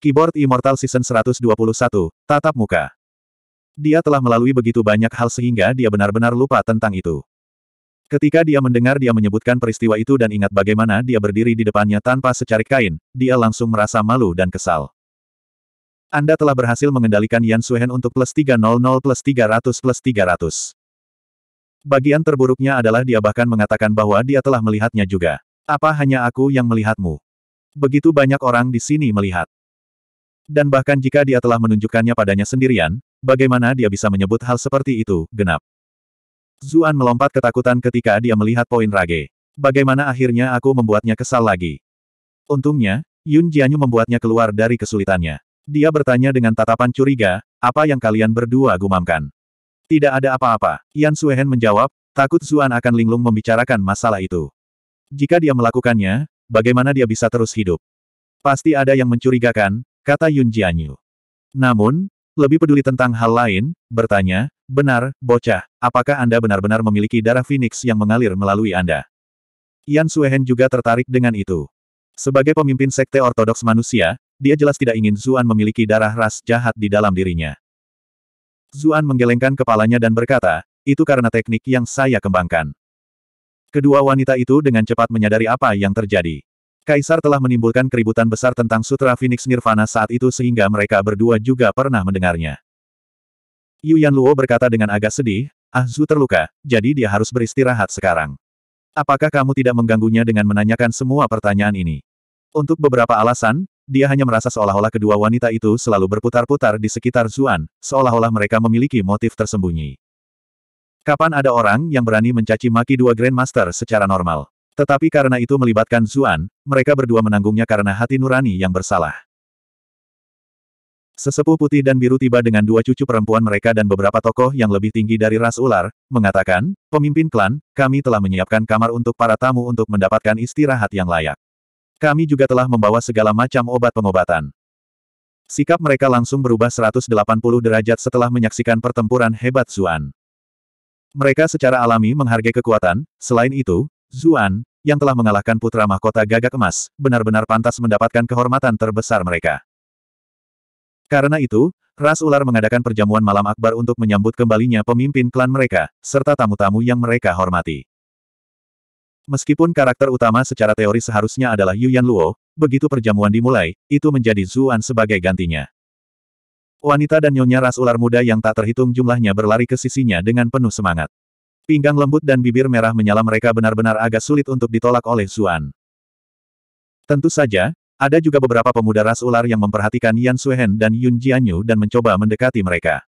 Keyboard Immortal Season 121, Tatap Muka. Dia telah melalui begitu banyak hal sehingga dia benar-benar lupa tentang itu. Ketika dia mendengar dia menyebutkan peristiwa itu dan ingat bagaimana dia berdiri di depannya tanpa secarik kain, dia langsung merasa malu dan kesal. Anda telah berhasil mengendalikan Yan Suhen untuk plus 300 plus 300 plus 300. Bagian terburuknya adalah dia bahkan mengatakan bahwa dia telah melihatnya juga. Apa hanya aku yang melihatmu? Begitu banyak orang di sini melihat. Dan bahkan jika dia telah menunjukkannya padanya sendirian, bagaimana dia bisa menyebut hal seperti itu, genap. Zuan melompat ketakutan ketika dia melihat poin Rage. Bagaimana akhirnya aku membuatnya kesal lagi. Untungnya, Yun Jianyu membuatnya keluar dari kesulitannya. Dia bertanya dengan tatapan curiga, apa yang kalian berdua gumamkan? Tidak ada apa-apa. Yan Suehen menjawab, takut Zuan akan linglung membicarakan masalah itu. Jika dia melakukannya, bagaimana dia bisa terus hidup? Pasti ada yang mencurigakan, kata Yun Jianyu. Namun, lebih peduli tentang hal lain, bertanya, benar, bocah, apakah Anda benar-benar memiliki darah Phoenix yang mengalir melalui Anda? Yan Suehen juga tertarik dengan itu. Sebagai pemimpin sekte ortodoks manusia, dia jelas tidak ingin Zuan memiliki darah ras jahat di dalam dirinya. Zuan menggelengkan kepalanya dan berkata, itu karena teknik yang saya kembangkan. Kedua wanita itu dengan cepat menyadari apa yang terjadi. Kaisar telah menimbulkan keributan besar tentang Sutra Phoenix Nirvana saat itu sehingga mereka berdua juga pernah mendengarnya. Yu Luo berkata dengan agak sedih, Ah Zhu terluka, jadi dia harus beristirahat sekarang. Apakah kamu tidak mengganggunya dengan menanyakan semua pertanyaan ini? Untuk beberapa alasan, dia hanya merasa seolah-olah kedua wanita itu selalu berputar-putar di sekitar Zuan, seolah-olah mereka memiliki motif tersembunyi. Kapan ada orang yang berani mencaci maki dua Grandmaster secara normal? Tetapi karena itu melibatkan Zuan, mereka berdua menanggungnya karena hati nurani yang bersalah. Sesepuh putih dan biru tiba dengan dua cucu perempuan mereka dan beberapa tokoh yang lebih tinggi dari ras ular, mengatakan, pemimpin klan, kami telah menyiapkan kamar untuk para tamu untuk mendapatkan istirahat yang layak. Kami juga telah membawa segala macam obat pengobatan. Sikap mereka langsung berubah 180 derajat setelah menyaksikan pertempuran hebat Zuan. Mereka secara alami menghargai kekuatan, selain itu, Zuan, yang telah mengalahkan putra mahkota gagak emas, benar-benar pantas mendapatkan kehormatan terbesar mereka. Karena itu, Ras Ular mengadakan perjamuan malam akbar untuk menyambut kembalinya pemimpin klan mereka, serta tamu-tamu yang mereka hormati. Meskipun karakter utama secara teori seharusnya adalah Yuan Luo, begitu perjamuan dimulai, itu menjadi Zuan sebagai gantinya. Wanita dan nyonya ras ular muda yang tak terhitung jumlahnya berlari ke sisinya dengan penuh semangat. Pinggang lembut dan bibir merah menyala mereka benar-benar agak sulit untuk ditolak oleh Zuan. Tentu saja, ada juga beberapa pemuda ras ular yang memperhatikan Yan Suhen dan Yun Jianyu dan mencoba mendekati mereka.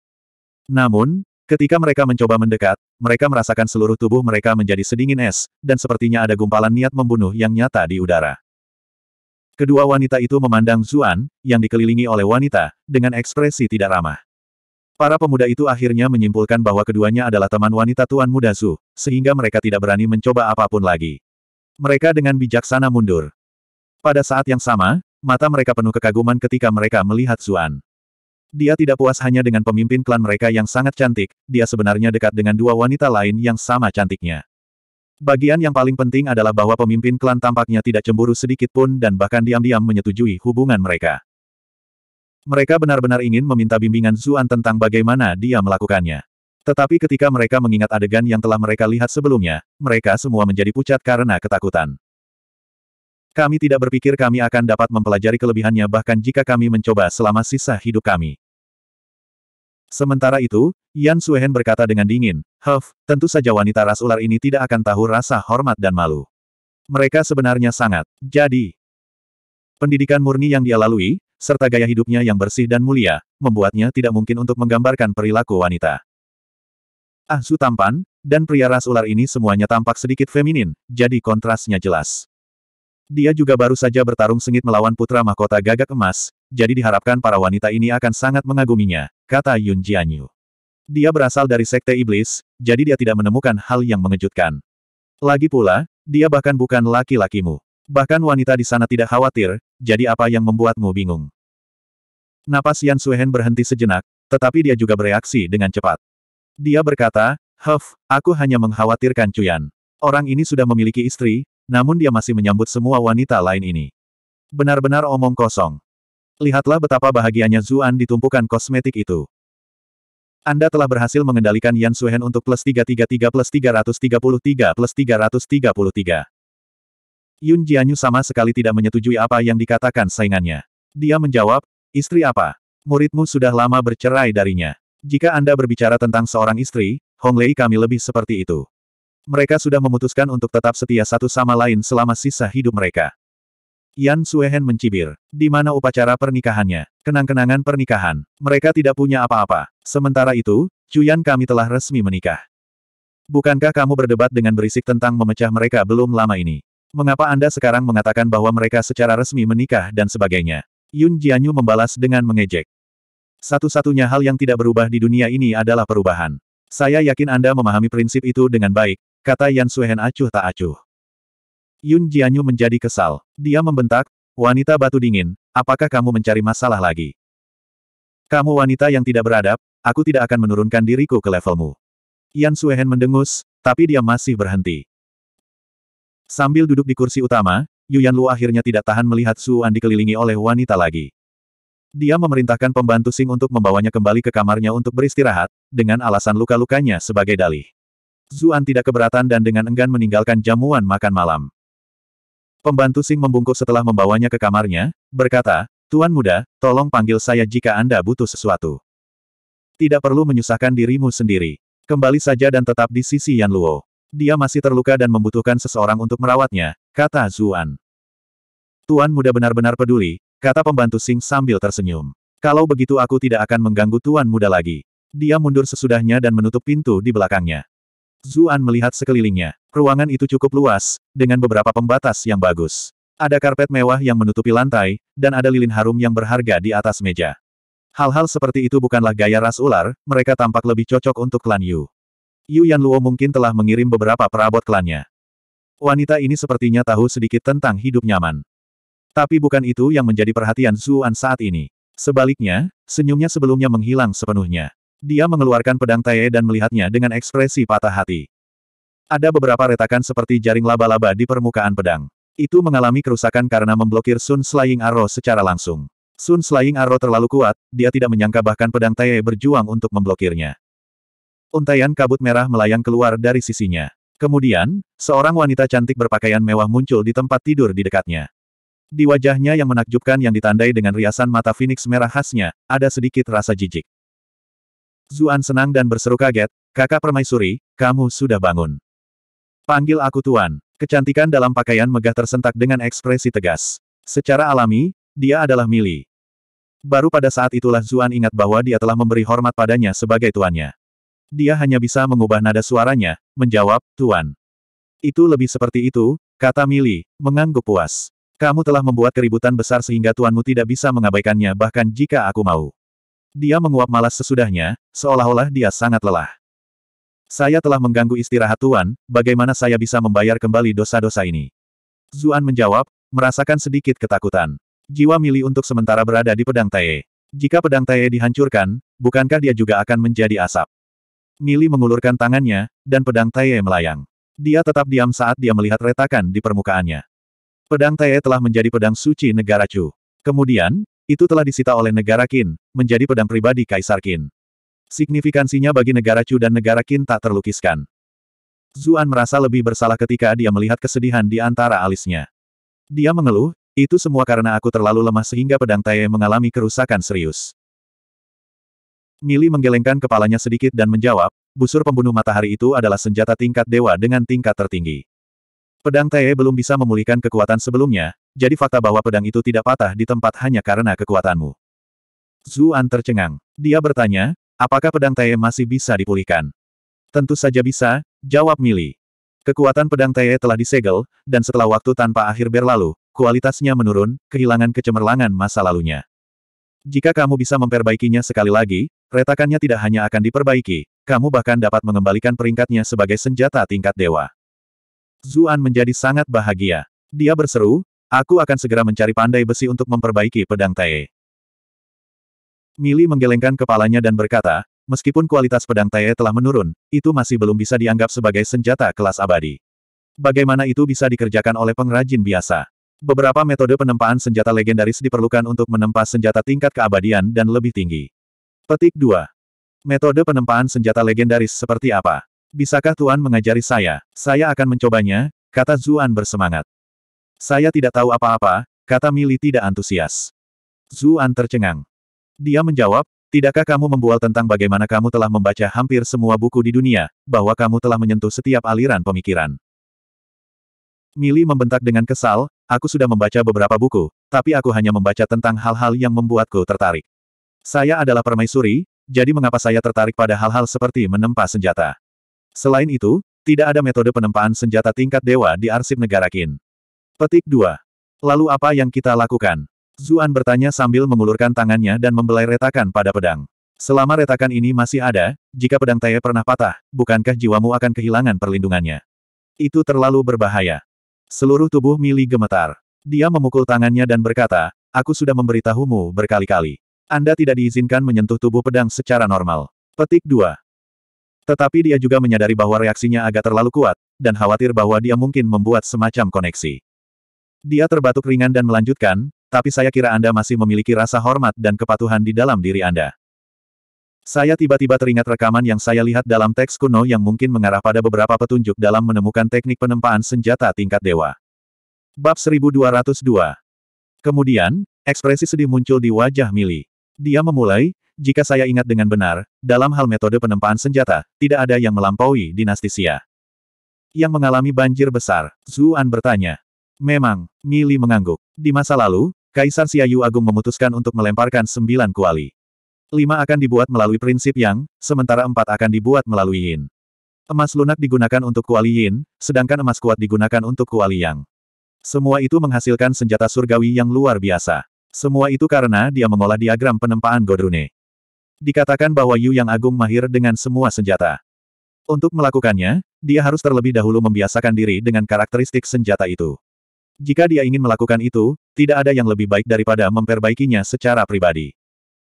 Namun, ketika mereka mencoba mendekat, mereka merasakan seluruh tubuh mereka menjadi sedingin es, dan sepertinya ada gumpalan niat membunuh yang nyata di udara. Kedua wanita itu memandang Zuan, yang dikelilingi oleh wanita, dengan ekspresi tidak ramah. Para pemuda itu akhirnya menyimpulkan bahwa keduanya adalah teman wanita Tuan Muda Su, sehingga mereka tidak berani mencoba apapun lagi. Mereka dengan bijaksana mundur. Pada saat yang sama, mata mereka penuh kekaguman ketika mereka melihat Suan. Dia tidak puas hanya dengan pemimpin klan mereka yang sangat cantik, dia sebenarnya dekat dengan dua wanita lain yang sama cantiknya. Bagian yang paling penting adalah bahwa pemimpin klan tampaknya tidak cemburu sedikit pun dan bahkan diam-diam menyetujui hubungan mereka. Mereka benar-benar ingin meminta bimbingan Zuan tentang bagaimana dia melakukannya. Tetapi ketika mereka mengingat adegan yang telah mereka lihat sebelumnya, mereka semua menjadi pucat karena ketakutan. Kami tidak berpikir kami akan dapat mempelajari kelebihannya bahkan jika kami mencoba selama sisa hidup kami. Sementara itu, Yan Suehen berkata dengan dingin, Huff, tentu saja wanita ras ular ini tidak akan tahu rasa hormat dan malu. Mereka sebenarnya sangat. Jadi, pendidikan murni yang dia lalui, serta gaya hidupnya yang bersih dan mulia, membuatnya tidak mungkin untuk menggambarkan perilaku wanita. Ah Su tampan, dan pria ras ular ini semuanya tampak sedikit feminin, jadi kontrasnya jelas. Dia juga baru saja bertarung sengit melawan putra mahkota gagak emas, jadi diharapkan para wanita ini akan sangat mengaguminya, kata Yun Jianyu. Dia berasal dari sekte iblis, jadi dia tidak menemukan hal yang mengejutkan. Lagi pula, dia bahkan bukan laki-lakimu. Bahkan wanita di sana tidak khawatir, jadi apa yang membuatmu bingung? Napas Yan Suhen berhenti sejenak, tetapi dia juga bereaksi dengan cepat. Dia berkata, Huff, aku hanya mengkhawatirkan Cuyan. Orang ini sudah memiliki istri, namun dia masih menyambut semua wanita lain ini. Benar-benar omong kosong. Lihatlah betapa bahagianya Zuan ditumpukan kosmetik itu. Anda telah berhasil mengendalikan Yan Suhen untuk plus 333 plus 333 plus 333. Yun Jianyu sama sekali tidak menyetujui apa yang dikatakan saingannya. Dia menjawab, istri apa? Muridmu sudah lama bercerai darinya. Jika Anda berbicara tentang seorang istri, Hong Lei kami lebih seperti itu. Mereka sudah memutuskan untuk tetap setia satu sama lain selama sisa hidup mereka. Yan Suehen mencibir. Di mana upacara pernikahannya? Kenang-kenangan pernikahan. Mereka tidak punya apa-apa. Sementara itu, Cuyan kami telah resmi menikah. Bukankah kamu berdebat dengan berisik tentang memecah mereka belum lama ini? Mengapa Anda sekarang mengatakan bahwa mereka secara resmi menikah dan sebagainya? Yun Jianyu membalas dengan mengejek. Satu-satunya hal yang tidak berubah di dunia ini adalah perubahan. Saya yakin Anda memahami prinsip itu dengan baik, kata Yan Suhen acuh tak acuh. Yun Jianyu menjadi kesal. Dia membentak, wanita batu dingin, apakah kamu mencari masalah lagi? Kamu wanita yang tidak beradab, aku tidak akan menurunkan diriku ke levelmu. Yan Suhen mendengus, tapi dia masih berhenti. Sambil duduk di kursi utama, Yuan Lu akhirnya tidak tahan melihat Suan dikelilingi oleh wanita lagi. Dia memerintahkan pembantu Sing untuk membawanya kembali ke kamarnya untuk beristirahat, dengan alasan luka-lukanya sebagai dalih. Zuan tidak keberatan dan dengan enggan meninggalkan jamuan makan malam. Pembantu Sing membungkuk setelah membawanya ke kamarnya, berkata, Tuan muda, tolong panggil saya jika Anda butuh sesuatu. Tidak perlu menyusahkan dirimu sendiri. Kembali saja dan tetap di sisi Yan Luo. Dia masih terluka dan membutuhkan seseorang untuk merawatnya, kata Zuan. Tuan muda benar-benar peduli, kata pembantu Sing sambil tersenyum. Kalau begitu aku tidak akan mengganggu tuan muda lagi. Dia mundur sesudahnya dan menutup pintu di belakangnya. Zuan melihat sekelilingnya. Ruangan itu cukup luas, dengan beberapa pembatas yang bagus. Ada karpet mewah yang menutupi lantai, dan ada lilin harum yang berharga di atas meja. Hal-hal seperti itu bukanlah gaya ras ular, mereka tampak lebih cocok untuk klan Yu. Yu Yan Luo mungkin telah mengirim beberapa perabot klannya. Wanita ini sepertinya tahu sedikit tentang hidup nyaman. Tapi bukan itu yang menjadi perhatian Zuan saat ini. Sebaliknya, senyumnya sebelumnya menghilang sepenuhnya. Dia mengeluarkan pedang Tae dan melihatnya dengan ekspresi patah hati. Ada beberapa retakan seperti jaring laba-laba di permukaan pedang. Itu mengalami kerusakan karena memblokir Sun Slaying Arrow secara langsung. Sun Slaying Arrow terlalu kuat, dia tidak menyangka bahkan pedang Tae berjuang untuk memblokirnya. Untaian kabut merah melayang keluar dari sisinya. Kemudian, seorang wanita cantik berpakaian mewah muncul di tempat tidur di dekatnya. Di wajahnya yang menakjubkan yang ditandai dengan riasan mata Phoenix merah khasnya, ada sedikit rasa jijik. Zuan senang dan berseru kaget, kakak permaisuri, kamu sudah bangun. Panggil aku tuan. Kecantikan dalam pakaian megah tersentak dengan ekspresi tegas. Secara alami, dia adalah Mili. Baru pada saat itulah Zuan ingat bahwa dia telah memberi hormat padanya sebagai tuannya. Dia hanya bisa mengubah nada suaranya, menjawab, Tuan. Itu lebih seperti itu, kata Mili, mengangguk puas. Kamu telah membuat keributan besar sehingga tuanmu tidak bisa mengabaikannya bahkan jika aku mau. Dia menguap malas sesudahnya, seolah-olah dia sangat lelah. Saya telah mengganggu istirahat Tuan, bagaimana saya bisa membayar kembali dosa-dosa ini? Zuan menjawab, merasakan sedikit ketakutan. Jiwa Mili untuk sementara berada di pedang Tae. Jika pedang Tae dihancurkan, bukankah dia juga akan menjadi asap? Mili mengulurkan tangannya, dan pedang Tae melayang. Dia tetap diam saat dia melihat retakan di permukaannya. Pedang Tae telah menjadi pedang suci negara Chu. Kemudian, itu telah disita oleh negara Qin, menjadi pedang pribadi Kaisar Qin. Signifikansinya bagi negara Chu dan negara Qin tak terlukiskan. Zuan merasa lebih bersalah ketika dia melihat kesedihan di antara alisnya. Dia mengeluh, itu semua karena aku terlalu lemah sehingga pedang Tae mengalami kerusakan serius. Mili menggelengkan kepalanya sedikit dan menjawab, busur pembunuh matahari itu adalah senjata tingkat dewa dengan tingkat tertinggi. Pedang Tae belum bisa memulihkan kekuatan sebelumnya, jadi fakta bahwa pedang itu tidak patah di tempat hanya karena kekuatanmu. Zuan tercengang. Dia bertanya, apakah pedang Tae masih bisa dipulihkan? Tentu saja bisa, jawab Mili. Kekuatan pedang Tae telah disegel, dan setelah waktu tanpa akhir berlalu, kualitasnya menurun, kehilangan kecemerlangan masa lalunya. Jika kamu bisa memperbaikinya sekali lagi, retakannya tidak hanya akan diperbaiki, kamu bahkan dapat mengembalikan peringkatnya sebagai senjata tingkat dewa. Zuan menjadi sangat bahagia. Dia berseru, aku akan segera mencari pandai besi untuk memperbaiki pedang Tae. Mili menggelengkan kepalanya dan berkata, meskipun kualitas pedang Tae telah menurun, itu masih belum bisa dianggap sebagai senjata kelas abadi. Bagaimana itu bisa dikerjakan oleh pengrajin biasa? Beberapa metode penempaan senjata legendaris diperlukan untuk menempa senjata tingkat keabadian dan lebih tinggi. Petik 2. Metode penempaan senjata legendaris seperti apa? Bisakah Tuan mengajari saya? Saya akan mencobanya, kata Zuan bersemangat. Saya tidak tahu apa-apa, kata Mili tidak antusias. Zuan tercengang. Dia menjawab, Tidakkah kamu membual tentang bagaimana kamu telah membaca hampir semua buku di dunia, bahwa kamu telah menyentuh setiap aliran pemikiran? Mili membentak dengan kesal, aku sudah membaca beberapa buku, tapi aku hanya membaca tentang hal-hal yang membuatku tertarik. Saya adalah permaisuri, jadi mengapa saya tertarik pada hal-hal seperti menempa senjata? Selain itu, tidak ada metode penempaan senjata tingkat dewa di arsip negara Qin. Petik 2. Lalu apa yang kita lakukan? Zuan bertanya sambil mengulurkan tangannya dan membelai retakan pada pedang. Selama retakan ini masih ada, jika pedang Tae pernah patah, bukankah jiwamu akan kehilangan perlindungannya? Itu terlalu berbahaya. Seluruh tubuh Mili gemetar. Dia memukul tangannya dan berkata, aku sudah memberitahumu berkali-kali. Anda tidak diizinkan menyentuh tubuh pedang secara normal. Petik 2. Tetapi dia juga menyadari bahwa reaksinya agak terlalu kuat, dan khawatir bahwa dia mungkin membuat semacam koneksi. Dia terbatuk ringan dan melanjutkan, tapi saya kira Anda masih memiliki rasa hormat dan kepatuhan di dalam diri Anda. Saya tiba-tiba teringat rekaman yang saya lihat dalam teks kuno yang mungkin mengarah pada beberapa petunjuk dalam menemukan teknik penempaan senjata tingkat dewa. Bab 1202 Kemudian, ekspresi sedih muncul di wajah Mili. Dia memulai, jika saya ingat dengan benar, dalam hal metode penempaan senjata, tidak ada yang melampaui dinastisia. Yang mengalami banjir besar, Zuan bertanya. Memang, Mili mengangguk. Di masa lalu, Kaisar Siayu Agung memutuskan untuk melemparkan sembilan kuali. Lima akan dibuat melalui prinsip yang, sementara empat akan dibuat melalui yin. Emas lunak digunakan untuk kuali yin, sedangkan emas kuat digunakan untuk kuali yang. Semua itu menghasilkan senjata surgawi yang luar biasa. Semua itu karena dia mengolah diagram penempaan Godrune. Dikatakan bahwa Yu yang agung mahir dengan semua senjata. Untuk melakukannya, dia harus terlebih dahulu membiasakan diri dengan karakteristik senjata itu. Jika dia ingin melakukan itu, tidak ada yang lebih baik daripada memperbaikinya secara pribadi.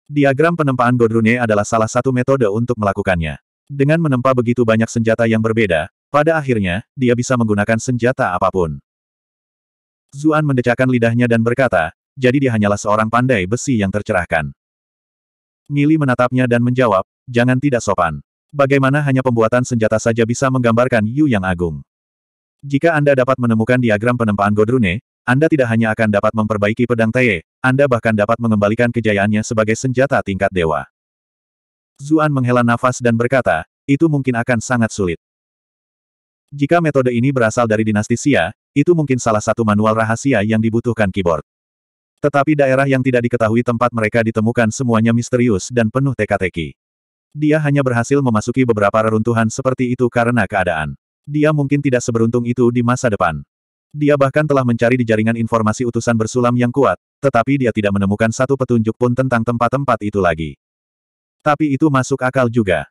Diagram penempaan Godrune adalah salah satu metode untuk melakukannya. Dengan menempa begitu banyak senjata yang berbeda, pada akhirnya, dia bisa menggunakan senjata apapun. Zuan mendecakkan lidahnya dan berkata, jadi dia hanyalah seorang pandai besi yang tercerahkan. Mili menatapnya dan menjawab, jangan tidak sopan. Bagaimana hanya pembuatan senjata saja bisa menggambarkan Yu yang agung. Jika Anda dapat menemukan diagram penempaan Godrune, Anda tidak hanya akan dapat memperbaiki pedang Tae, anda bahkan dapat mengembalikan kejayaannya sebagai senjata tingkat dewa. Zuan menghela nafas dan berkata, itu mungkin akan sangat sulit. Jika metode ini berasal dari dinasti Xia, itu mungkin salah satu manual rahasia yang dibutuhkan keyboard. Tetapi daerah yang tidak diketahui tempat mereka ditemukan semuanya misterius dan penuh teka-teki. Dia hanya berhasil memasuki beberapa reruntuhan seperti itu karena keadaan. Dia mungkin tidak seberuntung itu di masa depan. Dia bahkan telah mencari di jaringan informasi utusan bersulam yang kuat, tetapi dia tidak menemukan satu petunjuk pun tentang tempat-tempat itu lagi. Tapi itu masuk akal juga.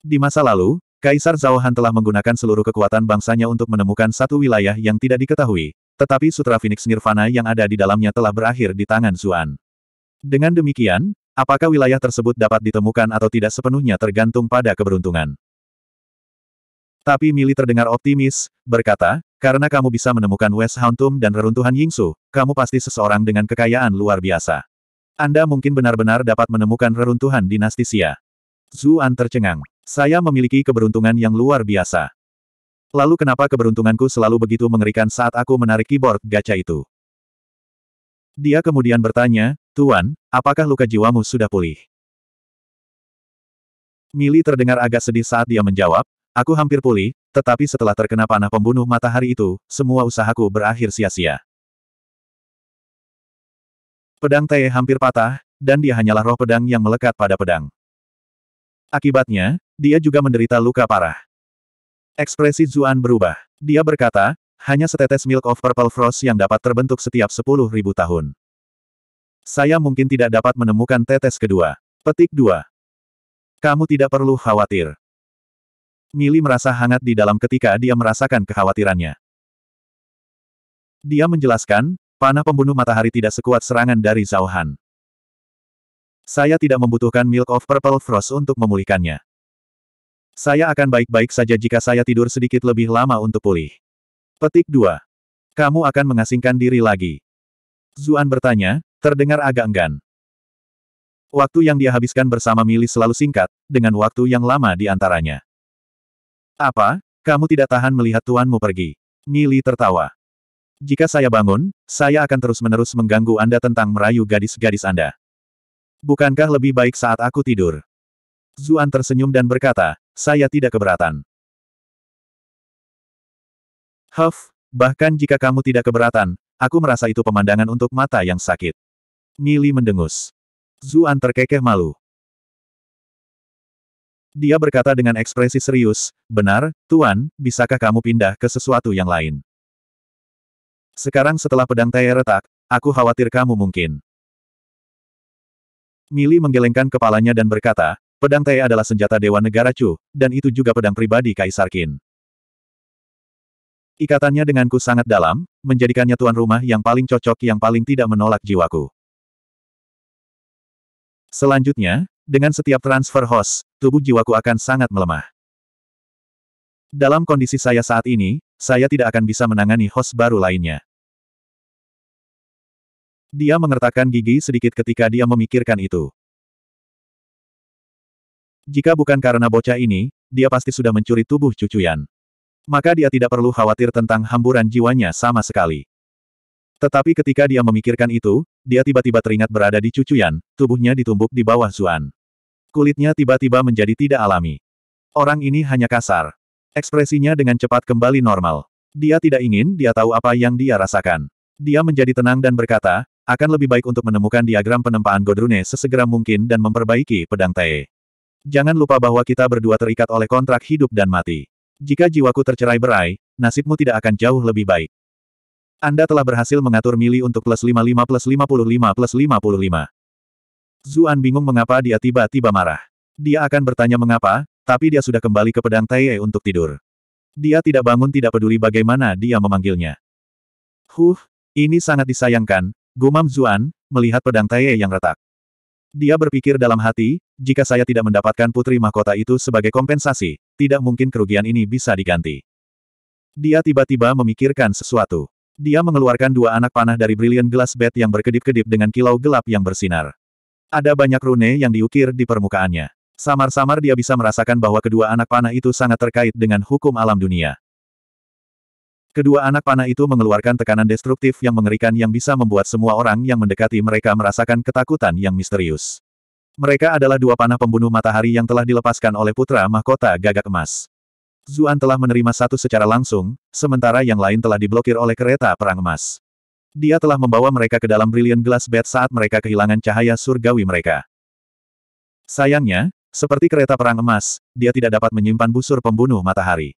Di masa lalu, Kaisar Zhao telah menggunakan seluruh kekuatan bangsanya untuk menemukan satu wilayah yang tidak diketahui, tetapi Sutra Phoenix Nirvana yang ada di dalamnya telah berakhir di tangan Zuan. Dengan demikian, apakah wilayah tersebut dapat ditemukan atau tidak sepenuhnya tergantung pada keberuntungan. Tapi Mili terdengar optimis, berkata, karena kamu bisa menemukan West Hauntum dan reruntuhan Yingsu, kamu pasti seseorang dengan kekayaan luar biasa. Anda mungkin benar-benar dapat menemukan reruntuhan Dinasti Xia. Zuan tercengang. Saya memiliki keberuntungan yang luar biasa. Lalu kenapa keberuntunganku selalu begitu mengerikan saat aku menarik keyboard gacha itu? Dia kemudian bertanya, Tuan, apakah luka jiwamu sudah pulih? Mili terdengar agak sedih saat dia menjawab, Aku hampir pulih, tetapi setelah terkena panah pembunuh matahari itu, semua usahaku berakhir sia-sia. Pedang Tei hampir patah, dan dia hanyalah roh pedang yang melekat pada pedang. Akibatnya, dia juga menderita luka parah. Ekspresi Zuan berubah. Dia berkata, hanya setetes milk of purple frost yang dapat terbentuk setiap sepuluh ribu tahun. Saya mungkin tidak dapat menemukan tetes kedua. Petik 2. Kamu tidak perlu khawatir. Mili merasa hangat di dalam ketika dia merasakan kekhawatirannya. Dia menjelaskan, panah pembunuh matahari tidak sekuat serangan dari Zhao Han. Saya tidak membutuhkan Milk of Purple Frost untuk memulihkannya. Saya akan baik-baik saja jika saya tidur sedikit lebih lama untuk pulih. Petik 2. Kamu akan mengasingkan diri lagi. Zuan bertanya, terdengar agak enggan. Waktu yang dia habiskan bersama Mili selalu singkat, dengan waktu yang lama di antaranya. Apa? Kamu tidak tahan melihat tuanmu pergi. Mili tertawa. Jika saya bangun, saya akan terus-menerus mengganggu Anda tentang merayu gadis-gadis Anda. Bukankah lebih baik saat aku tidur? Zuan tersenyum dan berkata, saya tidak keberatan. Huff, bahkan jika kamu tidak keberatan, aku merasa itu pemandangan untuk mata yang sakit. Mili mendengus. Zuan terkekeh malu. Dia berkata dengan ekspresi serius, benar, Tuan, bisakah kamu pindah ke sesuatu yang lain? Sekarang setelah pedang Tae retak, aku khawatir kamu mungkin. Mili menggelengkan kepalanya dan berkata, pedang Tae adalah senjata Dewa Negara Chu, dan itu juga pedang pribadi Kaisar Qin. Ikatannya denganku sangat dalam, menjadikannya tuan rumah yang paling cocok yang paling tidak menolak jiwaku. Selanjutnya, dengan setiap transfer host, tubuh jiwaku akan sangat melemah. Dalam kondisi saya saat ini, saya tidak akan bisa menangani host baru lainnya. Dia mengertakkan gigi sedikit ketika dia memikirkan itu. Jika bukan karena bocah ini, dia pasti sudah mencuri tubuh cucuyan. Maka dia tidak perlu khawatir tentang hamburan jiwanya sama sekali. Tetapi ketika dia memikirkan itu, dia tiba-tiba teringat berada di cucuyan, tubuhnya ditumbuk di bawah Zuan. Kulitnya tiba-tiba menjadi tidak alami. Orang ini hanya kasar. Ekspresinya dengan cepat kembali normal. Dia tidak ingin dia tahu apa yang dia rasakan. Dia menjadi tenang dan berkata, akan lebih baik untuk menemukan diagram penempaan Godrune sesegera mungkin dan memperbaiki pedang Tae. Jangan lupa bahwa kita berdua terikat oleh kontrak hidup dan mati. Jika jiwaku tercerai berai, nasibmu tidak akan jauh lebih baik. Anda telah berhasil mengatur mili untuk plus 55 plus 55 plus 55. Zuan bingung mengapa dia tiba-tiba marah. Dia akan bertanya mengapa, tapi dia sudah kembali ke pedang e untuk tidur. Dia tidak bangun tidak peduli bagaimana dia memanggilnya. Huh, ini sangat disayangkan, gumam Zuan, melihat pedang e yang retak. Dia berpikir dalam hati, jika saya tidak mendapatkan putri mahkota itu sebagai kompensasi, tidak mungkin kerugian ini bisa diganti. Dia tiba-tiba memikirkan sesuatu. Dia mengeluarkan dua anak panah dari Brilliant Glass Bed yang berkedip-kedip dengan kilau gelap yang bersinar. Ada banyak rune yang diukir di permukaannya. Samar-samar dia bisa merasakan bahwa kedua anak panah itu sangat terkait dengan hukum alam dunia. Kedua anak panah itu mengeluarkan tekanan destruktif yang mengerikan yang bisa membuat semua orang yang mendekati mereka merasakan ketakutan yang misterius. Mereka adalah dua panah pembunuh matahari yang telah dilepaskan oleh putra mahkota gagak emas. Zuan telah menerima satu secara langsung, sementara yang lain telah diblokir oleh kereta perang emas. Dia telah membawa mereka ke dalam Brilliant Glass Bed saat mereka kehilangan cahaya surgawi mereka. Sayangnya, seperti kereta perang emas, dia tidak dapat menyimpan busur pembunuh matahari.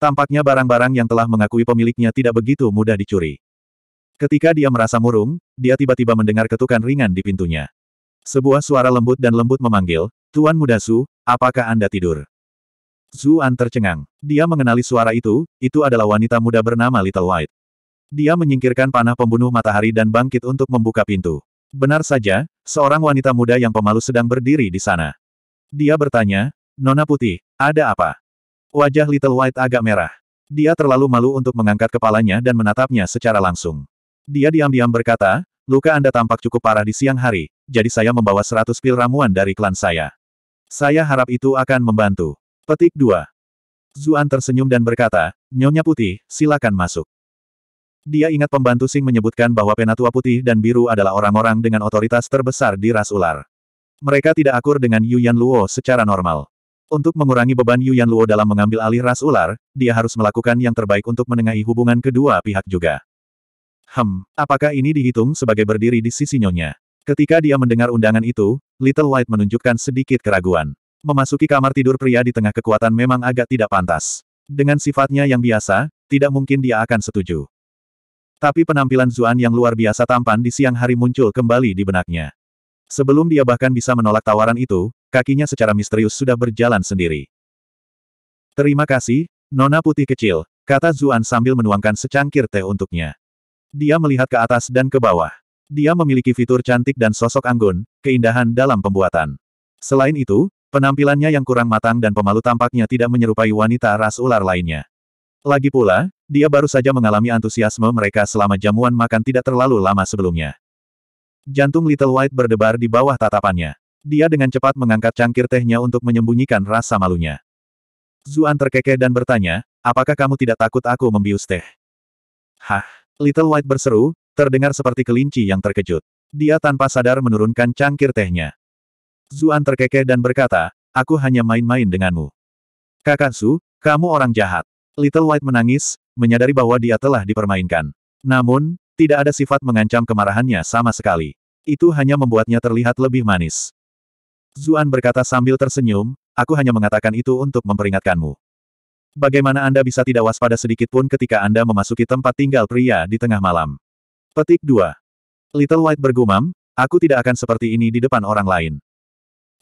Tampaknya barang-barang yang telah mengakui pemiliknya tidak begitu mudah dicuri. Ketika dia merasa murung, dia tiba-tiba mendengar ketukan ringan di pintunya. Sebuah suara lembut dan lembut memanggil, Tuan Muda Su, apakah Anda tidur? Zuan tercengang. Dia mengenali suara itu, itu adalah wanita muda bernama Little White. Dia menyingkirkan panah pembunuh matahari dan bangkit untuk membuka pintu. Benar saja, seorang wanita muda yang pemalu sedang berdiri di sana. Dia bertanya, Nona Putih, ada apa? Wajah Little White agak merah. Dia terlalu malu untuk mengangkat kepalanya dan menatapnya secara langsung. Dia diam-diam berkata, luka Anda tampak cukup parah di siang hari, jadi saya membawa seratus pil ramuan dari klan saya. Saya harap itu akan membantu. Petik 2. Zuan tersenyum dan berkata, Nyonya Putih, silakan masuk. Dia ingat pembantu Sing menyebutkan bahwa penatua putih dan biru adalah orang-orang dengan otoritas terbesar di ras ular. Mereka tidak akur dengan Yuan Luo secara normal. Untuk mengurangi beban Yuan Luo dalam mengambil alih ras ular, dia harus melakukan yang terbaik untuk menengahi hubungan kedua pihak juga. Hmm, apakah ini dihitung sebagai berdiri di sisi nyonya? Ketika dia mendengar undangan itu, Little White menunjukkan sedikit keraguan. Memasuki kamar tidur pria di tengah kekuatan memang agak tidak pantas. Dengan sifatnya yang biasa, tidak mungkin dia akan setuju. Tapi penampilan Zuan yang luar biasa tampan di siang hari muncul kembali di benaknya. Sebelum dia bahkan bisa menolak tawaran itu, kakinya secara misterius sudah berjalan sendiri. Terima kasih, Nona Putih Kecil, kata Zuan sambil menuangkan secangkir teh untuknya. Dia melihat ke atas dan ke bawah. Dia memiliki fitur cantik dan sosok anggun, keindahan dalam pembuatan. Selain itu, penampilannya yang kurang matang dan pemalu tampaknya tidak menyerupai wanita ras ular lainnya. Lagi pula, dia baru saja mengalami antusiasme mereka selama jamuan makan tidak terlalu lama sebelumnya. Jantung Little White berdebar di bawah tatapannya. Dia dengan cepat mengangkat cangkir tehnya untuk menyembunyikan rasa malunya. Zuan terkekeh dan bertanya, apakah kamu tidak takut aku membius teh? Hah? Little White berseru, terdengar seperti kelinci yang terkejut. Dia tanpa sadar menurunkan cangkir tehnya. Zuan terkekeh dan berkata, aku hanya main-main denganmu. Kakak Su, kamu orang jahat. Little White menangis, menyadari bahwa dia telah dipermainkan. Namun, tidak ada sifat mengancam kemarahannya sama sekali. Itu hanya membuatnya terlihat lebih manis. Zuan berkata sambil tersenyum, aku hanya mengatakan itu untuk memperingatkanmu. Bagaimana Anda bisa tidak waspada sedikitpun ketika Anda memasuki tempat tinggal pria di tengah malam? Petik 2. Little White bergumam, aku tidak akan seperti ini di depan orang lain.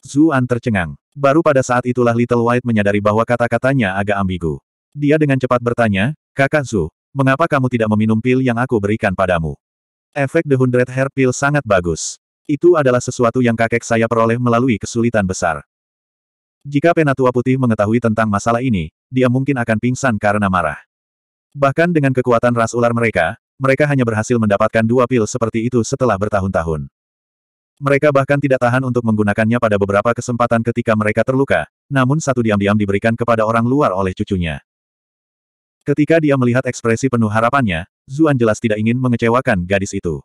Zuan tercengang. Baru pada saat itulah Little White menyadari bahwa kata-katanya agak ambigu. Dia dengan cepat bertanya, Kakansu, mengapa kamu tidak meminum pil yang aku berikan padamu? Efek The Hundred Hair Pill sangat bagus. Itu adalah sesuatu yang kakek saya peroleh melalui kesulitan besar. Jika Penatua Putih mengetahui tentang masalah ini, dia mungkin akan pingsan karena marah. Bahkan dengan kekuatan ras ular mereka, mereka hanya berhasil mendapatkan dua pil seperti itu setelah bertahun-tahun. Mereka bahkan tidak tahan untuk menggunakannya pada beberapa kesempatan ketika mereka terluka, namun satu diam-diam diberikan kepada orang luar oleh cucunya. Ketika dia melihat ekspresi penuh harapannya, Zuan jelas tidak ingin mengecewakan gadis itu.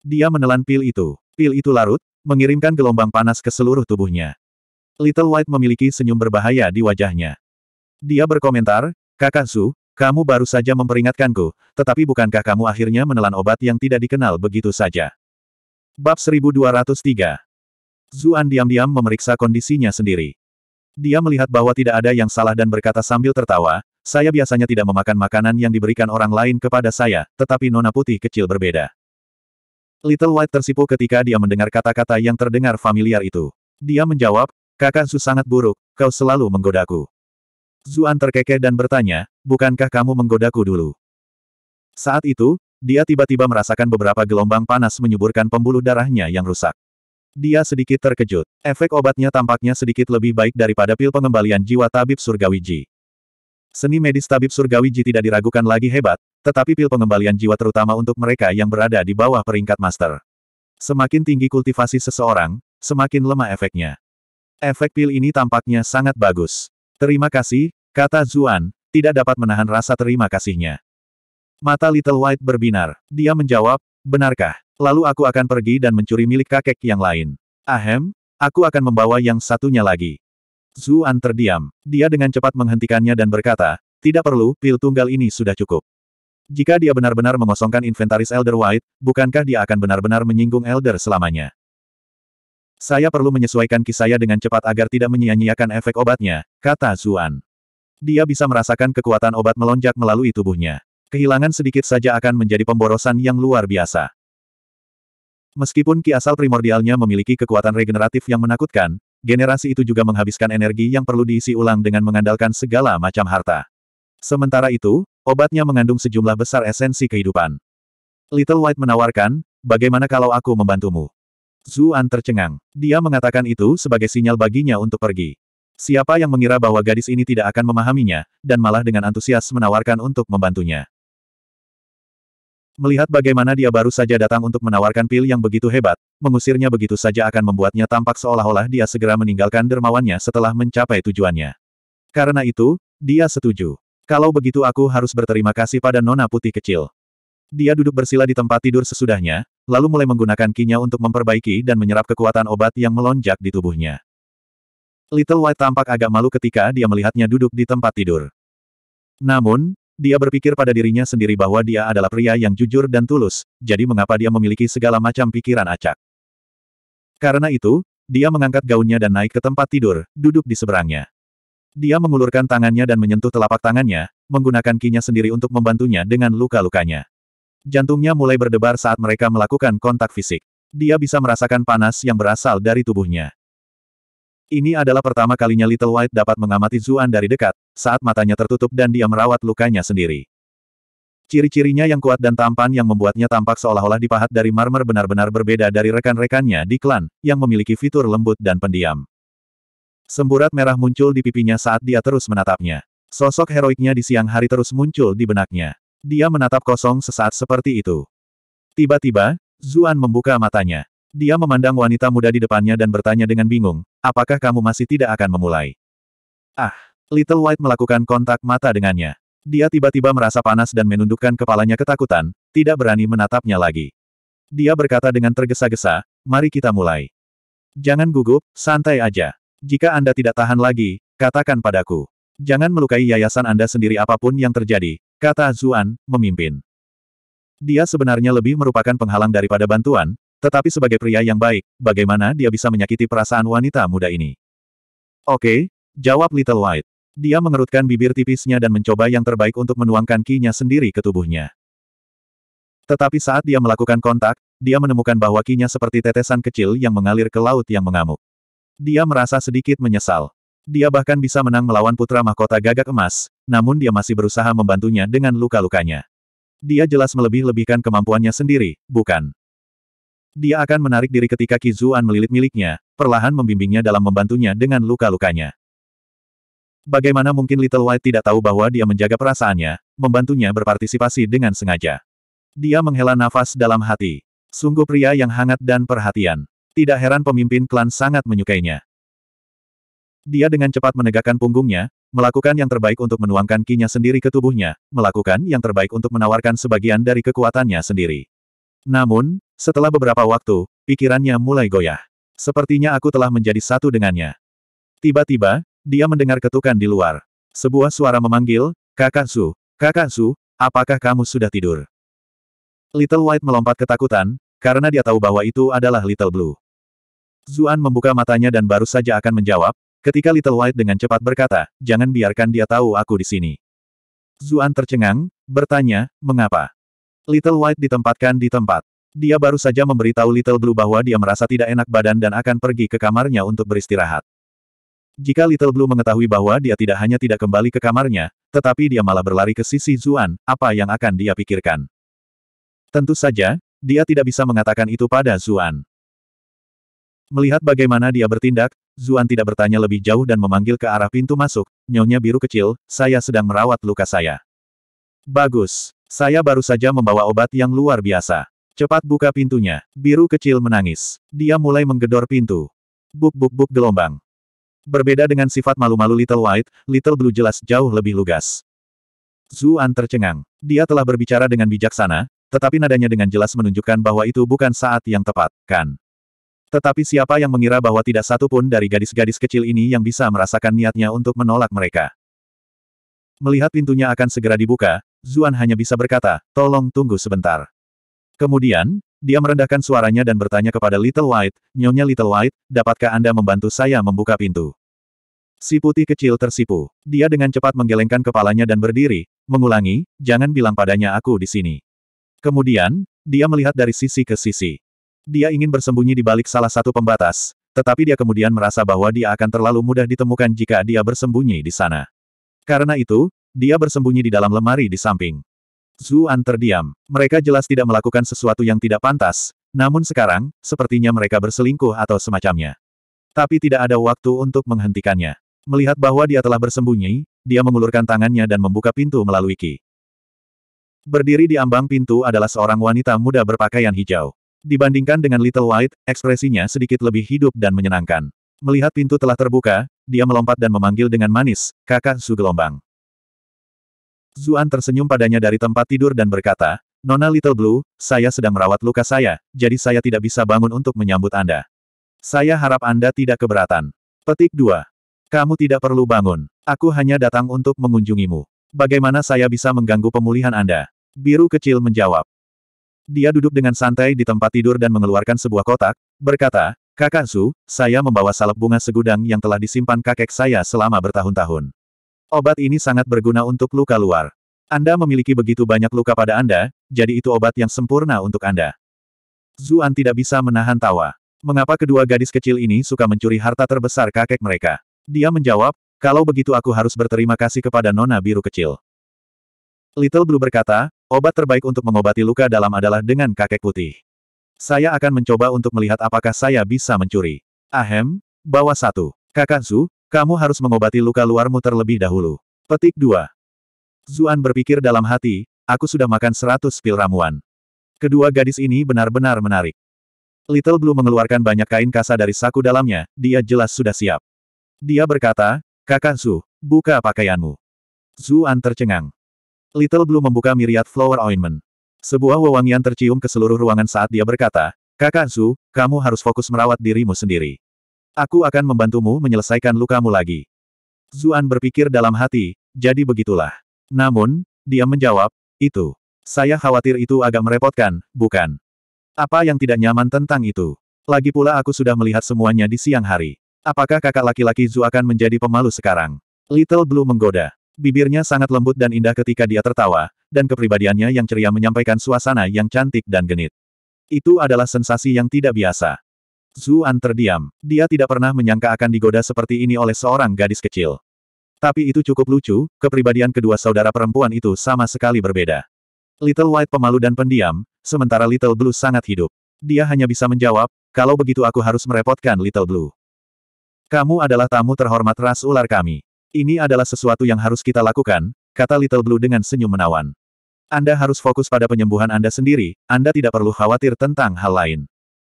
Dia menelan pil itu. Pil itu larut, mengirimkan gelombang panas ke seluruh tubuhnya. Little White memiliki senyum berbahaya di wajahnya. Dia berkomentar, Kakak Su, kamu baru saja memperingatkanku, tetapi bukankah kamu akhirnya menelan obat yang tidak dikenal begitu saja? Bab 1203 Zuan diam-diam memeriksa kondisinya sendiri. Dia melihat bahwa tidak ada yang salah dan berkata sambil tertawa, saya biasanya tidak memakan makanan yang diberikan orang lain kepada saya, tetapi nona putih kecil berbeda. Little White tersipu ketika dia mendengar kata-kata yang terdengar familiar itu. Dia menjawab, kakak Su sangat buruk, kau selalu menggodaku. Zuan terkekeh dan bertanya, bukankah kamu menggodaku dulu? Saat itu, dia tiba-tiba merasakan beberapa gelombang panas menyuburkan pembuluh darahnya yang rusak. Dia sedikit terkejut. Efek obatnya tampaknya sedikit lebih baik daripada pil pengembalian jiwa tabib surgawi Ji. Seni medis tabib surgawi Ji tidak diragukan lagi hebat, tetapi pil pengembalian jiwa terutama untuk mereka yang berada di bawah peringkat master. Semakin tinggi kultivasi seseorang, semakin lemah efeknya. Efek pil ini tampaknya sangat bagus. Terima kasih, kata Zuan, tidak dapat menahan rasa terima kasihnya. Mata Little White berbinar. Dia menjawab, benarkah? Lalu aku akan pergi dan mencuri milik kakek yang lain. Ahem, aku akan membawa yang satunya lagi. Zuan terdiam. Dia dengan cepat menghentikannya dan berkata, tidak perlu, pil tunggal ini sudah cukup. Jika dia benar-benar mengosongkan inventaris Elder White, bukankah dia akan benar-benar menyinggung Elder selamanya? Saya perlu menyesuaikan kisah saya dengan cepat agar tidak menyia-nyiakan efek obatnya, kata Zuan. Dia bisa merasakan kekuatan obat melonjak melalui tubuhnya. Kehilangan sedikit saja akan menjadi pemborosan yang luar biasa. Meskipun ki asal primordialnya memiliki kekuatan regeneratif yang menakutkan, generasi itu juga menghabiskan energi yang perlu diisi ulang dengan mengandalkan segala macam harta. Sementara itu, obatnya mengandung sejumlah besar esensi kehidupan. Little White menawarkan, bagaimana kalau aku membantumu? Zuan tercengang. Dia mengatakan itu sebagai sinyal baginya untuk pergi. Siapa yang mengira bahwa gadis ini tidak akan memahaminya, dan malah dengan antusias menawarkan untuk membantunya. Melihat bagaimana dia baru saja datang untuk menawarkan pil yang begitu hebat, mengusirnya begitu saja akan membuatnya tampak seolah-olah dia segera meninggalkan dermawannya setelah mencapai tujuannya. Karena itu, dia setuju. Kalau begitu aku harus berterima kasih pada nona putih kecil. Dia duduk bersila di tempat tidur sesudahnya, lalu mulai menggunakan kinya untuk memperbaiki dan menyerap kekuatan obat yang melonjak di tubuhnya. Little White tampak agak malu ketika dia melihatnya duduk di tempat tidur. Namun, dia berpikir pada dirinya sendiri bahwa dia adalah pria yang jujur dan tulus, jadi mengapa dia memiliki segala macam pikiran acak. Karena itu, dia mengangkat gaunnya dan naik ke tempat tidur, duduk di seberangnya. Dia mengulurkan tangannya dan menyentuh telapak tangannya, menggunakan kinya sendiri untuk membantunya dengan luka-lukanya. Jantungnya mulai berdebar saat mereka melakukan kontak fisik. Dia bisa merasakan panas yang berasal dari tubuhnya. Ini adalah pertama kalinya Little White dapat mengamati Zuan dari dekat, saat matanya tertutup dan dia merawat lukanya sendiri. Ciri-cirinya yang kuat dan tampan yang membuatnya tampak seolah-olah dipahat dari marmer benar-benar berbeda dari rekan-rekannya di klan, yang memiliki fitur lembut dan pendiam. Semburat merah muncul di pipinya saat dia terus menatapnya. Sosok heroiknya di siang hari terus muncul di benaknya. Dia menatap kosong sesaat seperti itu. Tiba-tiba, Zuan membuka matanya. Dia memandang wanita muda di depannya dan bertanya dengan bingung, apakah kamu masih tidak akan memulai? Ah, Little White melakukan kontak mata dengannya. Dia tiba-tiba merasa panas dan menundukkan kepalanya ketakutan, tidak berani menatapnya lagi. Dia berkata dengan tergesa-gesa, mari kita mulai. Jangan gugup, santai aja. Jika Anda tidak tahan lagi, katakan padaku. Jangan melukai yayasan Anda sendiri apapun yang terjadi, kata Zuan, memimpin. Dia sebenarnya lebih merupakan penghalang daripada bantuan, tetapi sebagai pria yang baik, bagaimana dia bisa menyakiti perasaan wanita muda ini? Oke, okay, jawab Little White. Dia mengerutkan bibir tipisnya dan mencoba yang terbaik untuk menuangkan kinya sendiri ke tubuhnya. Tetapi saat dia melakukan kontak, dia menemukan bahwa kinya seperti tetesan kecil yang mengalir ke laut yang mengamuk. Dia merasa sedikit menyesal. Dia bahkan bisa menang melawan putra mahkota gagak emas, namun dia masih berusaha membantunya dengan luka-lukanya. Dia jelas melebih-lebihkan kemampuannya sendiri, bukan? Dia akan menarik diri ketika Kizuan melilit miliknya, perlahan membimbingnya dalam membantunya dengan luka-lukanya. Bagaimana mungkin Little White tidak tahu bahwa dia menjaga perasaannya, membantunya berpartisipasi dengan sengaja. Dia menghela nafas dalam hati. Sungguh pria yang hangat dan perhatian. Tidak heran pemimpin klan sangat menyukainya. Dia dengan cepat menegakkan punggungnya, melakukan yang terbaik untuk menuangkan kinya sendiri ke tubuhnya, melakukan yang terbaik untuk menawarkan sebagian dari kekuatannya sendiri. Namun, setelah beberapa waktu, pikirannya mulai goyah. Sepertinya aku telah menjadi satu dengannya. Tiba-tiba, dia mendengar ketukan di luar. Sebuah suara memanggil, Kakak Su, Kakak Su, apakah kamu sudah tidur? Little White melompat ketakutan, karena dia tahu bahwa itu adalah Little Blue. Zuan membuka matanya dan baru saja akan menjawab, ketika Little White dengan cepat berkata, jangan biarkan dia tahu aku di sini. Zuan tercengang, bertanya, mengapa? Little White ditempatkan di tempat. Dia baru saja memberitahu Little Blue bahwa dia merasa tidak enak badan dan akan pergi ke kamarnya untuk beristirahat. Jika Little Blue mengetahui bahwa dia tidak hanya tidak kembali ke kamarnya, tetapi dia malah berlari ke sisi Zuan, apa yang akan dia pikirkan? Tentu saja, dia tidak bisa mengatakan itu pada Zuan. Melihat bagaimana dia bertindak, Zuan tidak bertanya lebih jauh dan memanggil ke arah pintu masuk, nyonya biru kecil, saya sedang merawat luka saya. Bagus. Saya baru saja membawa obat yang luar biasa. Cepat buka pintunya. Biru kecil menangis. Dia mulai menggedor pintu. Buk-buk-buk gelombang. Berbeda dengan sifat malu-malu Little White, Little Blue jelas jauh lebih lugas. Zuan tercengang. Dia telah berbicara dengan bijaksana, tetapi nadanya dengan jelas menunjukkan bahwa itu bukan saat yang tepat, kan? Tetapi siapa yang mengira bahwa tidak satu pun dari gadis-gadis kecil ini yang bisa merasakan niatnya untuk menolak mereka? Melihat pintunya akan segera dibuka, Zuan hanya bisa berkata, tolong tunggu sebentar. Kemudian, dia merendahkan suaranya dan bertanya kepada Little White, Nyonya Little White, dapatkah Anda membantu saya membuka pintu? Si putih kecil tersipu. Dia dengan cepat menggelengkan kepalanya dan berdiri, mengulangi, jangan bilang padanya aku di sini. Kemudian, dia melihat dari sisi ke sisi. Dia ingin bersembunyi di balik salah satu pembatas, tetapi dia kemudian merasa bahwa dia akan terlalu mudah ditemukan jika dia bersembunyi di sana. Karena itu, dia bersembunyi di dalam lemari di samping. Zuan terdiam. Mereka jelas tidak melakukan sesuatu yang tidak pantas, namun sekarang, sepertinya mereka berselingkuh atau semacamnya. Tapi tidak ada waktu untuk menghentikannya. Melihat bahwa dia telah bersembunyi, dia mengulurkan tangannya dan membuka pintu melalui Ki. Berdiri di ambang pintu adalah seorang wanita muda berpakaian hijau. Dibandingkan dengan Little White, ekspresinya sedikit lebih hidup dan menyenangkan. Melihat pintu telah terbuka, dia melompat dan memanggil dengan manis, kakak Su gelombang. Zuan tersenyum padanya dari tempat tidur dan berkata, Nona Little Blue, saya sedang merawat luka saya, jadi saya tidak bisa bangun untuk menyambut Anda. Saya harap Anda tidak keberatan. Petik 2. Kamu tidak perlu bangun. Aku hanya datang untuk mengunjungimu. Bagaimana saya bisa mengganggu pemulihan Anda? Biru kecil menjawab. Dia duduk dengan santai di tempat tidur dan mengeluarkan sebuah kotak, berkata, Kakak Su, saya membawa salep bunga segudang yang telah disimpan kakek saya selama bertahun-tahun. Obat ini sangat berguna untuk luka luar. Anda memiliki begitu banyak luka pada Anda, jadi itu obat yang sempurna untuk Anda. Zuan tidak bisa menahan tawa. Mengapa kedua gadis kecil ini suka mencuri harta terbesar kakek mereka? Dia menjawab, kalau begitu aku harus berterima kasih kepada nona biru kecil. Little Blue berkata, obat terbaik untuk mengobati luka dalam adalah dengan kakek putih. Saya akan mencoba untuk melihat apakah saya bisa mencuri. Ahem, bawa satu. Kakak Zu, kamu harus mengobati luka luarmu terlebih dahulu. Petik 2. Zuan berpikir dalam hati, aku sudah makan seratus pil ramuan. Kedua gadis ini benar-benar menarik. Little Blue mengeluarkan banyak kain kasa dari saku dalamnya, dia jelas sudah siap. Dia berkata, kakak Zu, buka pakaianmu. Zuan tercengang. Little Blue membuka myriad flower ointment. Sebuah wewangian tercium ke seluruh ruangan saat dia berkata, kakak Zu, kamu harus fokus merawat dirimu sendiri. Aku akan membantumu menyelesaikan lukamu lagi. Zuan berpikir dalam hati, jadi begitulah. Namun, dia menjawab, itu. Saya khawatir itu agak merepotkan, bukan? Apa yang tidak nyaman tentang itu? Lagi pula aku sudah melihat semuanya di siang hari. Apakah kakak laki-laki Zu akan menjadi pemalu sekarang? Little Blue menggoda. Bibirnya sangat lembut dan indah ketika dia tertawa, dan kepribadiannya yang ceria menyampaikan suasana yang cantik dan genit. Itu adalah sensasi yang tidak biasa. Zuan terdiam. Dia tidak pernah menyangka akan digoda seperti ini oleh seorang gadis kecil. Tapi itu cukup lucu, kepribadian kedua saudara perempuan itu sama sekali berbeda. Little White pemalu dan pendiam, sementara Little Blue sangat hidup. Dia hanya bisa menjawab, kalau begitu aku harus merepotkan Little Blue. Kamu adalah tamu terhormat ras ular kami. Ini adalah sesuatu yang harus kita lakukan, kata Little Blue dengan senyum menawan. Anda harus fokus pada penyembuhan Anda sendiri, Anda tidak perlu khawatir tentang hal lain.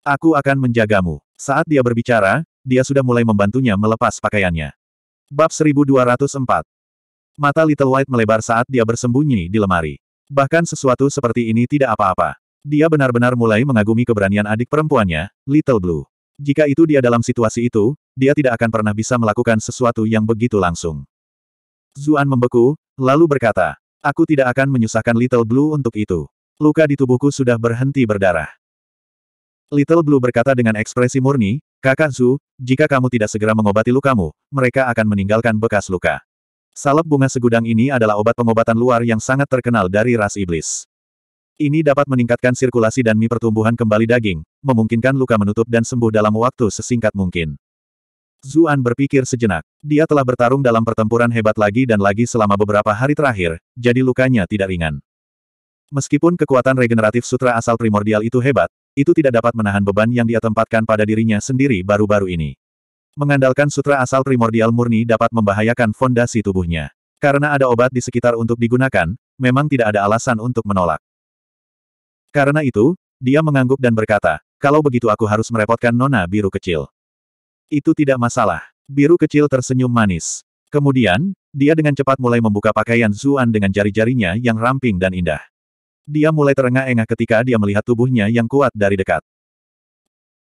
Aku akan menjagamu. Saat dia berbicara, dia sudah mulai membantunya melepas pakaiannya. Bab 1204 Mata Little White melebar saat dia bersembunyi di lemari. Bahkan sesuatu seperti ini tidak apa-apa. Dia benar-benar mulai mengagumi keberanian adik perempuannya, Little Blue. Jika itu dia dalam situasi itu, dia tidak akan pernah bisa melakukan sesuatu yang begitu langsung. Zuan membeku, lalu berkata, Aku tidak akan menyusahkan Little Blue untuk itu. Luka di tubuhku sudah berhenti berdarah. Little Blue berkata dengan ekspresi murni, Kakak Zhu, jika kamu tidak segera mengobati lukamu, mereka akan meninggalkan bekas luka. Salep bunga segudang ini adalah obat pengobatan luar yang sangat terkenal dari ras iblis. Ini dapat meningkatkan sirkulasi dan mi pertumbuhan kembali daging, memungkinkan luka menutup dan sembuh dalam waktu sesingkat mungkin. Zuan berpikir sejenak. Dia telah bertarung dalam pertempuran hebat lagi dan lagi selama beberapa hari terakhir, jadi lukanya tidak ringan. Meskipun kekuatan regeneratif sutra asal primordial itu hebat, itu tidak dapat menahan beban yang dia tempatkan pada dirinya sendiri baru-baru ini. Mengandalkan sutra asal primordial murni dapat membahayakan fondasi tubuhnya. Karena ada obat di sekitar untuk digunakan, memang tidak ada alasan untuk menolak. Karena itu, dia mengangguk dan berkata, kalau begitu aku harus merepotkan nona biru kecil. Itu tidak masalah. Biru kecil tersenyum manis. Kemudian, dia dengan cepat mulai membuka pakaian Zuan dengan jari-jarinya yang ramping dan indah. Dia mulai terengah-engah ketika dia melihat tubuhnya yang kuat dari dekat.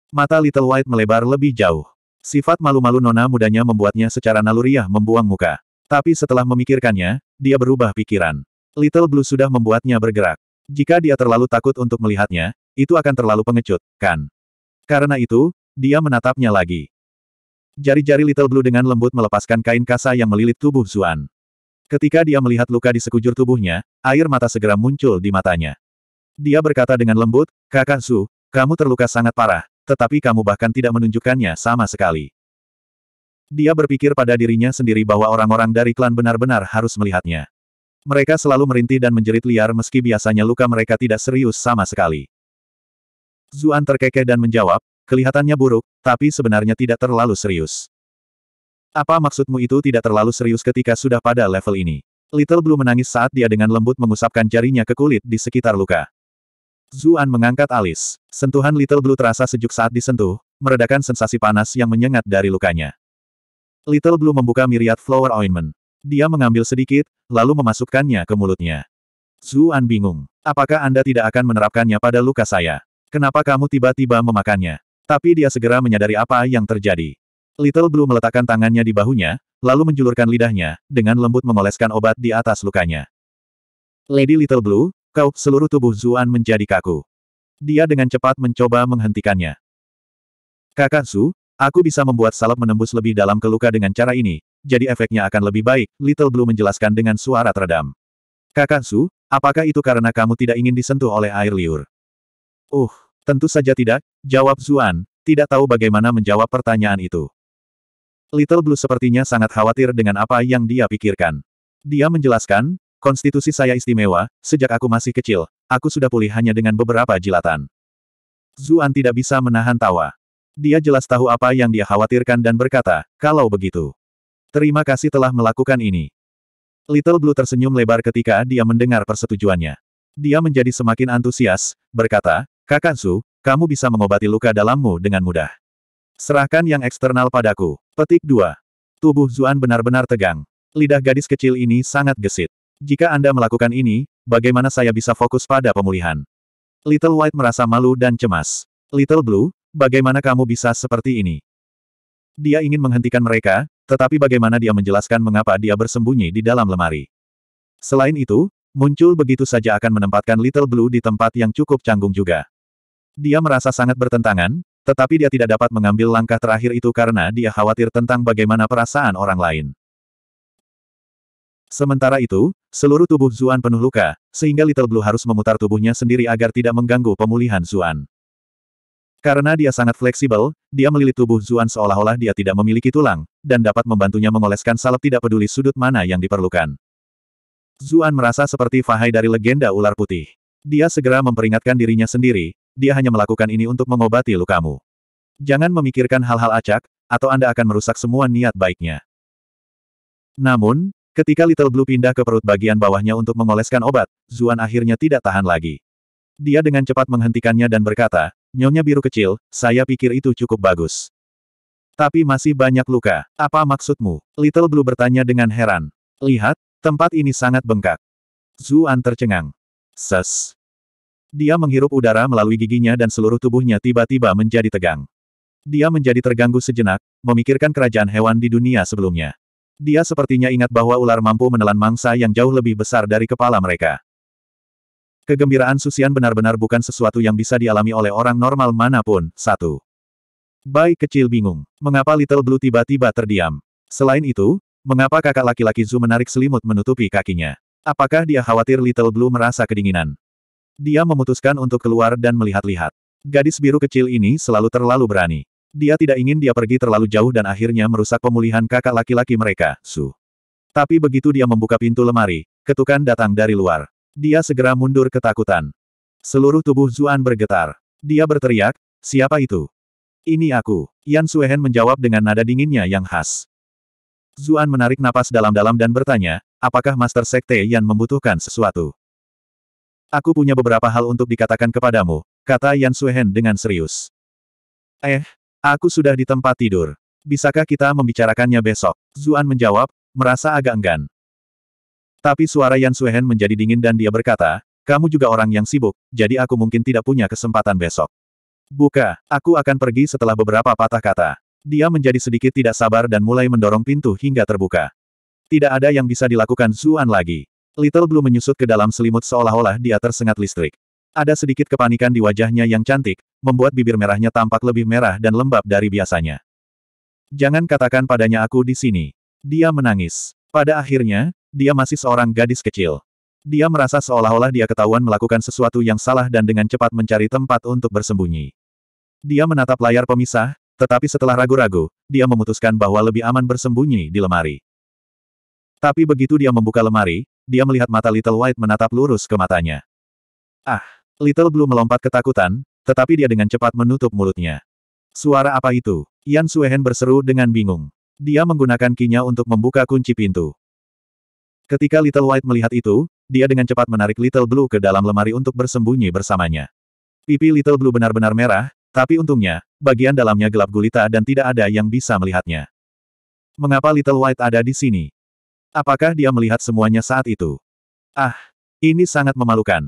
Mata Little White melebar lebih jauh. Sifat malu-malu nona mudanya membuatnya secara naluriah membuang muka. Tapi setelah memikirkannya, dia berubah pikiran. Little Blue sudah membuatnya bergerak. Jika dia terlalu takut untuk melihatnya, itu akan terlalu pengecut, kan? Karena itu, dia menatapnya lagi. Jari-jari Little Blue dengan lembut melepaskan kain kasa yang melilit tubuh Zuan. Ketika dia melihat luka di sekujur tubuhnya, air mata segera muncul di matanya. Dia berkata dengan lembut, Kakak Su, kamu terluka sangat parah, tetapi kamu bahkan tidak menunjukkannya sama sekali. Dia berpikir pada dirinya sendiri bahwa orang-orang dari klan benar-benar harus melihatnya. Mereka selalu merintih dan menjerit liar meski biasanya luka mereka tidak serius sama sekali. Zuan terkekeh dan menjawab, kelihatannya buruk, tapi sebenarnya tidak terlalu serius. Apa maksudmu itu tidak terlalu serius ketika sudah pada level ini? Little Blue menangis saat dia dengan lembut mengusapkan jarinya ke kulit di sekitar luka. Zuan mengangkat alis. Sentuhan Little Blue terasa sejuk saat disentuh, meredakan sensasi panas yang menyengat dari lukanya. Little Blue membuka myriad flower ointment. Dia mengambil sedikit, lalu memasukkannya ke mulutnya. Zuan bingung. Apakah Anda tidak akan menerapkannya pada luka saya? Kenapa kamu tiba-tiba memakannya? Tapi dia segera menyadari apa yang terjadi. Little Blue meletakkan tangannya di bahunya, lalu menjulurkan lidahnya, dengan lembut mengoleskan obat di atas lukanya. Lady Little Blue, kau, seluruh tubuh Zuan menjadi kaku. Dia dengan cepat mencoba menghentikannya. Kakak Su, aku bisa membuat salep menembus lebih dalam ke luka dengan cara ini, jadi efeknya akan lebih baik, Little Blue menjelaskan dengan suara teredam. Kakak Su, apakah itu karena kamu tidak ingin disentuh oleh air liur? Uh, tentu saja tidak, jawab Zuan, tidak tahu bagaimana menjawab pertanyaan itu. Little Blue sepertinya sangat khawatir dengan apa yang dia pikirkan. Dia menjelaskan, konstitusi saya istimewa, sejak aku masih kecil, aku sudah pulih hanya dengan beberapa jilatan. Zuan tidak bisa menahan tawa. Dia jelas tahu apa yang dia khawatirkan dan berkata, kalau begitu. Terima kasih telah melakukan ini. Little Blue tersenyum lebar ketika dia mendengar persetujuannya. Dia menjadi semakin antusias, berkata, Kakansu, kamu bisa mengobati luka dalammu dengan mudah. Serahkan yang eksternal padaku. Petik 2. Tubuh Zuan benar-benar tegang. Lidah gadis kecil ini sangat gesit. Jika Anda melakukan ini, bagaimana saya bisa fokus pada pemulihan? Little White merasa malu dan cemas. Little Blue, bagaimana kamu bisa seperti ini? Dia ingin menghentikan mereka, tetapi bagaimana dia menjelaskan mengapa dia bersembunyi di dalam lemari? Selain itu, muncul begitu saja akan menempatkan Little Blue di tempat yang cukup canggung juga. Dia merasa sangat bertentangan, tetapi dia tidak dapat mengambil langkah terakhir itu karena dia khawatir tentang bagaimana perasaan orang lain. Sementara itu, seluruh tubuh Zuan penuh luka, sehingga Little Blue harus memutar tubuhnya sendiri agar tidak mengganggu pemulihan Zuan. Karena dia sangat fleksibel, dia melilit tubuh Zuan seolah-olah dia tidak memiliki tulang, dan dapat membantunya mengoleskan salep tidak peduli sudut mana yang diperlukan. Zuan merasa seperti Fahai dari legenda ular putih. Dia segera memperingatkan dirinya sendiri, dia hanya melakukan ini untuk mengobati lukamu. Jangan memikirkan hal-hal acak, atau Anda akan merusak semua niat baiknya. Namun, ketika Little Blue pindah ke perut bagian bawahnya untuk mengoleskan obat, Zuan akhirnya tidak tahan lagi. Dia dengan cepat menghentikannya dan berkata, Nyonya biru kecil, saya pikir itu cukup bagus. Tapi masih banyak luka. Apa maksudmu? Little Blue bertanya dengan heran. Lihat, tempat ini sangat bengkak. Zuan tercengang. Ses. Dia menghirup udara melalui giginya dan seluruh tubuhnya tiba-tiba menjadi tegang. Dia menjadi terganggu sejenak, memikirkan kerajaan hewan di dunia sebelumnya. Dia sepertinya ingat bahwa ular mampu menelan mangsa yang jauh lebih besar dari kepala mereka. Kegembiraan Susian benar-benar bukan sesuatu yang bisa dialami oleh orang normal manapun. Satu. Baik kecil bingung. Mengapa Little Blue tiba-tiba terdiam? Selain itu, mengapa kakak laki-laki Zu menarik selimut menutupi kakinya? Apakah dia khawatir Little Blue merasa kedinginan? Dia memutuskan untuk keluar dan melihat-lihat. Gadis biru kecil ini selalu terlalu berani. Dia tidak ingin dia pergi terlalu jauh dan akhirnya merusak pemulihan kakak laki-laki mereka, Su. Tapi begitu dia membuka pintu lemari, ketukan datang dari luar. Dia segera mundur ketakutan. Seluruh tubuh Zuan bergetar. Dia berteriak, siapa itu? Ini aku. Yan Suehen menjawab dengan nada dinginnya yang khas. Zuan menarik napas dalam-dalam dan bertanya, apakah Master Sekte Yan membutuhkan sesuatu? Aku punya beberapa hal untuk dikatakan kepadamu, kata Yan Suhen dengan serius. Eh, aku sudah di tempat tidur. Bisakah kita membicarakannya besok? Zuan menjawab, merasa agak enggan. Tapi suara Yan Suhen menjadi dingin dan dia berkata, kamu juga orang yang sibuk, jadi aku mungkin tidak punya kesempatan besok. Buka, aku akan pergi setelah beberapa patah kata. Dia menjadi sedikit tidak sabar dan mulai mendorong pintu hingga terbuka. Tidak ada yang bisa dilakukan Zuan lagi. Little Blue menyusut ke dalam selimut seolah-olah dia tersengat listrik. Ada sedikit kepanikan di wajahnya yang cantik, membuat bibir merahnya tampak lebih merah dan lembab dari biasanya. Jangan katakan padanya aku di sini. Dia menangis. Pada akhirnya, dia masih seorang gadis kecil. Dia merasa seolah-olah dia ketahuan melakukan sesuatu yang salah dan dengan cepat mencari tempat untuk bersembunyi. Dia menatap layar pemisah, tetapi setelah ragu-ragu, dia memutuskan bahwa lebih aman bersembunyi di lemari. Tapi begitu dia membuka lemari, dia melihat mata Little White menatap lurus ke matanya. Ah! Little Blue melompat ketakutan, tetapi dia dengan cepat menutup mulutnya. Suara apa itu? Yan Suehen berseru dengan bingung. Dia menggunakan kinya untuk membuka kunci pintu. Ketika Little White melihat itu, dia dengan cepat menarik Little Blue ke dalam lemari untuk bersembunyi bersamanya. Pipi Little Blue benar-benar merah, tapi untungnya, bagian dalamnya gelap gulita dan tidak ada yang bisa melihatnya. Mengapa Little White ada di sini? Apakah dia melihat semuanya saat itu? Ah, ini sangat memalukan.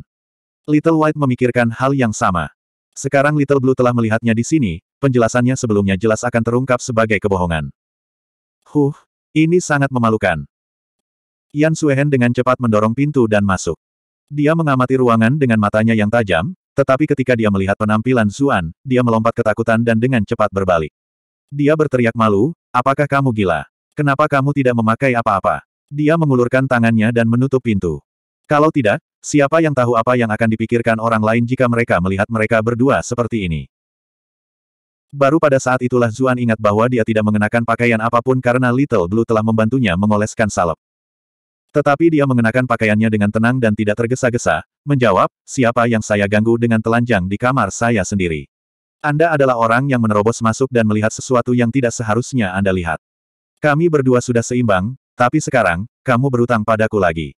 Little White memikirkan hal yang sama. Sekarang Little Blue telah melihatnya di sini, penjelasannya sebelumnya jelas akan terungkap sebagai kebohongan. Huh, ini sangat memalukan. Yan Suehen dengan cepat mendorong pintu dan masuk. Dia mengamati ruangan dengan matanya yang tajam, tetapi ketika dia melihat penampilan Zuan, dia melompat ketakutan dan dengan cepat berbalik. Dia berteriak malu, apakah kamu gila? Kenapa kamu tidak memakai apa-apa? Dia mengulurkan tangannya dan menutup pintu. Kalau tidak, siapa yang tahu apa yang akan dipikirkan orang lain jika mereka melihat mereka berdua seperti ini. Baru pada saat itulah Zuan ingat bahwa dia tidak mengenakan pakaian apapun karena Little Blue telah membantunya mengoleskan salep. Tetapi dia mengenakan pakaiannya dengan tenang dan tidak tergesa-gesa, menjawab, siapa yang saya ganggu dengan telanjang di kamar saya sendiri. Anda adalah orang yang menerobos masuk dan melihat sesuatu yang tidak seharusnya Anda lihat. Kami berdua sudah seimbang, tapi sekarang, kamu berutang padaku lagi.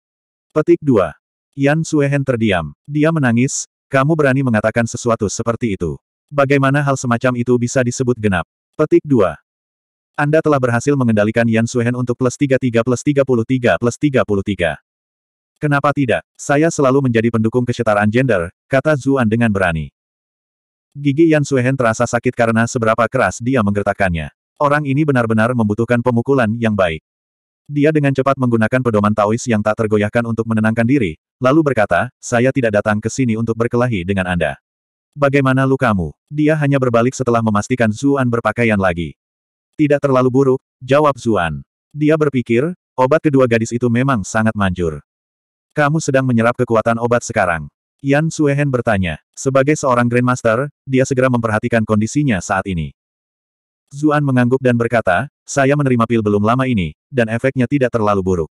Petik 2. Yan Suehen terdiam. Dia menangis, kamu berani mengatakan sesuatu seperti itu. Bagaimana hal semacam itu bisa disebut genap? Petik 2. Anda telah berhasil mengendalikan Yan Suehen untuk plus 33 plus 33 plus 33. Kenapa tidak? Saya selalu menjadi pendukung kesetaraan gender, kata Zuan dengan berani. Gigi Yan Suehen terasa sakit karena seberapa keras dia menggertakannya. Orang ini benar-benar membutuhkan pemukulan yang baik. Dia dengan cepat menggunakan pedoman Taois yang tak tergoyahkan untuk menenangkan diri, lalu berkata, saya tidak datang ke sini untuk berkelahi dengan Anda. Bagaimana lukamu? Dia hanya berbalik setelah memastikan Zuan berpakaian lagi. Tidak terlalu buruk, jawab Zuan. Dia berpikir, obat kedua gadis itu memang sangat manjur. Kamu sedang menyerap kekuatan obat sekarang. Yan Suehen bertanya. Sebagai seorang Grandmaster, dia segera memperhatikan kondisinya saat ini. Zuan mengangguk dan berkata, saya menerima pil belum lama ini, dan efeknya tidak terlalu buruk.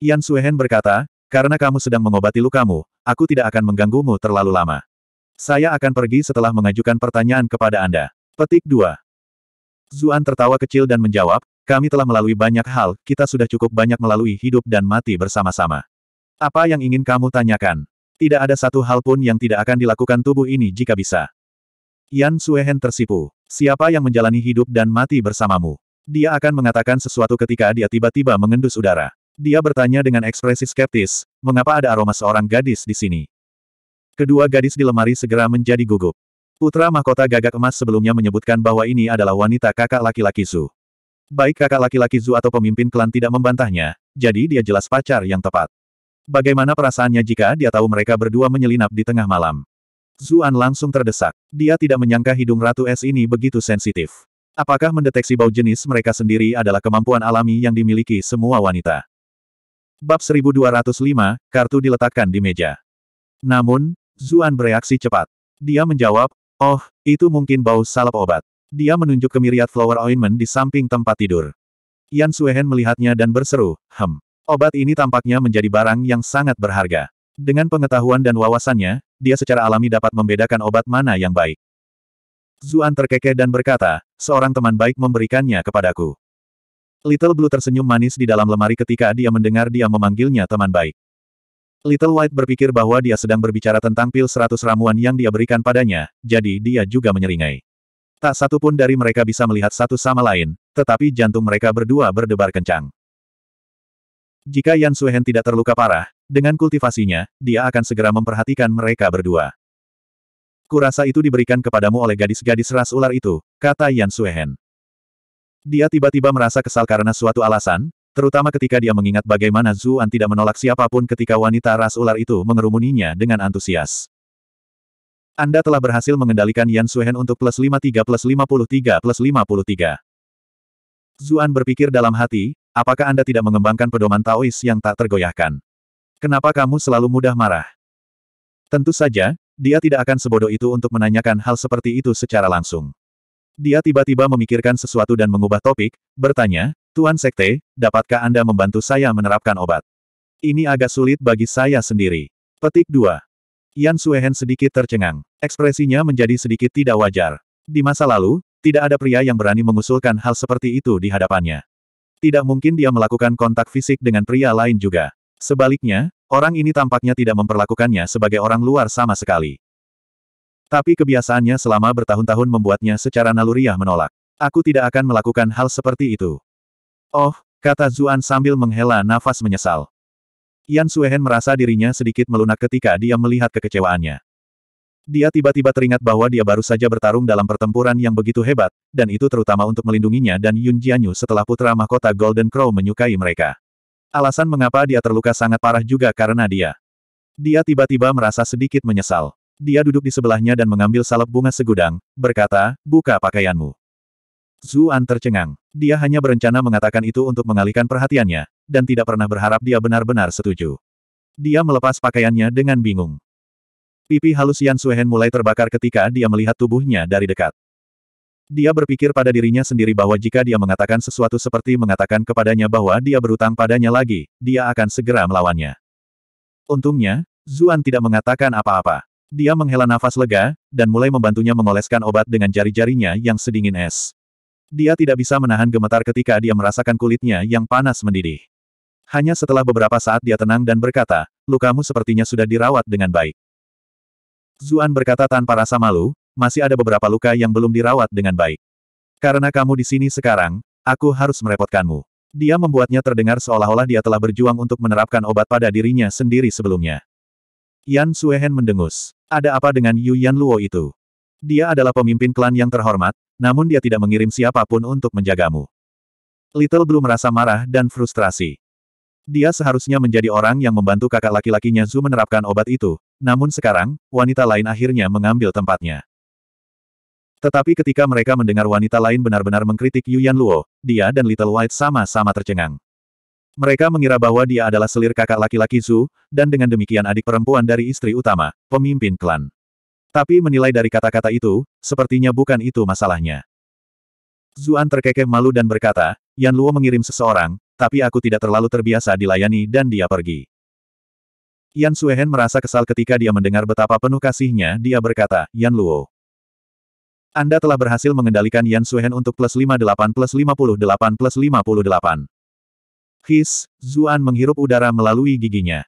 Yan Suehen berkata, karena kamu sedang mengobati lukamu, aku tidak akan mengganggumu terlalu lama. Saya akan pergi setelah mengajukan pertanyaan kepada Anda. Petik 2. Zuan tertawa kecil dan menjawab, kami telah melalui banyak hal, kita sudah cukup banyak melalui hidup dan mati bersama-sama. Apa yang ingin kamu tanyakan? Tidak ada satu hal pun yang tidak akan dilakukan tubuh ini jika bisa. Yan Suehen tersipu. Siapa yang menjalani hidup dan mati bersamamu? Dia akan mengatakan sesuatu ketika dia tiba-tiba mengendus udara. Dia bertanya dengan ekspresi skeptis, mengapa ada aroma seorang gadis di sini? Kedua gadis di lemari segera menjadi gugup. Putra mahkota gagak emas sebelumnya menyebutkan bahwa ini adalah wanita kakak laki-laki Zu. Baik kakak laki-laki Zu atau pemimpin klan tidak membantahnya, jadi dia jelas pacar yang tepat. Bagaimana perasaannya jika dia tahu mereka berdua menyelinap di tengah malam? Zuan langsung terdesak. Dia tidak menyangka hidung Ratu Es ini begitu sensitif. Apakah mendeteksi bau jenis mereka sendiri adalah kemampuan alami yang dimiliki semua wanita? Bab 1205, kartu diletakkan di meja. Namun, Zuan bereaksi cepat. Dia menjawab, oh, itu mungkin bau salep obat. Dia menunjuk ke miriat flower ointment di samping tempat tidur. Yan Suehen melihatnya dan berseru, hem. Obat ini tampaknya menjadi barang yang sangat berharga. Dengan pengetahuan dan wawasannya, dia secara alami dapat membedakan obat mana yang baik. Zuan terkekeh dan berkata, seorang teman baik memberikannya kepadaku. Little Blue tersenyum manis di dalam lemari ketika dia mendengar dia memanggilnya teman baik. Little White berpikir bahwa dia sedang berbicara tentang pil seratus ramuan yang dia berikan padanya, jadi dia juga menyeringai. Tak satu pun dari mereka bisa melihat satu sama lain, tetapi jantung mereka berdua berdebar kencang. Jika Yan Suhen tidak terluka parah, dengan kultivasinya, dia akan segera memperhatikan mereka berdua. Kurasa itu diberikan kepadamu oleh gadis-gadis ras ular itu, kata Yan Suhen. Dia tiba-tiba merasa kesal karena suatu alasan, terutama ketika dia mengingat bagaimana Zuan tidak menolak siapapun ketika wanita ras ular itu mengerumuninya dengan antusias. Anda telah berhasil mengendalikan Yan Suhen untuk plus 53 plus 53 plus 53. Zuan berpikir dalam hati, Apakah Anda tidak mengembangkan pedoman Taois yang tak tergoyahkan? Kenapa kamu selalu mudah marah? Tentu saja, dia tidak akan sebodoh itu untuk menanyakan hal seperti itu secara langsung. Dia tiba-tiba memikirkan sesuatu dan mengubah topik, bertanya, Tuan Sekte, dapatkah Anda membantu saya menerapkan obat? Ini agak sulit bagi saya sendiri. Petik 2. Yan Suehen sedikit tercengang. Ekspresinya menjadi sedikit tidak wajar. Di masa lalu, tidak ada pria yang berani mengusulkan hal seperti itu di hadapannya. Tidak mungkin dia melakukan kontak fisik dengan pria lain juga. Sebaliknya, orang ini tampaknya tidak memperlakukannya sebagai orang luar sama sekali. Tapi kebiasaannya selama bertahun-tahun membuatnya secara naluriah menolak. Aku tidak akan melakukan hal seperti itu. Oh, kata Zuan sambil menghela nafas menyesal. Yan Suehen merasa dirinya sedikit melunak ketika dia melihat kekecewaannya. Dia tiba-tiba teringat bahwa dia baru saja bertarung dalam pertempuran yang begitu hebat, dan itu terutama untuk melindunginya dan Yun Jianyu setelah putra mahkota Golden Crow menyukai mereka. Alasan mengapa dia terluka sangat parah juga karena dia. Dia tiba-tiba merasa sedikit menyesal. Dia duduk di sebelahnya dan mengambil salep bunga segudang, berkata, buka pakaianmu. Zuan tercengang. Dia hanya berencana mengatakan itu untuk mengalihkan perhatiannya, dan tidak pernah berharap dia benar-benar setuju. Dia melepas pakaiannya dengan bingung. Pipi halus Yan Suehen mulai terbakar ketika dia melihat tubuhnya dari dekat. Dia berpikir pada dirinya sendiri bahwa jika dia mengatakan sesuatu seperti mengatakan kepadanya bahwa dia berutang padanya lagi, dia akan segera melawannya. Untungnya, Zuan tidak mengatakan apa-apa. Dia menghela nafas lega, dan mulai membantunya mengoleskan obat dengan jari-jarinya yang sedingin es. Dia tidak bisa menahan gemetar ketika dia merasakan kulitnya yang panas mendidih. Hanya setelah beberapa saat dia tenang dan berkata, lukamu sepertinya sudah dirawat dengan baik. Zuan berkata tanpa rasa malu, masih ada beberapa luka yang belum dirawat dengan baik. Karena kamu di sini sekarang, aku harus merepotkanmu. Dia membuatnya terdengar seolah-olah dia telah berjuang untuk menerapkan obat pada dirinya sendiri sebelumnya. Yan Suehen mendengus. Ada apa dengan Yu Yan Luo itu? Dia adalah pemimpin klan yang terhormat, namun dia tidak mengirim siapapun untuk menjagamu. Little Blue merasa marah dan frustrasi. Dia seharusnya menjadi orang yang membantu kakak laki-lakinya Zu menerapkan obat itu, namun sekarang, wanita lain akhirnya mengambil tempatnya. Tetapi ketika mereka mendengar wanita lain benar-benar mengkritik Yuan Luo, dia dan Little White sama-sama tercengang. Mereka mengira bahwa dia adalah selir kakak laki-laki Zhu, dan dengan demikian adik perempuan dari istri utama, pemimpin klan. Tapi menilai dari kata-kata itu, sepertinya bukan itu masalahnya. Zuan terkekeh malu dan berkata, Yan Luo mengirim seseorang, tapi aku tidak terlalu terbiasa dilayani dan dia pergi. Yan Suehen merasa kesal ketika dia mendengar betapa penuh kasihnya, dia berkata, Yan Luo. Anda telah berhasil mengendalikan Yan Suehen untuk plus 58 plus 58 plus 58. His, Zuan menghirup udara melalui giginya.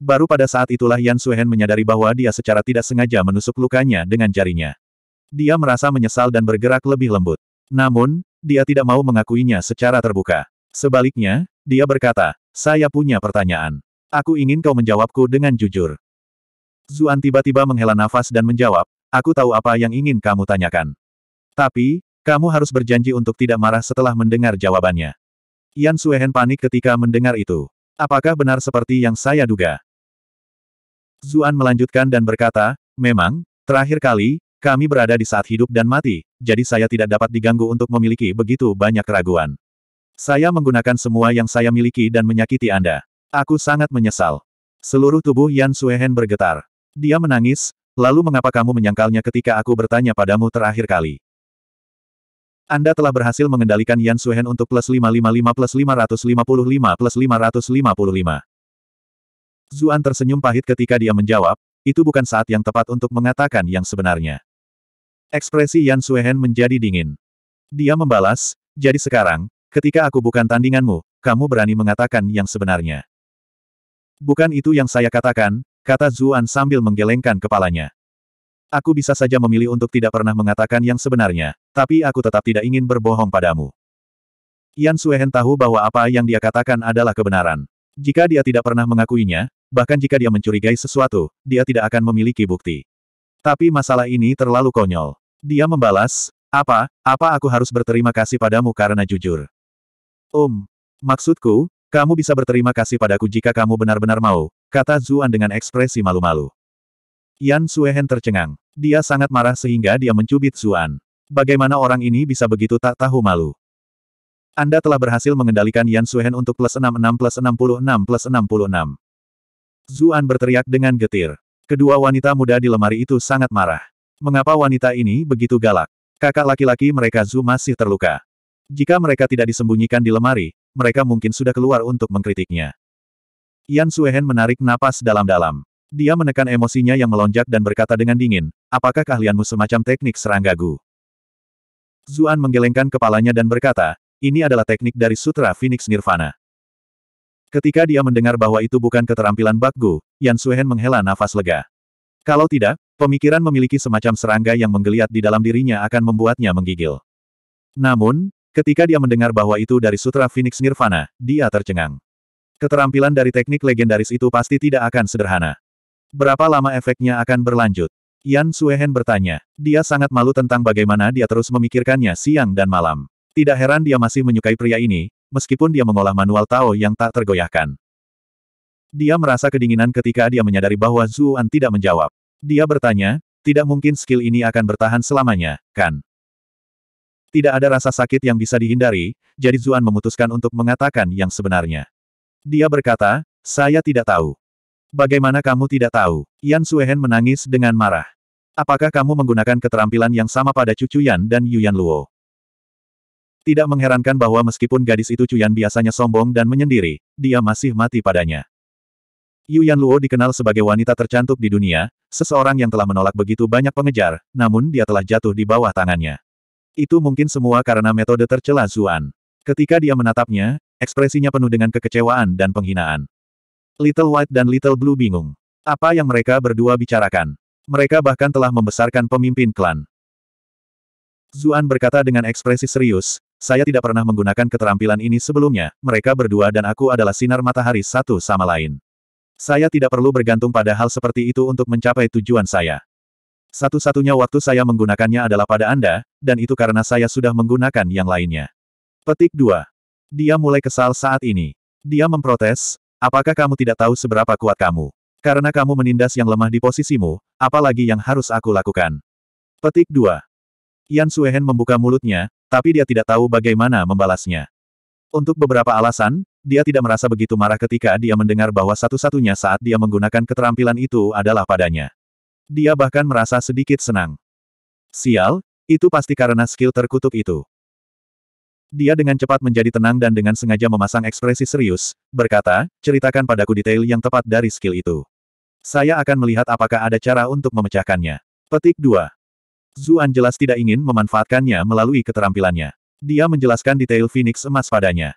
Baru pada saat itulah Yan Suehen menyadari bahwa dia secara tidak sengaja menusuk lukanya dengan jarinya. Dia merasa menyesal dan bergerak lebih lembut. Namun, dia tidak mau mengakuinya secara terbuka. Sebaliknya, dia berkata, saya punya pertanyaan. Aku ingin kau menjawabku dengan jujur. Zuan tiba-tiba menghela nafas dan menjawab, aku tahu apa yang ingin kamu tanyakan. Tapi, kamu harus berjanji untuk tidak marah setelah mendengar jawabannya. Yan Suehen panik ketika mendengar itu. Apakah benar seperti yang saya duga? Zuan melanjutkan dan berkata, memang, terakhir kali, kami berada di saat hidup dan mati, jadi saya tidak dapat diganggu untuk memiliki begitu banyak keraguan. Saya menggunakan semua yang saya miliki dan menyakiti Anda. Aku sangat menyesal. Seluruh tubuh Yan Suehen bergetar. Dia menangis, lalu mengapa kamu menyangkalnya ketika aku bertanya padamu terakhir kali? Anda telah berhasil mengendalikan Yan Suehen untuk plus 555 plus 555 plus 555. Zuan tersenyum pahit ketika dia menjawab, itu bukan saat yang tepat untuk mengatakan yang sebenarnya. Ekspresi Yan Suehen menjadi dingin. Dia membalas, jadi sekarang, ketika aku bukan tandinganmu, kamu berani mengatakan yang sebenarnya. Bukan itu yang saya katakan, kata Zuan sambil menggelengkan kepalanya. Aku bisa saja memilih untuk tidak pernah mengatakan yang sebenarnya, tapi aku tetap tidak ingin berbohong padamu. Yan Suehen tahu bahwa apa yang dia katakan adalah kebenaran. Jika dia tidak pernah mengakuinya, bahkan jika dia mencurigai sesuatu, dia tidak akan memiliki bukti. Tapi masalah ini terlalu konyol. Dia membalas, apa, apa aku harus berterima kasih padamu karena jujur. um, maksudku, kamu bisa berterima kasih padaku jika kamu benar-benar mau, kata Zuan dengan ekspresi malu-malu. Yan Suehen tercengang. Dia sangat marah sehingga dia mencubit Zuan. Bagaimana orang ini bisa begitu tak tahu malu? Anda telah berhasil mengendalikan Yan Suehen untuk plus 66 plus 66 plus 66. Zuan berteriak dengan getir. Kedua wanita muda di lemari itu sangat marah. Mengapa wanita ini begitu galak? Kakak laki-laki mereka Zu masih terluka. Jika mereka tidak disembunyikan di lemari, mereka mungkin sudah keluar untuk mengkritiknya. Yan Suehen menarik napas dalam-dalam. Dia menekan emosinya yang melonjak dan berkata dengan dingin, apakah keahlianmu semacam teknik serangga Gu? Zuan menggelengkan kepalanya dan berkata, ini adalah teknik dari Sutra Phoenix Nirvana. Ketika dia mendengar bahwa itu bukan keterampilan Bakgu, Yan Suehen menghela nafas lega. Kalau tidak, pemikiran memiliki semacam serangga yang menggeliat di dalam dirinya akan membuatnya menggigil. Namun, Ketika dia mendengar bahwa itu dari Sutra Phoenix Nirvana, dia tercengang. Keterampilan dari teknik legendaris itu pasti tidak akan sederhana. Berapa lama efeknya akan berlanjut? Yan Suehen bertanya. Dia sangat malu tentang bagaimana dia terus memikirkannya siang dan malam. Tidak heran dia masih menyukai pria ini, meskipun dia mengolah manual Tao yang tak tergoyahkan. Dia merasa kedinginan ketika dia menyadari bahwa Zuan tidak menjawab. Dia bertanya, tidak mungkin skill ini akan bertahan selamanya, kan? Tidak ada rasa sakit yang bisa dihindari, jadi Zuan memutuskan untuk mengatakan yang sebenarnya. Dia berkata, saya tidak tahu. Bagaimana kamu tidak tahu? Yan Suehen menangis dengan marah. Apakah kamu menggunakan keterampilan yang sama pada Cucu Yan dan Yuyan Luo? Tidak mengherankan bahwa meskipun gadis itu Cuyan biasanya sombong dan menyendiri, dia masih mati padanya. Yuyan Luo dikenal sebagai wanita tercantik di dunia, seseorang yang telah menolak begitu banyak pengejar, namun dia telah jatuh di bawah tangannya. Itu mungkin semua karena metode tercela Zuan. Ketika dia menatapnya, ekspresinya penuh dengan kekecewaan dan penghinaan. Little White dan Little Blue bingung. Apa yang mereka berdua bicarakan? Mereka bahkan telah membesarkan pemimpin klan. Zuan berkata dengan ekspresi serius, saya tidak pernah menggunakan keterampilan ini sebelumnya, mereka berdua dan aku adalah sinar matahari satu sama lain. Saya tidak perlu bergantung pada hal seperti itu untuk mencapai tujuan saya. Satu-satunya waktu saya menggunakannya adalah pada Anda, dan itu karena saya sudah menggunakan yang lainnya. Petik 2. Dia mulai kesal saat ini. Dia memprotes, apakah kamu tidak tahu seberapa kuat kamu? Karena kamu menindas yang lemah di posisimu, apalagi yang harus aku lakukan? Petik 2. Yan Suehen membuka mulutnya, tapi dia tidak tahu bagaimana membalasnya. Untuk beberapa alasan, dia tidak merasa begitu marah ketika dia mendengar bahwa satu-satunya saat dia menggunakan keterampilan itu adalah padanya. Dia bahkan merasa sedikit senang. Sial, itu pasti karena skill terkutuk itu. Dia dengan cepat menjadi tenang dan dengan sengaja memasang ekspresi serius, berkata, ceritakan padaku detail yang tepat dari skill itu. Saya akan melihat apakah ada cara untuk memecahkannya. Petik 2. Zuan jelas tidak ingin memanfaatkannya melalui keterampilannya. Dia menjelaskan detail Phoenix emas padanya.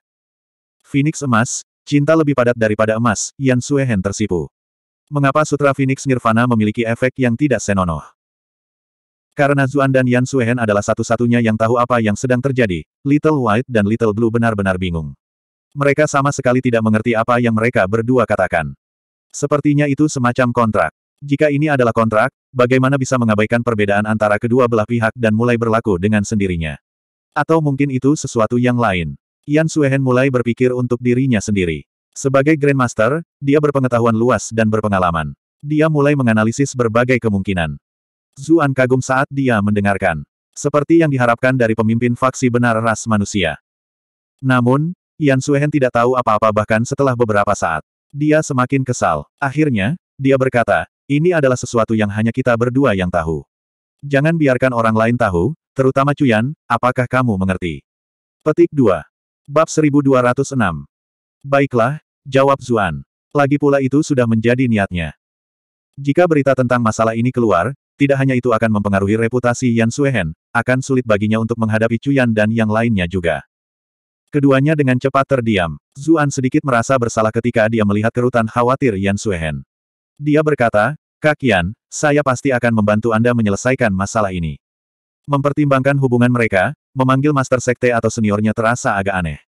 Phoenix emas, cinta lebih padat daripada emas, Yan Suehen tersipu mengapa Sutra Phoenix Nirvana memiliki efek yang tidak senonoh. Karena Zuan dan Yan Suehen adalah satu-satunya yang tahu apa yang sedang terjadi, Little White dan Little Blue benar-benar bingung. Mereka sama sekali tidak mengerti apa yang mereka berdua katakan. Sepertinya itu semacam kontrak. Jika ini adalah kontrak, bagaimana bisa mengabaikan perbedaan antara kedua belah pihak dan mulai berlaku dengan sendirinya? Atau mungkin itu sesuatu yang lain? Yan Suehen mulai berpikir untuk dirinya sendiri. Sebagai Grandmaster, dia berpengetahuan luas dan berpengalaman. Dia mulai menganalisis berbagai kemungkinan. Zuan kagum saat dia mendengarkan. Seperti yang diharapkan dari pemimpin faksi benar ras manusia. Namun, Yan Suehen tidak tahu apa-apa bahkan setelah beberapa saat. Dia semakin kesal. Akhirnya, dia berkata, ini adalah sesuatu yang hanya kita berdua yang tahu. Jangan biarkan orang lain tahu, terutama Cuyan, apakah kamu mengerti? Petik 2. Bab 1206 Baiklah, jawab Zuan. Lagi pula itu sudah menjadi niatnya. Jika berita tentang masalah ini keluar, tidak hanya itu akan mempengaruhi reputasi Yan Suehen, akan sulit baginya untuk menghadapi Cuyan dan yang lainnya juga. Keduanya dengan cepat terdiam. Zuan sedikit merasa bersalah ketika dia melihat kerutan khawatir Yan Suehen. Dia berkata, Kak Yan, saya pasti akan membantu Anda menyelesaikan masalah ini. Mempertimbangkan hubungan mereka, memanggil Master Sekte atau seniornya terasa agak aneh.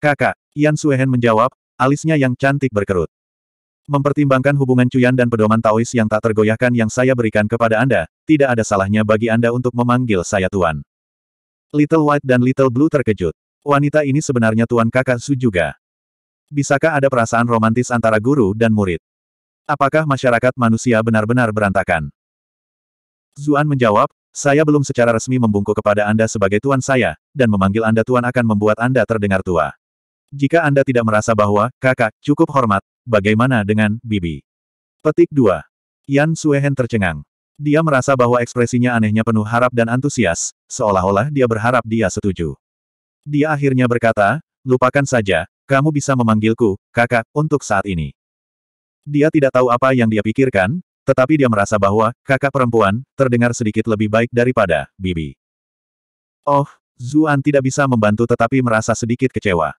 Kakak, Yan Suehen menjawab, alisnya yang cantik berkerut. Mempertimbangkan hubungan Cuyan dan pedoman Taois yang tak tergoyahkan yang saya berikan kepada Anda, tidak ada salahnya bagi Anda untuk memanggil saya Tuan. Little White dan Little Blue terkejut. Wanita ini sebenarnya Tuan Kakak Su juga. Bisakah ada perasaan romantis antara guru dan murid? Apakah masyarakat manusia benar-benar berantakan? Zuan menjawab, saya belum secara resmi membungkuk kepada Anda sebagai Tuan saya, dan memanggil Anda Tuan akan membuat Anda terdengar tua. Jika Anda tidak merasa bahwa, kakak, cukup hormat, bagaimana dengan, bibi? Petik 2. Yan Suehen tercengang. Dia merasa bahwa ekspresinya anehnya penuh harap dan antusias, seolah-olah dia berharap dia setuju. Dia akhirnya berkata, lupakan saja, kamu bisa memanggilku, kakak, untuk saat ini. Dia tidak tahu apa yang dia pikirkan, tetapi dia merasa bahwa, kakak perempuan, terdengar sedikit lebih baik daripada, bibi. Oh, Zuan tidak bisa membantu tetapi merasa sedikit kecewa.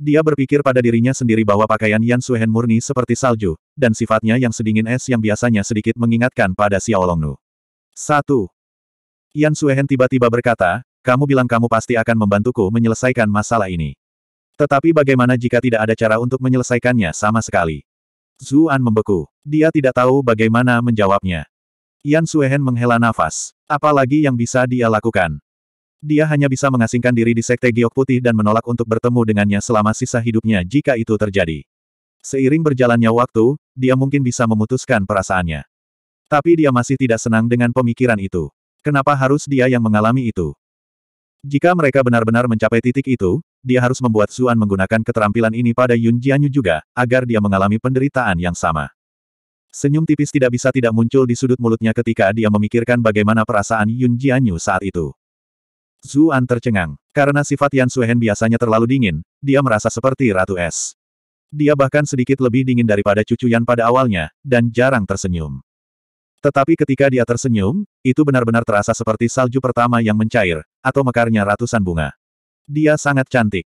Dia berpikir pada dirinya sendiri bahwa pakaian Yan Suhen murni seperti salju, dan sifatnya yang sedingin es yang biasanya sedikit mengingatkan pada Xiaolongnu. Satu. Yan Suhen tiba-tiba berkata, kamu bilang kamu pasti akan membantuku menyelesaikan masalah ini. Tetapi bagaimana jika tidak ada cara untuk menyelesaikannya sama sekali? Zuan membeku. Dia tidak tahu bagaimana menjawabnya. Yan Suhen menghela nafas. Apalagi yang bisa dia lakukan? Dia hanya bisa mengasingkan diri di Sekte Giok Putih dan menolak untuk bertemu dengannya selama sisa hidupnya jika itu terjadi. Seiring berjalannya waktu, dia mungkin bisa memutuskan perasaannya. Tapi dia masih tidak senang dengan pemikiran itu. Kenapa harus dia yang mengalami itu? Jika mereka benar-benar mencapai titik itu, dia harus membuat Suan menggunakan keterampilan ini pada Yun Jianyu juga, agar dia mengalami penderitaan yang sama. Senyum tipis tidak bisa tidak muncul di sudut mulutnya ketika dia memikirkan bagaimana perasaan Yun Jianyu saat itu. Zuan tercengang. Karena sifat Yan Suhen biasanya terlalu dingin, dia merasa seperti ratu es. Dia bahkan sedikit lebih dingin daripada cucu Yan pada awalnya, dan jarang tersenyum. Tetapi ketika dia tersenyum, itu benar-benar terasa seperti salju pertama yang mencair, atau mekarnya ratusan bunga. Dia sangat cantik.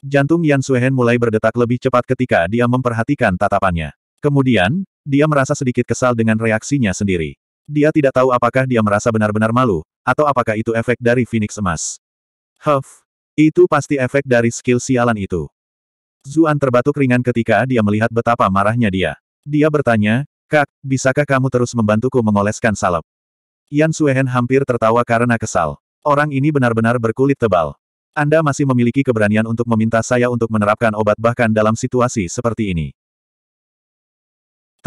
Jantung Yan Suhen mulai berdetak lebih cepat ketika dia memperhatikan tatapannya. Kemudian, dia merasa sedikit kesal dengan reaksinya sendiri. Dia tidak tahu apakah dia merasa benar-benar malu, atau apakah itu efek dari Phoenix Emas. Huff! Itu pasti efek dari skill sialan itu. Zuan terbatuk ringan ketika dia melihat betapa marahnya dia. Dia bertanya, Kak, bisakah kamu terus membantuku mengoleskan salep? Yan Suehen hampir tertawa karena kesal. Orang ini benar-benar berkulit tebal. Anda masih memiliki keberanian untuk meminta saya untuk menerapkan obat bahkan dalam situasi seperti ini.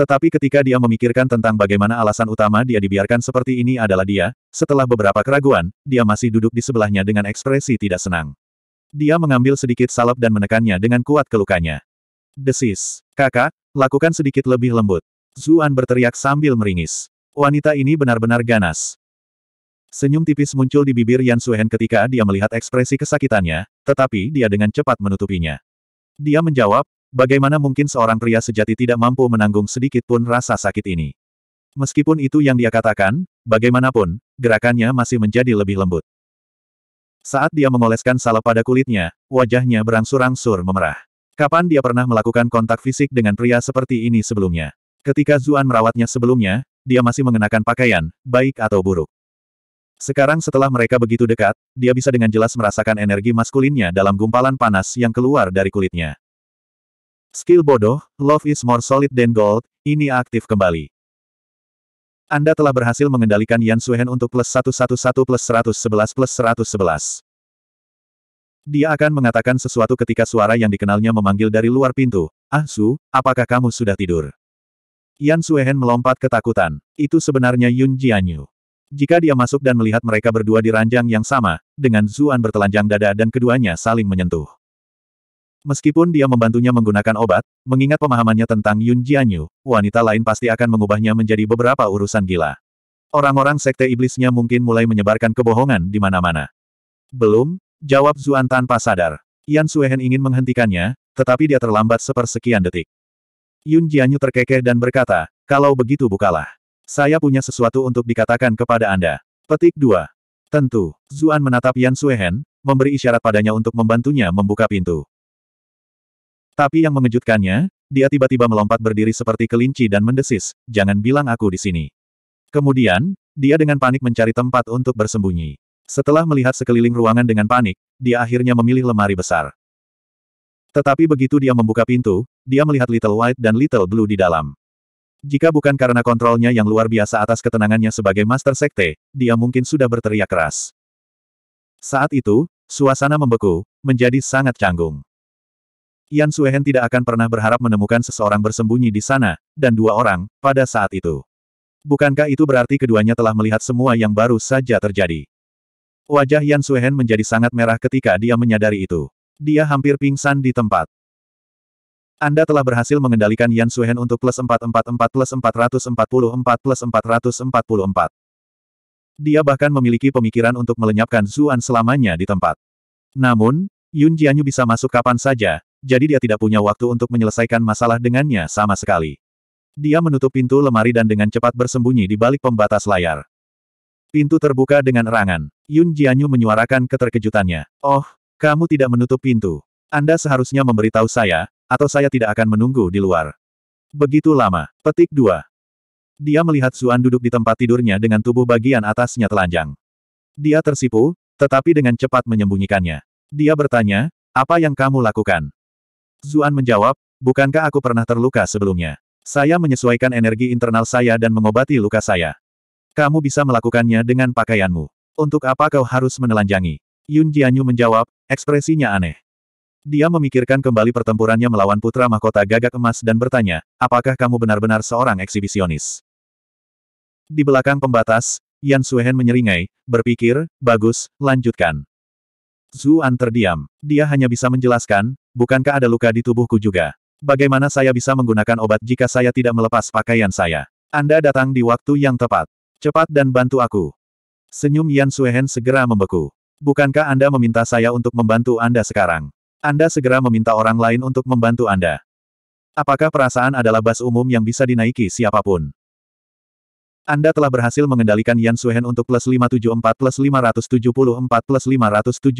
Tetapi ketika dia memikirkan tentang bagaimana alasan utama dia dibiarkan seperti ini adalah dia, setelah beberapa keraguan, dia masih duduk di sebelahnya dengan ekspresi tidak senang. Dia mengambil sedikit salep dan menekannya dengan kuat ke lukanya. Desis. Kakak, lakukan sedikit lebih lembut. Zuan berteriak sambil meringis. Wanita ini benar-benar ganas. Senyum tipis muncul di bibir Yan Suhen ketika dia melihat ekspresi kesakitannya, tetapi dia dengan cepat menutupinya. Dia menjawab, Bagaimana mungkin seorang pria sejati tidak mampu menanggung sedikit pun rasa sakit ini? Meskipun itu yang dia katakan, bagaimanapun, gerakannya masih menjadi lebih lembut. Saat dia mengoleskan salep pada kulitnya, wajahnya berangsur-angsur memerah. Kapan dia pernah melakukan kontak fisik dengan pria seperti ini sebelumnya? Ketika Zuan merawatnya sebelumnya, dia masih mengenakan pakaian, baik atau buruk. Sekarang setelah mereka begitu dekat, dia bisa dengan jelas merasakan energi maskulinnya dalam gumpalan panas yang keluar dari kulitnya. Skill bodoh, Love is more solid than gold, ini aktif kembali. Anda telah berhasil mengendalikan Yan Suhen untuk plus 111 plus 111 plus 111. Dia akan mengatakan sesuatu ketika suara yang dikenalnya memanggil dari luar pintu, Ah Su, apakah kamu sudah tidur? Yan Suhen melompat ketakutan. Itu sebenarnya Yun Jianyu. Jika dia masuk dan melihat mereka berdua di ranjang yang sama, dengan Zuan bertelanjang dada dan keduanya saling menyentuh. Meskipun dia membantunya menggunakan obat, mengingat pemahamannya tentang Yun Jianyu, wanita lain pasti akan mengubahnya menjadi beberapa urusan gila. Orang-orang sekte iblisnya mungkin mulai menyebarkan kebohongan di mana-mana. Belum, jawab Zuan tanpa sadar. Yan Suehen ingin menghentikannya, tetapi dia terlambat sepersekian detik. Yun Jianyu terkekeh dan berkata, kalau begitu bukalah. Saya punya sesuatu untuk dikatakan kepada Anda. Petik 2. Tentu, Zuan menatap Yan Suehen, memberi isyarat padanya untuk membantunya membuka pintu. Tapi yang mengejutkannya, dia tiba-tiba melompat berdiri seperti kelinci dan mendesis, jangan bilang aku di sini. Kemudian, dia dengan panik mencari tempat untuk bersembunyi. Setelah melihat sekeliling ruangan dengan panik, dia akhirnya memilih lemari besar. Tetapi begitu dia membuka pintu, dia melihat Little White dan Little Blue di dalam. Jika bukan karena kontrolnya yang luar biasa atas ketenangannya sebagai Master Sekte, dia mungkin sudah berteriak keras. Saat itu, suasana membeku, menjadi sangat canggung. Yan Suehen tidak akan pernah berharap menemukan seseorang bersembunyi di sana, dan dua orang, pada saat itu. Bukankah itu berarti keduanya telah melihat semua yang baru saja terjadi? Wajah Yan Suehen menjadi sangat merah ketika dia menyadari itu. Dia hampir pingsan di tempat. Anda telah berhasil mengendalikan Yan Suhen untuk plus 444 plus 444 plus 444. Dia bahkan memiliki pemikiran untuk melenyapkan Zuan selamanya di tempat. Namun, Yun Jianyu bisa masuk kapan saja, jadi dia tidak punya waktu untuk menyelesaikan masalah dengannya sama sekali. Dia menutup pintu lemari dan dengan cepat bersembunyi di balik pembatas layar. Pintu terbuka dengan erangan. Yun Jianyu menyuarakan keterkejutannya. Oh, kamu tidak menutup pintu. Anda seharusnya memberitahu saya, atau saya tidak akan menunggu di luar. Begitu lama. Petik 2. Dia melihat Suan duduk di tempat tidurnya dengan tubuh bagian atasnya telanjang. Dia tersipu, tetapi dengan cepat menyembunyikannya. Dia bertanya, apa yang kamu lakukan? Zuan menjawab, bukankah aku pernah terluka sebelumnya? Saya menyesuaikan energi internal saya dan mengobati luka saya. Kamu bisa melakukannya dengan pakaianmu. Untuk apa kau harus menelanjangi? Yun Jianyu menjawab, ekspresinya aneh. Dia memikirkan kembali pertempurannya melawan putra mahkota gagak emas dan bertanya, apakah kamu benar-benar seorang eksibisionis? Di belakang pembatas, Yan Suhen menyeringai, berpikir, bagus, lanjutkan. Zuan terdiam. Dia hanya bisa menjelaskan, bukankah ada luka di tubuhku juga? Bagaimana saya bisa menggunakan obat jika saya tidak melepas pakaian saya? Anda datang di waktu yang tepat. Cepat dan bantu aku. Senyum Yan Suehen segera membeku. Bukankah Anda meminta saya untuk membantu Anda sekarang? Anda segera meminta orang lain untuk membantu Anda. Apakah perasaan adalah bas umum yang bisa dinaiki siapapun? Anda telah berhasil mengendalikan Yan Suhen untuk plus 574 plus 574 plus 574.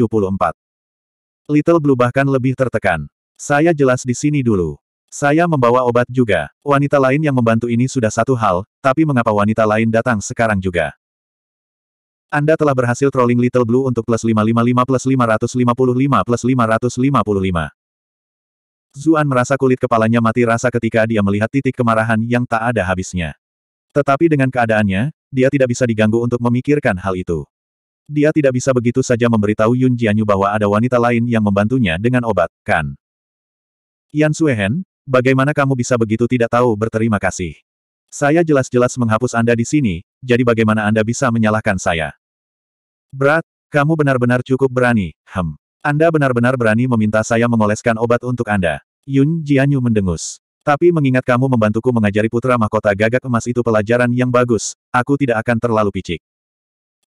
Little Blue bahkan lebih tertekan. Saya jelas di sini dulu. Saya membawa obat juga. Wanita lain yang membantu ini sudah satu hal, tapi mengapa wanita lain datang sekarang juga? Anda telah berhasil trolling Little Blue untuk plus 555 plus 555 plus 555. Zuan merasa kulit kepalanya mati rasa ketika dia melihat titik kemarahan yang tak ada habisnya. Tetapi dengan keadaannya, dia tidak bisa diganggu untuk memikirkan hal itu. Dia tidak bisa begitu saja memberitahu Yun Jianyu bahwa ada wanita lain yang membantunya dengan obat, kan? Yan Suehen, bagaimana kamu bisa begitu tidak tahu berterima kasih? Saya jelas-jelas menghapus Anda di sini, jadi bagaimana Anda bisa menyalahkan saya? Berat, kamu benar-benar cukup berani, hem. Anda benar-benar berani meminta saya mengoleskan obat untuk Anda. Yun Jianyu mendengus. Tapi mengingat kamu membantuku mengajari putra mahkota gagak emas itu pelajaran yang bagus, aku tidak akan terlalu picik.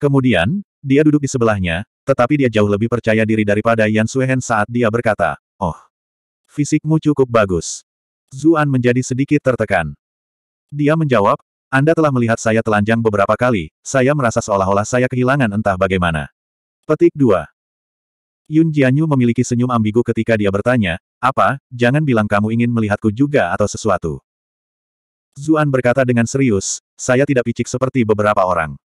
Kemudian, dia duduk di sebelahnya, tetapi dia jauh lebih percaya diri daripada Yan Suehen saat dia berkata, Oh, fisikmu cukup bagus. Zuan menjadi sedikit tertekan. Dia menjawab, Anda telah melihat saya telanjang beberapa kali, saya merasa seolah-olah saya kehilangan entah bagaimana. Petik 2. Yun Jianyu memiliki senyum ambigu ketika dia bertanya, apa, jangan bilang kamu ingin melihatku juga atau sesuatu. Zuan berkata dengan serius, saya tidak picik seperti beberapa orang.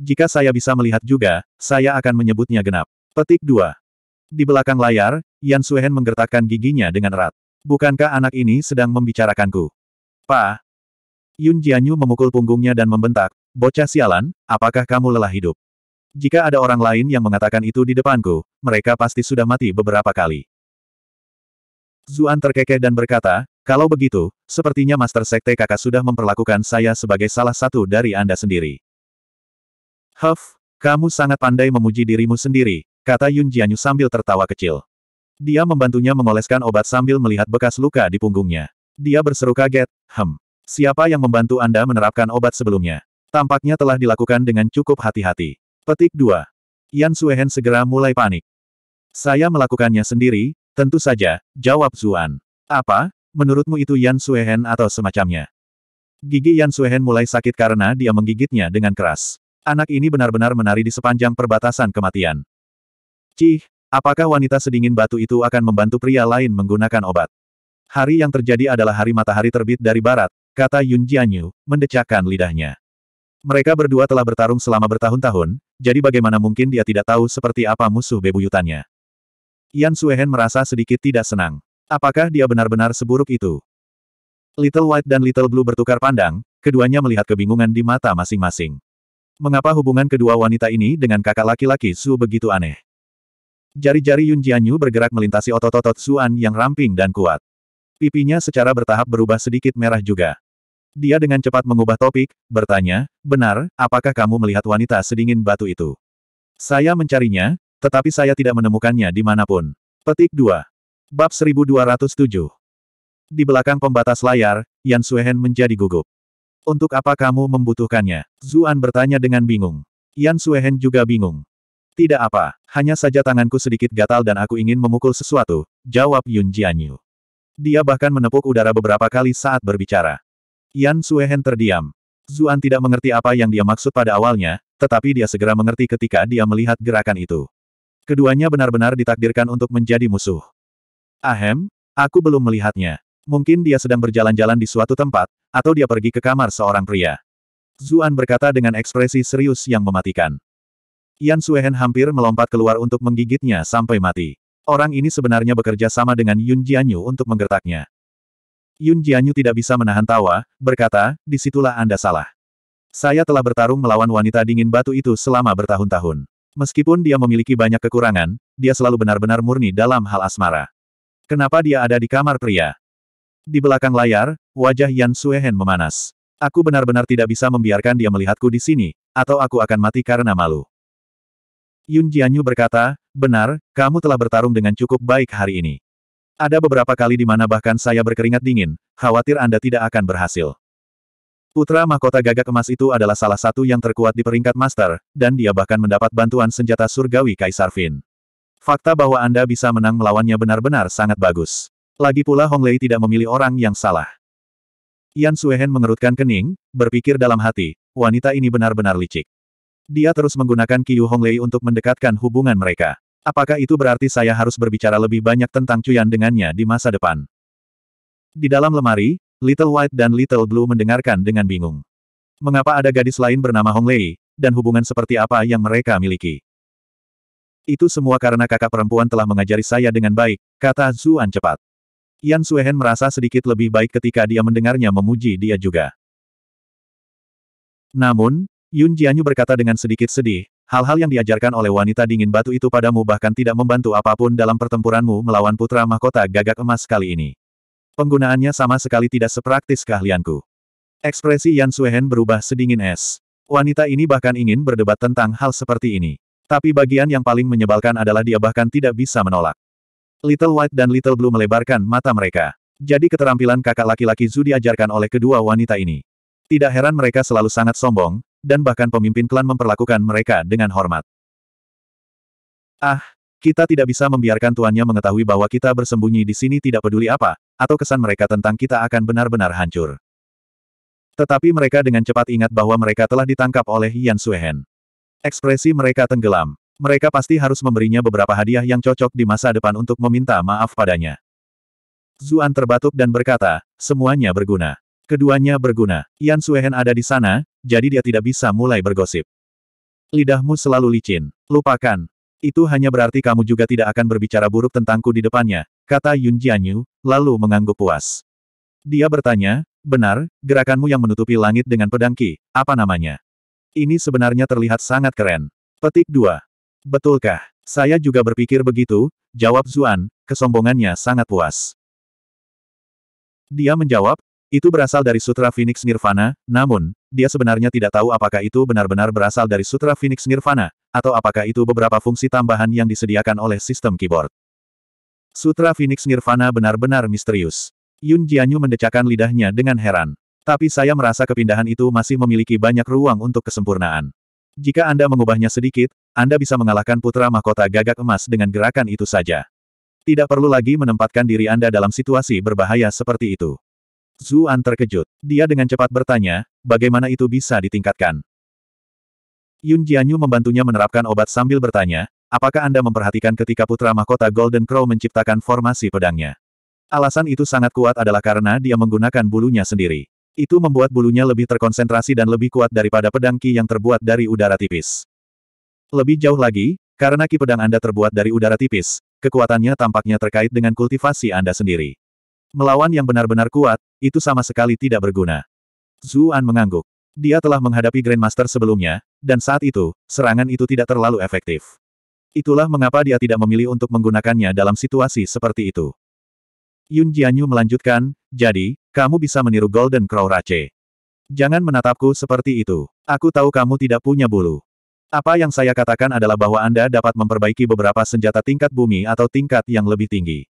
Jika saya bisa melihat juga, saya akan menyebutnya genap. Petik 2. Di belakang layar, Yan Suhen menggertakkan giginya dengan erat. Bukankah anak ini sedang membicarakanku? Pa. Yun Jianyu memukul punggungnya dan membentak, bocah sialan, apakah kamu lelah hidup? Jika ada orang lain yang mengatakan itu di depanku, mereka pasti sudah mati beberapa kali. Zuan terkekeh dan berkata, kalau begitu, sepertinya Master Sekte kakak sudah memperlakukan saya sebagai salah satu dari Anda sendiri. Huff, kamu sangat pandai memuji dirimu sendiri, kata Yun Jianyu sambil tertawa kecil. Dia membantunya mengoleskan obat sambil melihat bekas luka di punggungnya. Dia berseru kaget, hem. Siapa yang membantu Anda menerapkan obat sebelumnya? Tampaknya telah dilakukan dengan cukup hati-hati. Petik 2. Yan Suehen segera mulai panik. Saya melakukannya sendiri, tentu saja, jawab Zuan. Apa, menurutmu itu Yan Suehen atau semacamnya? Gigi Yan Suehen mulai sakit karena dia menggigitnya dengan keras. Anak ini benar-benar menari di sepanjang perbatasan kematian. Cih, apakah wanita sedingin batu itu akan membantu pria lain menggunakan obat? Hari yang terjadi adalah hari matahari terbit dari barat, kata Yun Jianyu, mendecakkan lidahnya. Mereka berdua telah bertarung selama bertahun-tahun, jadi bagaimana mungkin dia tidak tahu seperti apa musuh bebuyutannya. Yan Suehen merasa sedikit tidak senang. Apakah dia benar-benar seburuk itu? Little White dan Little Blue bertukar pandang, keduanya melihat kebingungan di mata masing-masing. Mengapa hubungan kedua wanita ini dengan kakak laki-laki Su begitu aneh? Jari-jari Yun Jianyu bergerak melintasi otot-otot Suan yang ramping dan kuat. Pipinya secara bertahap berubah sedikit merah juga. Dia dengan cepat mengubah topik, bertanya, benar, apakah kamu melihat wanita sedingin batu itu? Saya mencarinya, tetapi saya tidak menemukannya di manapun. Petik 2. Bab 1207 Di belakang pembatas layar, Yan Suehen menjadi gugup. Untuk apa kamu membutuhkannya? Zuan bertanya dengan bingung. Yan Suehen juga bingung. Tidak apa, hanya saja tanganku sedikit gatal dan aku ingin memukul sesuatu, jawab Yun Jianyu. Dia bahkan menepuk udara beberapa kali saat berbicara. Yan Suehen terdiam. Zuan tidak mengerti apa yang dia maksud pada awalnya, tetapi dia segera mengerti ketika dia melihat gerakan itu. Keduanya benar-benar ditakdirkan untuk menjadi musuh. Ahem, aku belum melihatnya. Mungkin dia sedang berjalan-jalan di suatu tempat, atau dia pergi ke kamar seorang pria. Zuan berkata dengan ekspresi serius yang mematikan. Yan Suehen hampir melompat keluar untuk menggigitnya sampai mati. Orang ini sebenarnya bekerja sama dengan Yun Jianyu untuk menggertaknya. Yun Jianyu tidak bisa menahan tawa, berkata, disitulah Anda salah. Saya telah bertarung melawan wanita dingin batu itu selama bertahun-tahun. Meskipun dia memiliki banyak kekurangan, dia selalu benar-benar murni dalam hal asmara. Kenapa dia ada di kamar pria? Di belakang layar, wajah Yan Suehen memanas. Aku benar-benar tidak bisa membiarkan dia melihatku di sini, atau aku akan mati karena malu. Yun Jianyu berkata, benar, kamu telah bertarung dengan cukup baik hari ini. Ada beberapa kali di mana bahkan saya berkeringat dingin, khawatir Anda tidak akan berhasil. Putra mahkota gagak emas itu adalah salah satu yang terkuat di peringkat master, dan dia bahkan mendapat bantuan senjata surgawi Kaisar Fin. Fakta bahwa Anda bisa menang melawannya benar-benar sangat bagus. Lagi pula Hong Lei tidak memilih orang yang salah. Yan Suehen mengerutkan kening, berpikir dalam hati, wanita ini benar-benar licik. Dia terus menggunakan Qiu Hong Lei untuk mendekatkan hubungan mereka. Apakah itu berarti saya harus berbicara lebih banyak tentang Cuyan dengannya di masa depan? Di dalam lemari, Little White dan Little Blue mendengarkan dengan bingung. Mengapa ada gadis lain bernama Hong Lei, dan hubungan seperti apa yang mereka miliki? Itu semua karena kakak perempuan telah mengajari saya dengan baik, kata Zuan cepat. Yan Suehen merasa sedikit lebih baik ketika dia mendengarnya memuji dia juga. Namun, Yun Jianyu berkata dengan sedikit sedih, Hal-hal yang diajarkan oleh wanita dingin batu itu padamu bahkan tidak membantu apapun dalam pertempuranmu melawan putra mahkota gagak emas kali ini. Penggunaannya sama sekali tidak sepraktis keahlianku. Ekspresi Yan Suehen berubah sedingin es. Wanita ini bahkan ingin berdebat tentang hal seperti ini. Tapi bagian yang paling menyebalkan adalah dia bahkan tidak bisa menolak. Little White dan Little Blue melebarkan mata mereka. Jadi keterampilan kakak laki-laki Zu diajarkan oleh kedua wanita ini. Tidak heran mereka selalu sangat sombong, dan bahkan pemimpin klan memperlakukan mereka dengan hormat. Ah, kita tidak bisa membiarkan tuannya mengetahui bahwa kita bersembunyi di sini tidak peduli apa, atau kesan mereka tentang kita akan benar-benar hancur. Tetapi mereka dengan cepat ingat bahwa mereka telah ditangkap oleh Yan Suehen. Ekspresi mereka tenggelam. Mereka pasti harus memberinya beberapa hadiah yang cocok di masa depan untuk meminta maaf padanya. Zuan terbatuk dan berkata, semuanya berguna. Keduanya berguna. Yan Suehen ada di sana, jadi dia tidak bisa mulai bergosip. Lidahmu selalu licin. Lupakan. Itu hanya berarti kamu juga tidak akan berbicara buruk tentangku di depannya, kata Yun Jianyu, lalu mengangguk puas. Dia bertanya, benar, gerakanmu yang menutupi langit dengan pedangki, apa namanya? Ini sebenarnya terlihat sangat keren. Petik 2. Betulkah? Saya juga berpikir begitu, jawab Zuan, kesombongannya sangat puas. Dia menjawab, itu berasal dari Sutra Phoenix Nirvana, namun, dia sebenarnya tidak tahu apakah itu benar-benar berasal dari Sutra Phoenix Nirvana, atau apakah itu beberapa fungsi tambahan yang disediakan oleh sistem keyboard. Sutra Phoenix Nirvana benar-benar misterius. Yun Jianyu mendecakkan lidahnya dengan heran. Tapi saya merasa kepindahan itu masih memiliki banyak ruang untuk kesempurnaan. Jika Anda mengubahnya sedikit, Anda bisa mengalahkan putra mahkota gagak emas dengan gerakan itu saja. Tidak perlu lagi menempatkan diri Anda dalam situasi berbahaya seperti itu. Zuan terkejut. Dia dengan cepat bertanya, bagaimana itu bisa ditingkatkan? Yun Jianyu membantunya menerapkan obat sambil bertanya, apakah Anda memperhatikan ketika putra mahkota Golden Crow menciptakan formasi pedangnya? Alasan itu sangat kuat adalah karena dia menggunakan bulunya sendiri. Itu membuat bulunya lebih terkonsentrasi dan lebih kuat daripada pedang Ki yang terbuat dari udara tipis. Lebih jauh lagi, karena Ki pedang Anda terbuat dari udara tipis, kekuatannya tampaknya terkait dengan kultivasi Anda sendiri. Melawan yang benar-benar kuat, itu sama sekali tidak berguna. Zuan mengangguk. Dia telah menghadapi Grandmaster sebelumnya, dan saat itu, serangan itu tidak terlalu efektif. Itulah mengapa dia tidak memilih untuk menggunakannya dalam situasi seperti itu. Yun Jianyu melanjutkan, jadi, kamu bisa meniru Golden Crow Rache. Jangan menatapku seperti itu. Aku tahu kamu tidak punya bulu. Apa yang saya katakan adalah bahwa Anda dapat memperbaiki beberapa senjata tingkat bumi atau tingkat yang lebih tinggi.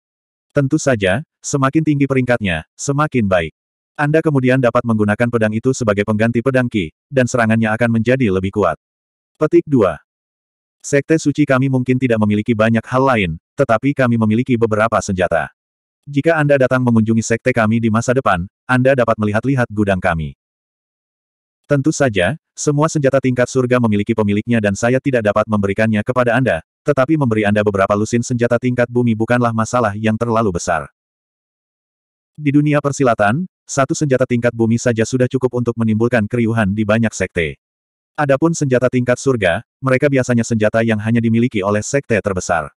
Tentu saja, Semakin tinggi peringkatnya, semakin baik. Anda kemudian dapat menggunakan pedang itu sebagai pengganti pedang Ki, dan serangannya akan menjadi lebih kuat. Petik 2. Sekte suci kami mungkin tidak memiliki banyak hal lain, tetapi kami memiliki beberapa senjata. Jika Anda datang mengunjungi sekte kami di masa depan, Anda dapat melihat-lihat gudang kami. Tentu saja, semua senjata tingkat surga memiliki pemiliknya dan saya tidak dapat memberikannya kepada Anda, tetapi memberi Anda beberapa lusin senjata tingkat bumi bukanlah masalah yang terlalu besar. Di dunia persilatan, satu senjata tingkat bumi saja sudah cukup untuk menimbulkan keriuhan di banyak sekte. Adapun senjata tingkat surga, mereka biasanya senjata yang hanya dimiliki oleh sekte terbesar.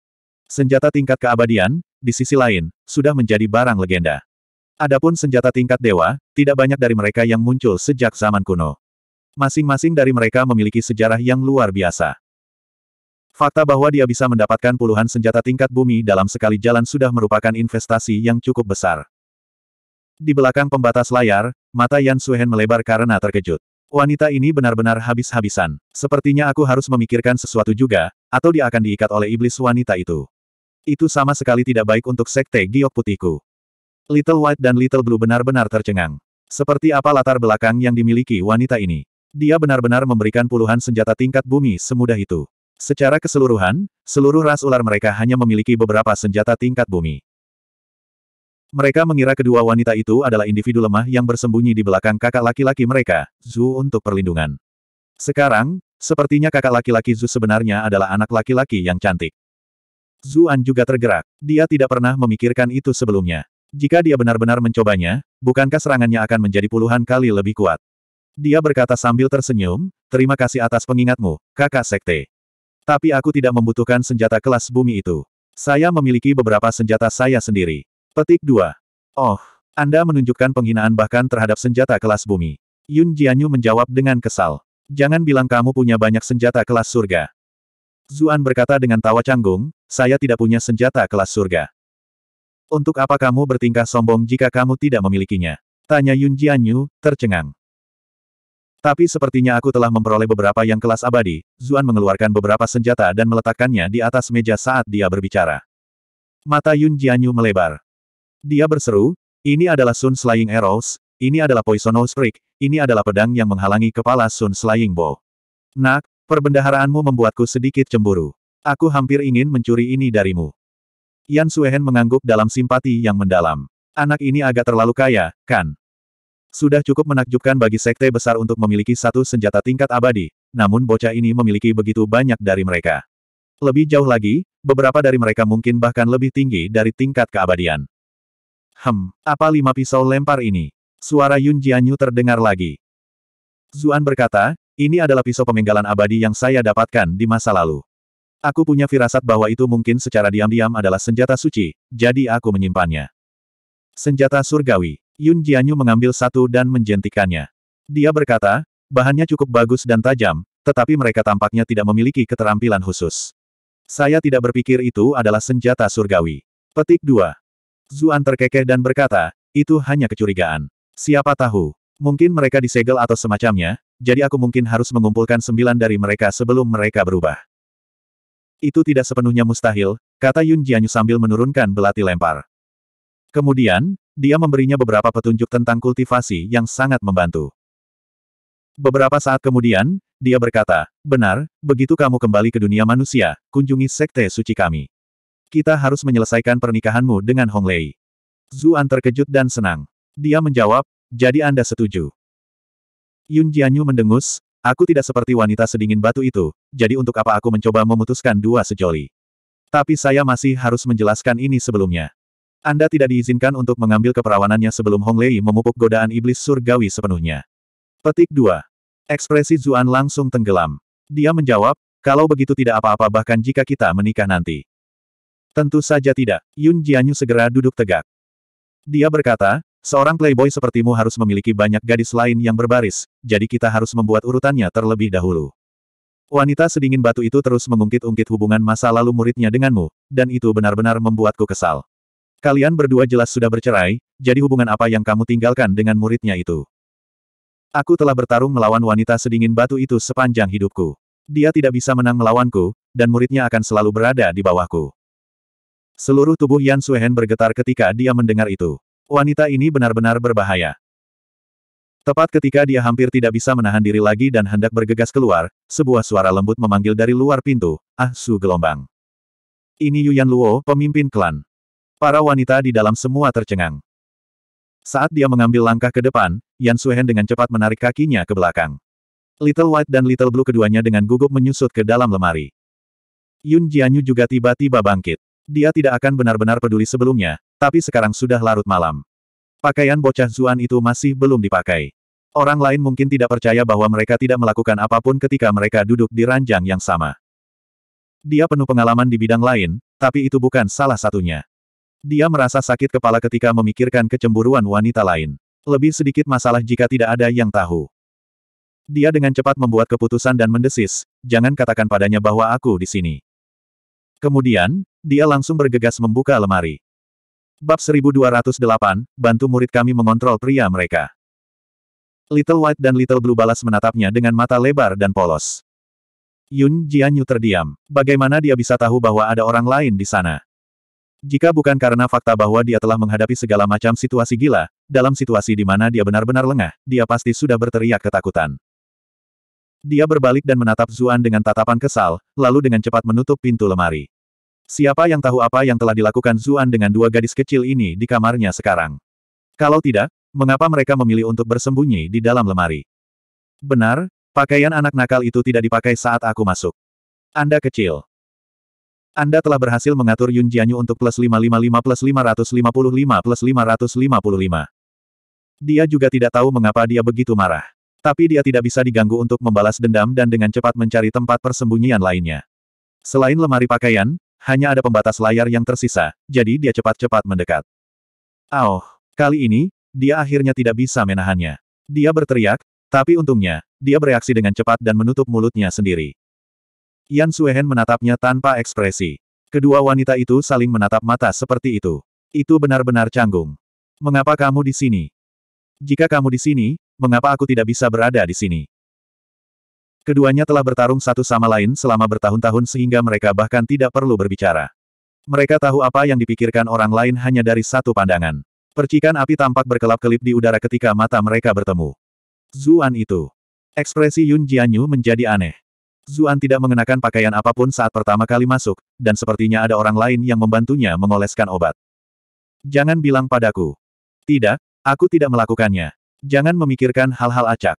Senjata tingkat keabadian, di sisi lain, sudah menjadi barang legenda. Adapun senjata tingkat dewa, tidak banyak dari mereka yang muncul sejak zaman kuno. Masing-masing dari mereka memiliki sejarah yang luar biasa. Fakta bahwa dia bisa mendapatkan puluhan senjata tingkat bumi dalam sekali jalan sudah merupakan investasi yang cukup besar. Di belakang pembatas layar, mata Yan Suhen melebar karena terkejut. Wanita ini benar-benar habis-habisan. Sepertinya aku harus memikirkan sesuatu juga, atau dia akan diikat oleh iblis wanita itu. Itu sama sekali tidak baik untuk sekte giok putihku. Little White dan Little Blue benar-benar tercengang. Seperti apa latar belakang yang dimiliki wanita ini? Dia benar-benar memberikan puluhan senjata tingkat bumi semudah itu. Secara keseluruhan, seluruh ras ular mereka hanya memiliki beberapa senjata tingkat bumi. Mereka mengira kedua wanita itu adalah individu lemah yang bersembunyi di belakang kakak laki-laki mereka, Zu untuk perlindungan. Sekarang, sepertinya kakak laki-laki Zu sebenarnya adalah anak laki-laki yang cantik. An juga tergerak. Dia tidak pernah memikirkan itu sebelumnya. Jika dia benar-benar mencobanya, bukankah serangannya akan menjadi puluhan kali lebih kuat? Dia berkata sambil tersenyum, terima kasih atas pengingatmu, kakak sekte. Tapi aku tidak membutuhkan senjata kelas bumi itu. Saya memiliki beberapa senjata saya sendiri. Petik 2. Oh, Anda menunjukkan penghinaan bahkan terhadap senjata kelas bumi. Yun Jianyu menjawab dengan kesal. Jangan bilang kamu punya banyak senjata kelas surga. Zuan berkata dengan tawa canggung, saya tidak punya senjata kelas surga. Untuk apa kamu bertingkah sombong jika kamu tidak memilikinya? Tanya Yun Jianyu, tercengang. Tapi sepertinya aku telah memperoleh beberapa yang kelas abadi, Zuan mengeluarkan beberapa senjata dan meletakkannya di atas meja saat dia berbicara. Mata Yun Jianyu melebar. Dia berseru, ini adalah Sun Slaying Arrows, ini adalah Poisonous Rick, ini adalah pedang yang menghalangi kepala Sun Slaying Bow. Nak, perbendaharaanmu membuatku sedikit cemburu. Aku hampir ingin mencuri ini darimu. Yan Suehen mengangguk dalam simpati yang mendalam. Anak ini agak terlalu kaya, kan? Sudah cukup menakjubkan bagi sekte besar untuk memiliki satu senjata tingkat abadi, namun bocah ini memiliki begitu banyak dari mereka. Lebih jauh lagi, beberapa dari mereka mungkin bahkan lebih tinggi dari tingkat keabadian. Hem, apa lima pisau lempar ini? Suara Yun Jianyu terdengar lagi. Zuan berkata, ini adalah pisau pemenggalan abadi yang saya dapatkan di masa lalu. Aku punya firasat bahwa itu mungkin secara diam-diam adalah senjata suci, jadi aku menyimpannya. Senjata surgawi. Yun Jianyu mengambil satu dan menjentikannya. Dia berkata, bahannya cukup bagus dan tajam, tetapi mereka tampaknya tidak memiliki keterampilan khusus. Saya tidak berpikir itu adalah senjata surgawi. Petik 2. Zuan terkekeh dan berkata, itu hanya kecurigaan. Siapa tahu, mungkin mereka disegel atau semacamnya, jadi aku mungkin harus mengumpulkan sembilan dari mereka sebelum mereka berubah. Itu tidak sepenuhnya mustahil, kata Yun Jianyu sambil menurunkan belati lempar. Kemudian, dia memberinya beberapa petunjuk tentang kultivasi yang sangat membantu. Beberapa saat kemudian, dia berkata, benar, begitu kamu kembali ke dunia manusia, kunjungi sekte suci kami kita harus menyelesaikan pernikahanmu dengan Hong Lei. Zuan terkejut dan senang. Dia menjawab, jadi Anda setuju. Yun Jianyu mendengus, aku tidak seperti wanita sedingin batu itu, jadi untuk apa aku mencoba memutuskan dua sejoli. Tapi saya masih harus menjelaskan ini sebelumnya. Anda tidak diizinkan untuk mengambil keperawanannya sebelum Hong Lei memupuk godaan iblis surgawi sepenuhnya. Petik 2. Ekspresi Zuan langsung tenggelam. Dia menjawab, kalau begitu tidak apa-apa bahkan jika kita menikah nanti. Tentu saja tidak. Yun Jianyu segera duduk tegak. Dia berkata, seorang playboy sepertimu harus memiliki banyak gadis lain yang berbaris, jadi kita harus membuat urutannya terlebih dahulu. Wanita sedingin batu itu terus mengungkit-ungkit hubungan masa lalu muridnya denganmu, dan itu benar-benar membuatku kesal. Kalian berdua jelas sudah bercerai, jadi hubungan apa yang kamu tinggalkan dengan muridnya itu? Aku telah bertarung melawan wanita sedingin batu itu sepanjang hidupku. Dia tidak bisa menang melawanku, dan muridnya akan selalu berada di bawahku. Seluruh tubuh Yan Suehen bergetar ketika dia mendengar itu. Wanita ini benar-benar berbahaya. Tepat ketika dia hampir tidak bisa menahan diri lagi dan hendak bergegas keluar, sebuah suara lembut memanggil dari luar pintu, Ah Su Gelombang. Ini Yuyan Luo, pemimpin klan. Para wanita di dalam semua tercengang. Saat dia mengambil langkah ke depan, Yan Suhen dengan cepat menarik kakinya ke belakang. Little White dan Little Blue keduanya dengan gugup menyusut ke dalam lemari. Yun Jianyu juga tiba-tiba bangkit. Dia tidak akan benar-benar peduli sebelumnya, tapi sekarang sudah larut malam. Pakaian bocah Zuan itu masih belum dipakai. Orang lain mungkin tidak percaya bahwa mereka tidak melakukan apapun ketika mereka duduk di ranjang yang sama. Dia penuh pengalaman di bidang lain, tapi itu bukan salah satunya. Dia merasa sakit kepala ketika memikirkan kecemburuan wanita lain. Lebih sedikit masalah jika tidak ada yang tahu. Dia dengan cepat membuat keputusan dan mendesis, jangan katakan padanya bahwa aku di sini. Kemudian, dia langsung bergegas membuka lemari. Bab 1208, bantu murid kami mengontrol pria mereka. Little White dan Little Blue balas menatapnya dengan mata lebar dan polos. Yun Jianyu terdiam. Bagaimana dia bisa tahu bahwa ada orang lain di sana? Jika bukan karena fakta bahwa dia telah menghadapi segala macam situasi gila, dalam situasi di mana dia benar-benar lengah, dia pasti sudah berteriak ketakutan. Dia berbalik dan menatap Zuan dengan tatapan kesal, lalu dengan cepat menutup pintu lemari. Siapa yang tahu apa yang telah dilakukan Zuan dengan dua gadis kecil ini di kamarnya sekarang? Kalau tidak, mengapa mereka memilih untuk bersembunyi di dalam lemari? Benar, pakaian anak nakal itu tidak dipakai saat aku masuk. Anda kecil. Anda telah berhasil mengatur Yun Jianyu untuk plus 555 plus 555 plus 555. Dia juga tidak tahu mengapa dia begitu marah. Tapi dia tidak bisa diganggu untuk membalas dendam dan dengan cepat mencari tempat persembunyian lainnya. Selain lemari pakaian, hanya ada pembatas layar yang tersisa, jadi dia cepat-cepat mendekat. Oh, kali ini, dia akhirnya tidak bisa menahannya. Dia berteriak, tapi untungnya, dia bereaksi dengan cepat dan menutup mulutnya sendiri. Yan Suehen menatapnya tanpa ekspresi. Kedua wanita itu saling menatap mata seperti itu. Itu benar-benar canggung. Mengapa kamu di sini? Jika kamu di sini, mengapa aku tidak bisa berada di sini? Keduanya telah bertarung satu sama lain selama bertahun-tahun sehingga mereka bahkan tidak perlu berbicara. Mereka tahu apa yang dipikirkan orang lain hanya dari satu pandangan. Percikan api tampak berkelap-kelip di udara ketika mata mereka bertemu. Zuan itu. Ekspresi Yun Jianyu menjadi aneh. Zuan tidak mengenakan pakaian apapun saat pertama kali masuk, dan sepertinya ada orang lain yang membantunya mengoleskan obat. Jangan bilang padaku. Tidak, aku tidak melakukannya. Jangan memikirkan hal-hal acak.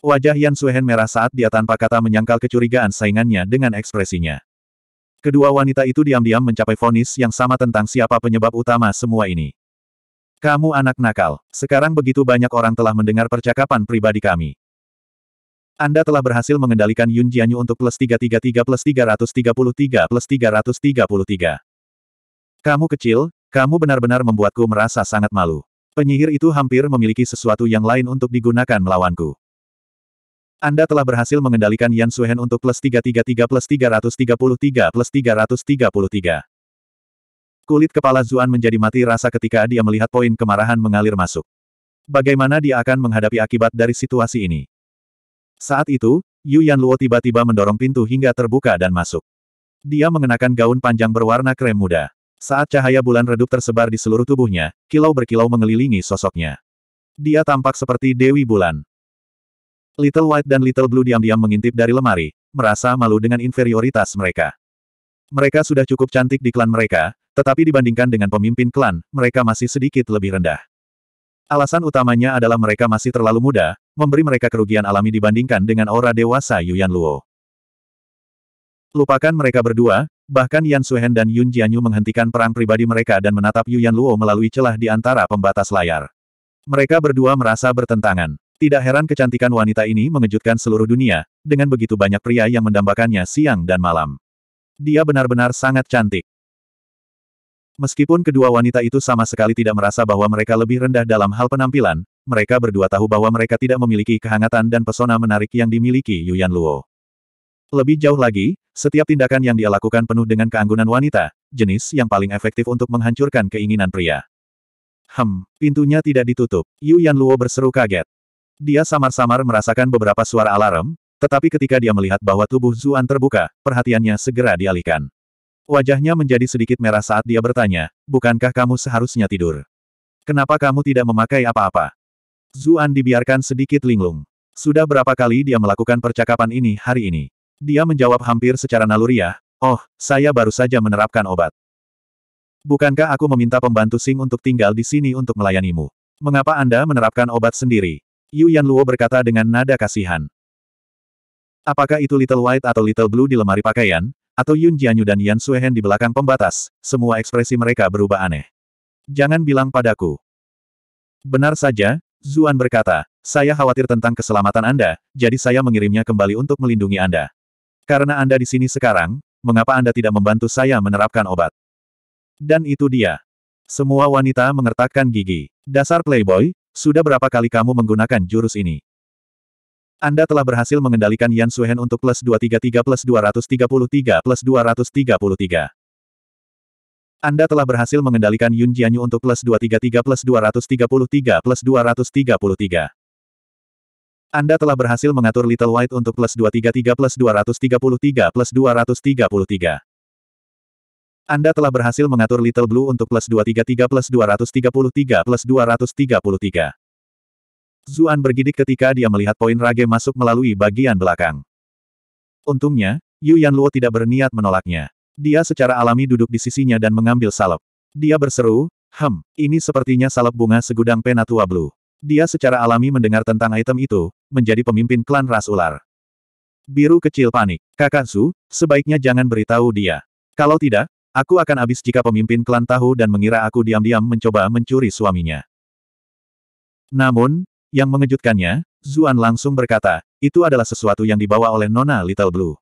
Wajah Yan Suehen merah saat dia tanpa kata menyangkal kecurigaan saingannya dengan ekspresinya. Kedua wanita itu diam-diam mencapai vonis yang sama tentang siapa penyebab utama semua ini. Kamu anak nakal. Sekarang begitu banyak orang telah mendengar percakapan pribadi kami. Anda telah berhasil mengendalikan Yun Jianyu untuk plus 333 plus 333 plus 333. Kamu kecil, kamu benar-benar membuatku merasa sangat malu. Penyihir itu hampir memiliki sesuatu yang lain untuk digunakan melawanku. Anda telah berhasil mengendalikan Yan Suhen untuk plus 333 plus 333 plus 333. Kulit kepala Zuan menjadi mati rasa ketika dia melihat poin kemarahan mengalir masuk. Bagaimana dia akan menghadapi akibat dari situasi ini? Saat itu, Yu Luo tiba-tiba mendorong pintu hingga terbuka dan masuk. Dia mengenakan gaun panjang berwarna krem muda. Saat cahaya bulan redup tersebar di seluruh tubuhnya, kilau berkilau mengelilingi sosoknya. Dia tampak seperti Dewi Bulan. Little White dan Little Blue diam-diam mengintip dari lemari, merasa malu dengan inferioritas mereka. Mereka sudah cukup cantik di klan mereka, tetapi dibandingkan dengan pemimpin klan, mereka masih sedikit lebih rendah. Alasan utamanya adalah mereka masih terlalu muda, memberi mereka kerugian alami dibandingkan dengan aura dewasa Yuan Luo. Lupakan mereka berdua, bahkan Yan Suhen dan Yun Jianyu menghentikan perang pribadi mereka dan menatap Yuan Luo melalui celah di antara pembatas layar. Mereka berdua merasa bertentangan. Tidak heran kecantikan wanita ini mengejutkan seluruh dunia, dengan begitu banyak pria yang mendambakannya siang dan malam. Dia benar-benar sangat cantik. Meskipun kedua wanita itu sama sekali tidak merasa bahwa mereka lebih rendah dalam hal penampilan, mereka berdua tahu bahwa mereka tidak memiliki kehangatan dan pesona menarik yang dimiliki Yuan Luo. Lebih jauh lagi, setiap tindakan yang dia lakukan penuh dengan keanggunan wanita, jenis yang paling efektif untuk menghancurkan keinginan pria. Hem, pintunya tidak ditutup. Yu Yan Luo berseru kaget. Dia samar-samar merasakan beberapa suara alarm, tetapi ketika dia melihat bahwa tubuh Zuan terbuka, perhatiannya segera dialihkan. Wajahnya menjadi sedikit merah saat dia bertanya, bukankah kamu seharusnya tidur? Kenapa kamu tidak memakai apa-apa? Zuan dibiarkan sedikit linglung. Sudah berapa kali dia melakukan percakapan ini hari ini? Dia menjawab hampir secara naluriah, oh, saya baru saja menerapkan obat. Bukankah aku meminta pembantu Sing untuk tinggal di sini untuk melayanimu? Mengapa Anda menerapkan obat sendiri? Yu Luo berkata dengan nada kasihan. Apakah itu Little White atau Little Blue di lemari pakaian, atau Yun Jianyu dan Yan Suehen di belakang pembatas, semua ekspresi mereka berubah aneh. Jangan bilang padaku. Benar saja, Zuan berkata, saya khawatir tentang keselamatan Anda, jadi saya mengirimnya kembali untuk melindungi Anda. Karena Anda di sini sekarang, mengapa Anda tidak membantu saya menerapkan obat? Dan itu dia. Semua wanita mengertakkan gigi. Dasar playboy, sudah berapa kali kamu menggunakan jurus ini? Anda telah berhasil mengendalikan Yan Suhen untuk plus 233 plus 233 plus 233. Anda telah berhasil mengendalikan Yun Jianyu untuk plus 233 plus 233 plus 233. Anda telah berhasil mengatur Little White untuk plus 233 plus 233 plus 233. Anda telah berhasil mengatur Little Blue untuk plus 233 plus 233 plus 233. Zuan bergidik ketika dia melihat poin Rage masuk melalui bagian belakang. Untungnya, Yu Yan Luo tidak berniat menolaknya. Dia secara alami duduk di sisinya dan mengambil salep. Dia berseru, Hem, ini sepertinya salep bunga segudang penatua blue. Dia secara alami mendengar tentang item itu, menjadi pemimpin klan ras ular. Biru kecil panik. Kakak Su, sebaiknya jangan beritahu dia. Kalau tidak, Aku akan habis jika pemimpin klan tahu dan mengira aku diam-diam mencoba mencuri suaminya. Namun, yang mengejutkannya, Zuan langsung berkata, itu adalah sesuatu yang dibawa oleh Nona Little Blue.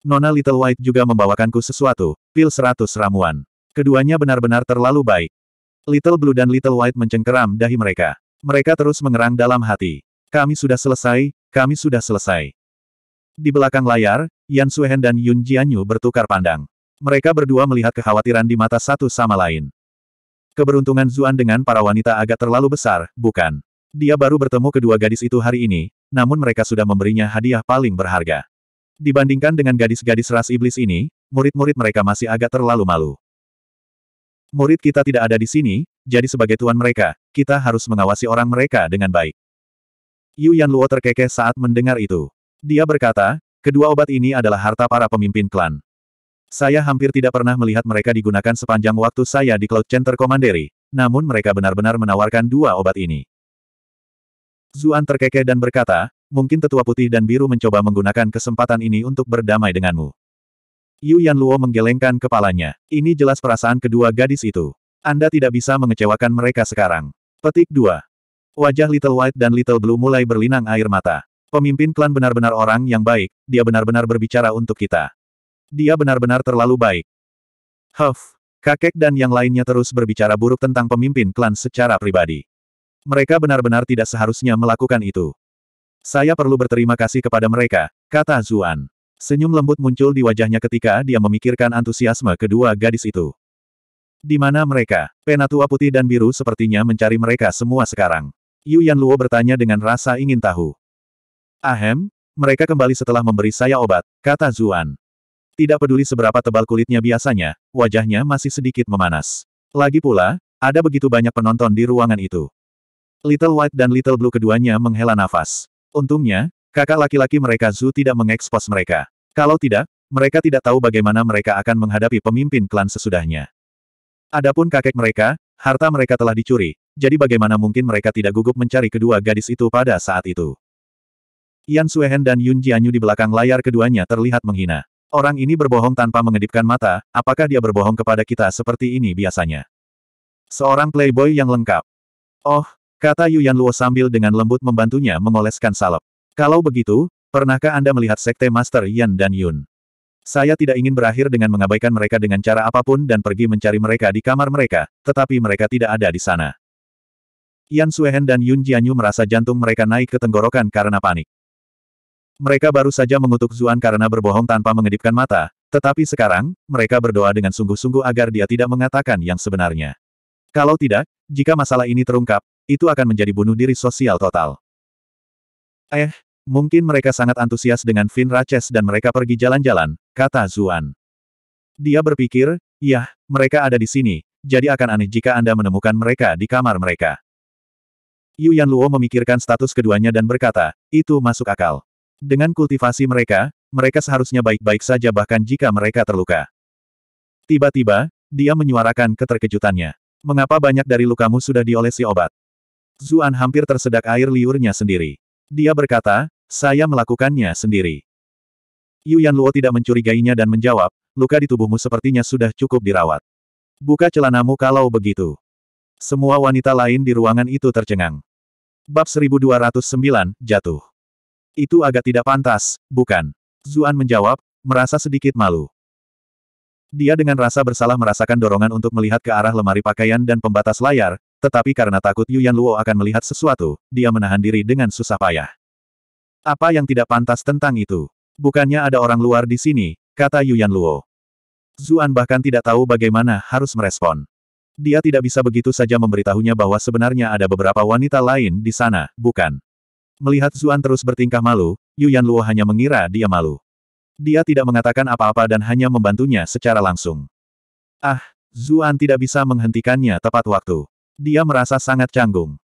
Nona Little White juga membawakanku sesuatu, pil seratus ramuan. Keduanya benar-benar terlalu baik. Little Blue dan Little White mencengkeram dahi mereka. Mereka terus mengerang dalam hati. Kami sudah selesai, kami sudah selesai. Di belakang layar, Yan Suhen dan Yun Jianyu bertukar pandang. Mereka berdua melihat kekhawatiran di mata satu sama lain. Keberuntungan Zuan dengan para wanita agak terlalu besar, bukan? Dia baru bertemu kedua gadis itu hari ini, namun mereka sudah memberinya hadiah paling berharga. Dibandingkan dengan gadis-gadis ras iblis ini, murid-murid mereka masih agak terlalu malu. Murid kita tidak ada di sini, jadi sebagai tuan mereka, kita harus mengawasi orang mereka dengan baik. Yu Yan Luo terkekeh saat mendengar itu. Dia berkata, kedua obat ini adalah harta para pemimpin klan. Saya hampir tidak pernah melihat mereka digunakan sepanjang waktu saya di Cloud Center Commandery, namun mereka benar-benar menawarkan dua obat ini. Zuan terkekeh dan berkata, mungkin tetua putih dan biru mencoba menggunakan kesempatan ini untuk berdamai denganmu. Yu Yan Luo menggelengkan kepalanya. Ini jelas perasaan kedua gadis itu. Anda tidak bisa mengecewakan mereka sekarang. Petik 2. Wajah Little White dan Little Blue mulai berlinang air mata. Pemimpin klan benar-benar orang yang baik, dia benar-benar berbicara untuk kita. Dia benar-benar terlalu baik. Huff, kakek dan yang lainnya terus berbicara buruk tentang pemimpin klan secara pribadi. Mereka benar-benar tidak seharusnya melakukan itu. Saya perlu berterima kasih kepada mereka, kata Zuan. Senyum lembut muncul di wajahnya ketika dia memikirkan antusiasme kedua gadis itu. Di mana mereka? Penatua putih dan biru sepertinya mencari mereka semua sekarang. Yu Luo bertanya dengan rasa ingin tahu. Ahem, mereka kembali setelah memberi saya obat, kata Zuan. Tidak peduli seberapa tebal kulitnya biasanya, wajahnya masih sedikit memanas. Lagi pula, ada begitu banyak penonton di ruangan itu. Little White dan Little Blue keduanya menghela nafas. Untungnya, kakak laki-laki mereka Zhu tidak mengekspos mereka. Kalau tidak, mereka tidak tahu bagaimana mereka akan menghadapi pemimpin klan sesudahnya. Adapun kakek mereka, harta mereka telah dicuri, jadi bagaimana mungkin mereka tidak gugup mencari kedua gadis itu pada saat itu. Yan Suehen dan Yun Jianyu di belakang layar keduanya terlihat menghina. Orang ini berbohong tanpa mengedipkan mata, apakah dia berbohong kepada kita seperti ini biasanya? Seorang playboy yang lengkap. Oh, kata Yuan Luo sambil dengan lembut membantunya mengoleskan salep. Kalau begitu, pernahkah Anda melihat Sekte Master Yan dan Yun? Saya tidak ingin berakhir dengan mengabaikan mereka dengan cara apapun dan pergi mencari mereka di kamar mereka, tetapi mereka tidak ada di sana. Yan Suehen dan Yun Jianyu merasa jantung mereka naik ke tenggorokan karena panik. Mereka baru saja mengutuk Zuan karena berbohong tanpa mengedipkan mata, tetapi sekarang, mereka berdoa dengan sungguh-sungguh agar dia tidak mengatakan yang sebenarnya. Kalau tidak, jika masalah ini terungkap, itu akan menjadi bunuh diri sosial total. Eh, mungkin mereka sangat antusias dengan Vin Raches dan mereka pergi jalan-jalan, kata Zuan. Dia berpikir, ya, mereka ada di sini, jadi akan aneh jika Anda menemukan mereka di kamar mereka. Yu Yan Luo memikirkan status keduanya dan berkata, itu masuk akal. Dengan kultivasi mereka, mereka seharusnya baik-baik saja bahkan jika mereka terluka. Tiba-tiba, dia menyuarakan keterkejutannya. Mengapa banyak dari lukamu sudah diolesi obat? Zuan hampir tersedak air liurnya sendiri. Dia berkata, saya melakukannya sendiri. Yan Luo tidak mencurigainya dan menjawab, luka di tubuhmu sepertinya sudah cukup dirawat. Buka celanamu kalau begitu. Semua wanita lain di ruangan itu tercengang. Bab 1209, jatuh. Itu agak tidak pantas, bukan? Zuan menjawab, merasa sedikit malu. Dia dengan rasa bersalah merasakan dorongan untuk melihat ke arah lemari pakaian dan pembatas layar, tetapi karena takut Yuan Luo akan melihat sesuatu, dia menahan diri dengan susah payah. Apa yang tidak pantas tentang itu? Bukannya ada orang luar di sini, kata Yuan Luo. Zuan bahkan tidak tahu bagaimana harus merespon. Dia tidak bisa begitu saja memberitahunya bahwa sebenarnya ada beberapa wanita lain di sana, bukan? Melihat Zuan terus bertingkah malu, Yuan Luo hanya mengira dia malu. Dia tidak mengatakan apa-apa dan hanya membantunya secara langsung. Ah, Zuan tidak bisa menghentikannya tepat waktu. Dia merasa sangat canggung.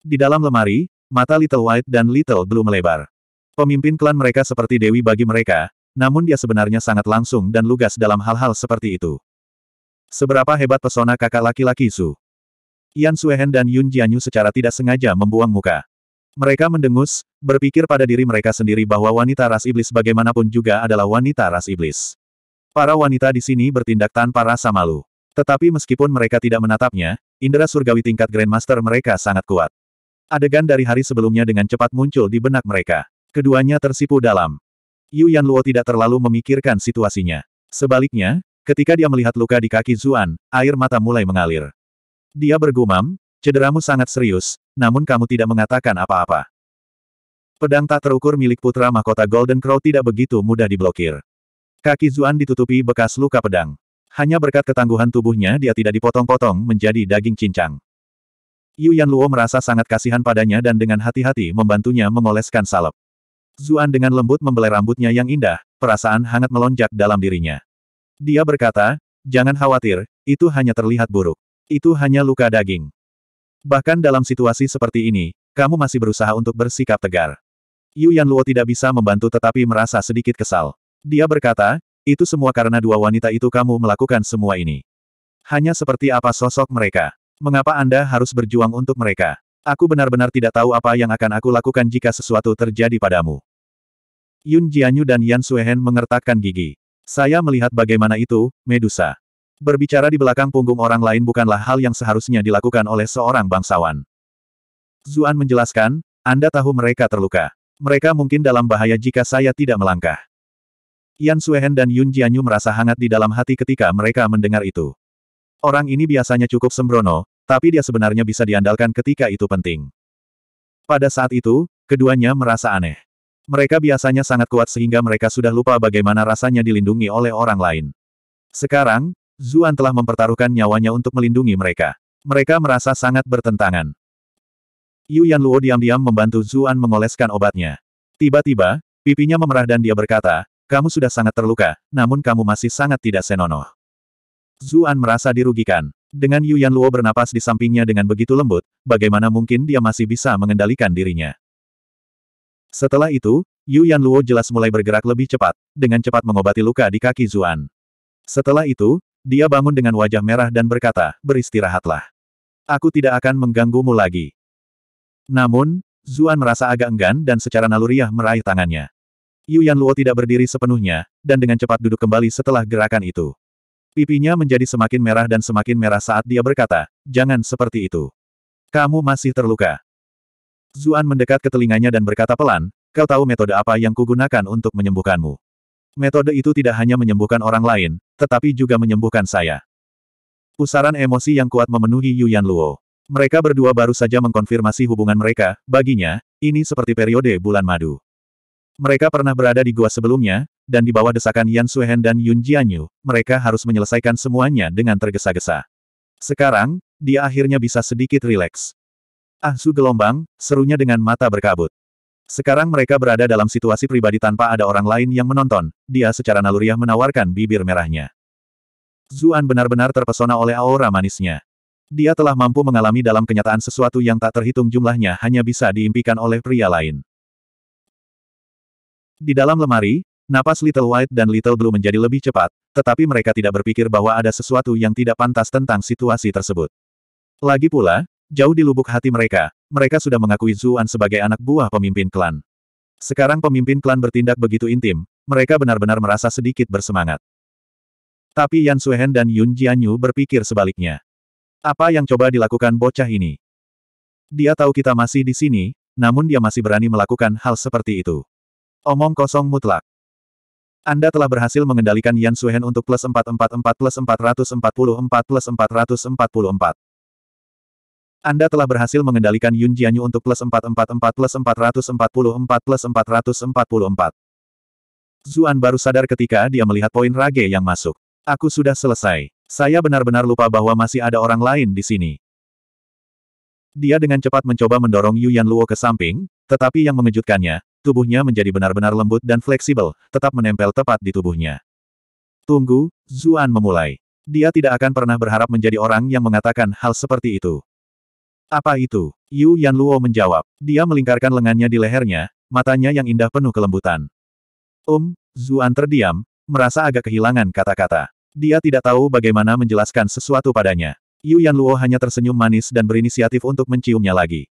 Di dalam lemari, mata Little White dan Little Blue melebar. Pemimpin klan mereka seperti dewi bagi mereka, namun dia sebenarnya sangat langsung dan lugas dalam hal-hal seperti itu. Seberapa hebat pesona kakak laki-laki Su. Yan Suehen dan Yun Jianyu secara tidak sengaja membuang muka. Mereka mendengus, berpikir pada diri mereka sendiri bahwa wanita ras iblis bagaimanapun juga adalah wanita ras iblis. Para wanita di sini bertindak tanpa rasa malu. Tetapi meskipun mereka tidak menatapnya, indera surgawi tingkat Grandmaster mereka sangat kuat. Adegan dari hari sebelumnya dengan cepat muncul di benak mereka. Keduanya tersipu dalam. Yu Yan Luo tidak terlalu memikirkan situasinya. Sebaliknya, ketika dia melihat luka di kaki Zuan, air mata mulai mengalir. Dia bergumam, cederamu sangat serius, namun kamu tidak mengatakan apa-apa. Pedang tak terukur milik putra mahkota Golden Crow tidak begitu mudah diblokir. Kaki Zuan ditutupi bekas luka pedang. Hanya berkat ketangguhan tubuhnya dia tidak dipotong-potong menjadi daging cincang. Yu Yan Luo merasa sangat kasihan padanya dan dengan hati-hati membantunya mengoleskan salep. Zuan dengan lembut membelai rambutnya yang indah, perasaan hangat melonjak dalam dirinya. Dia berkata, jangan khawatir, itu hanya terlihat buruk. Itu hanya luka daging. Bahkan dalam situasi seperti ini, kamu masih berusaha untuk bersikap tegar. Yu Yan Luo tidak bisa membantu tetapi merasa sedikit kesal. Dia berkata, itu semua karena dua wanita itu kamu melakukan semua ini. Hanya seperti apa sosok mereka. Mengapa Anda harus berjuang untuk mereka? Aku benar-benar tidak tahu apa yang akan aku lakukan jika sesuatu terjadi padamu. Yun Jianyu dan Yan Suehen mengertakkan gigi. Saya melihat bagaimana itu, Medusa. Berbicara di belakang punggung orang lain bukanlah hal yang seharusnya dilakukan oleh seorang bangsawan. Zuan menjelaskan, Anda tahu mereka terluka. Mereka mungkin dalam bahaya jika saya tidak melangkah. Yan Suehen dan Yun Jianyu merasa hangat di dalam hati ketika mereka mendengar itu. Orang ini biasanya cukup sembrono, tapi dia sebenarnya bisa diandalkan ketika itu penting. Pada saat itu, keduanya merasa aneh. Mereka biasanya sangat kuat sehingga mereka sudah lupa bagaimana rasanya dilindungi oleh orang lain. Sekarang, Zuan telah mempertaruhkan nyawanya untuk melindungi mereka. Mereka merasa sangat bertentangan. Yu Luo diam-diam membantu Zuan mengoleskan obatnya. Tiba-tiba, pipinya memerah dan dia berkata, kamu sudah sangat terluka, namun kamu masih sangat tidak senonoh. Zuan merasa dirugikan. Dengan Yu Luo bernapas di sampingnya dengan begitu lembut, bagaimana mungkin dia masih bisa mengendalikan dirinya. Setelah itu, Yu Luo jelas mulai bergerak lebih cepat, dengan cepat mengobati luka di kaki Zuan. Setelah itu, dia bangun dengan wajah merah dan berkata, beristirahatlah. Aku tidak akan mengganggumu lagi. Namun, Zuan merasa agak enggan dan secara naluriah meraih tangannya. Yu Luo tidak berdiri sepenuhnya, dan dengan cepat duduk kembali setelah gerakan itu. Pipinya menjadi semakin merah dan semakin merah saat dia berkata, jangan seperti itu. Kamu masih terluka. Zuan mendekat ke telinganya dan berkata pelan, kau tahu metode apa yang kugunakan untuk menyembuhkanmu. Metode itu tidak hanya menyembuhkan orang lain, tetapi juga menyembuhkan saya. Pusaran emosi yang kuat memenuhi Yuan Luo. Mereka berdua baru saja mengkonfirmasi hubungan mereka, baginya, ini seperti periode bulan madu. Mereka pernah berada di gua sebelumnya, dan di bawah desakan Yan Suhen dan Yun Jianyu, mereka harus menyelesaikan semuanya dengan tergesa-gesa. Sekarang, dia akhirnya bisa sedikit rileks. Ah Su gelombang, serunya dengan mata berkabut. Sekarang mereka berada dalam situasi pribadi tanpa ada orang lain yang menonton, dia secara naluriah menawarkan bibir merahnya. Zuan benar-benar terpesona oleh aura manisnya. Dia telah mampu mengalami dalam kenyataan sesuatu yang tak terhitung jumlahnya hanya bisa diimpikan oleh pria lain. Di dalam lemari, napas Little White dan Little Blue menjadi lebih cepat, tetapi mereka tidak berpikir bahwa ada sesuatu yang tidak pantas tentang situasi tersebut. Lagi pula, jauh di lubuk hati mereka, mereka sudah mengakui Zuan sebagai anak buah pemimpin klan. Sekarang pemimpin klan bertindak begitu intim, mereka benar-benar merasa sedikit bersemangat. Tapi Yan Suhen dan Yun Jianyu berpikir sebaliknya. Apa yang coba dilakukan bocah ini? Dia tahu kita masih di sini, namun dia masih berani melakukan hal seperti itu. Omong kosong mutlak. Anda telah berhasil mengendalikan Yan Suhen untuk plus 444 plus 444 plus 444 anda telah berhasil mengendalikan Yun Jianyu untuk plus 444 plus 444 plus 444. Zuan baru sadar ketika dia melihat poin Rage yang masuk. Aku sudah selesai. Saya benar-benar lupa bahwa masih ada orang lain di sini. Dia dengan cepat mencoba mendorong Yuan Luo ke samping, tetapi yang mengejutkannya, tubuhnya menjadi benar-benar lembut dan fleksibel, tetap menempel tepat di tubuhnya. Tunggu, Zuan memulai. Dia tidak akan pernah berharap menjadi orang yang mengatakan hal seperti itu. Apa itu? Yu Yan Luo menjawab. Dia melingkarkan lengannya di lehernya, matanya yang indah penuh kelembutan. Um, Zuan terdiam, merasa agak kehilangan kata-kata. Dia tidak tahu bagaimana menjelaskan sesuatu padanya. Yu Yan Luo hanya tersenyum manis dan berinisiatif untuk menciumnya lagi.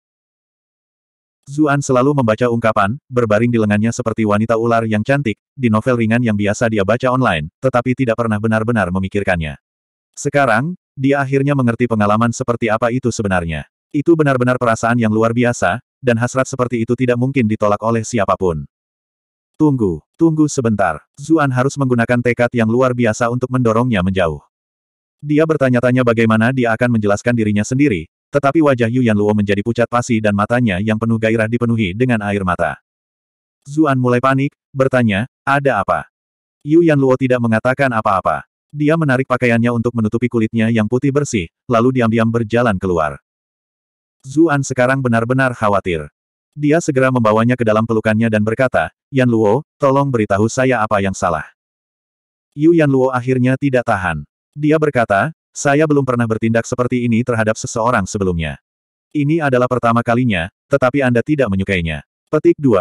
Zuan selalu membaca ungkapan, berbaring di lengannya seperti wanita ular yang cantik, di novel ringan yang biasa dia baca online, tetapi tidak pernah benar-benar memikirkannya. Sekarang, dia akhirnya mengerti pengalaman seperti apa itu sebenarnya. Itu benar-benar perasaan yang luar biasa, dan hasrat seperti itu tidak mungkin ditolak oleh siapapun. Tunggu, tunggu sebentar. Zuan harus menggunakan tekad yang luar biasa untuk mendorongnya menjauh. Dia bertanya-tanya bagaimana dia akan menjelaskan dirinya sendiri, tetapi wajah Yuan Luo menjadi pucat pasi dan matanya yang penuh gairah dipenuhi dengan air mata. Zuan mulai panik, bertanya, ada apa? Yuan Luo tidak mengatakan apa-apa. Dia menarik pakaiannya untuk menutupi kulitnya yang putih bersih, lalu diam-diam berjalan keluar. Zuan sekarang benar-benar khawatir. Dia segera membawanya ke dalam pelukannya dan berkata, Yan Luo, tolong beritahu saya apa yang salah. Yu Yan Luo akhirnya tidak tahan. Dia berkata, saya belum pernah bertindak seperti ini terhadap seseorang sebelumnya. Ini adalah pertama kalinya, tetapi Anda tidak menyukainya. Petik 2.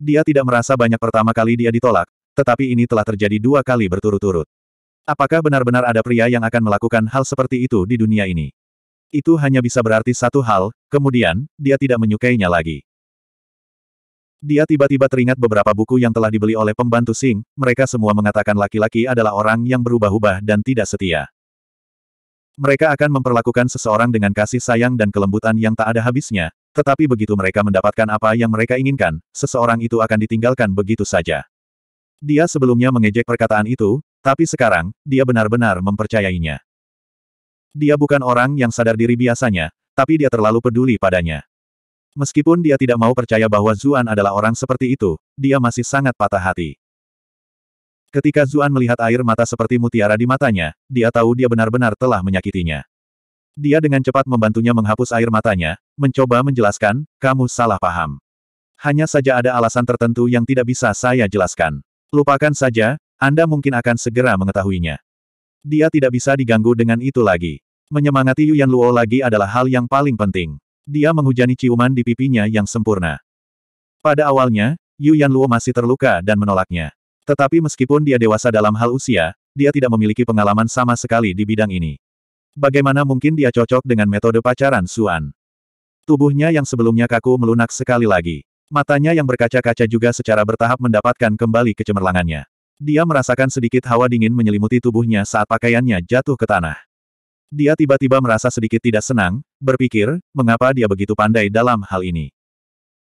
Dia tidak merasa banyak pertama kali dia ditolak, tetapi ini telah terjadi dua kali berturut-turut. Apakah benar-benar ada pria yang akan melakukan hal seperti itu di dunia ini? Itu hanya bisa berarti satu hal, kemudian, dia tidak menyukainya lagi. Dia tiba-tiba teringat beberapa buku yang telah dibeli oleh pembantu Sing, mereka semua mengatakan laki-laki adalah orang yang berubah-ubah dan tidak setia. Mereka akan memperlakukan seseorang dengan kasih sayang dan kelembutan yang tak ada habisnya, tetapi begitu mereka mendapatkan apa yang mereka inginkan, seseorang itu akan ditinggalkan begitu saja. Dia sebelumnya mengejek perkataan itu, tapi sekarang, dia benar-benar mempercayainya. Dia bukan orang yang sadar diri biasanya, tapi dia terlalu peduli padanya. Meskipun dia tidak mau percaya bahwa Zuan adalah orang seperti itu, dia masih sangat patah hati. Ketika Zuan melihat air mata seperti mutiara di matanya, dia tahu dia benar-benar telah menyakitinya. Dia dengan cepat membantunya menghapus air matanya, mencoba menjelaskan, kamu salah paham. Hanya saja ada alasan tertentu yang tidak bisa saya jelaskan. Lupakan saja, Anda mungkin akan segera mengetahuinya. Dia tidak bisa diganggu dengan itu lagi. Menyemangati Yuan Luo lagi adalah hal yang paling penting. Dia menghujani ciuman di pipinya yang sempurna. Pada awalnya, Yuan Luo masih terluka dan menolaknya. Tetapi meskipun dia dewasa dalam hal usia, dia tidak memiliki pengalaman sama sekali di bidang ini. Bagaimana mungkin dia cocok dengan metode pacaran Suan? Tubuhnya yang sebelumnya kaku melunak sekali lagi. Matanya yang berkaca-kaca juga secara bertahap mendapatkan kembali kecemerlangannya. Dia merasakan sedikit hawa dingin menyelimuti tubuhnya saat pakaiannya jatuh ke tanah. Dia tiba-tiba merasa sedikit tidak senang, berpikir, mengapa dia begitu pandai dalam hal ini.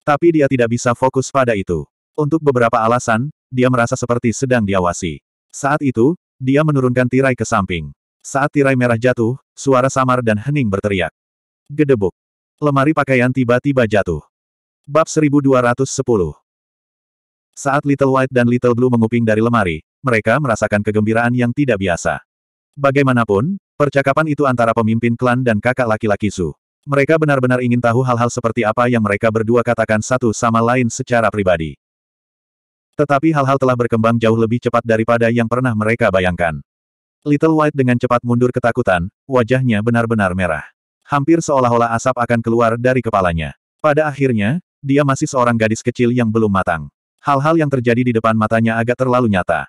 Tapi dia tidak bisa fokus pada itu. Untuk beberapa alasan, dia merasa seperti sedang diawasi. Saat itu, dia menurunkan tirai ke samping. Saat tirai merah jatuh, suara samar dan hening berteriak. Gedebuk. Lemari pakaian tiba-tiba jatuh. Bab 1210 Saat Little White dan Little Blue menguping dari lemari, mereka merasakan kegembiraan yang tidak biasa. Bagaimanapun, percakapan itu antara pemimpin klan dan kakak laki-laki Su. Mereka benar-benar ingin tahu hal-hal seperti apa yang mereka berdua katakan satu sama lain secara pribadi. Tetapi hal-hal telah berkembang jauh lebih cepat daripada yang pernah mereka bayangkan. Little White dengan cepat mundur ketakutan, wajahnya benar-benar merah. Hampir seolah-olah asap akan keluar dari kepalanya. Pada akhirnya, dia masih seorang gadis kecil yang belum matang. Hal-hal yang terjadi di depan matanya agak terlalu nyata.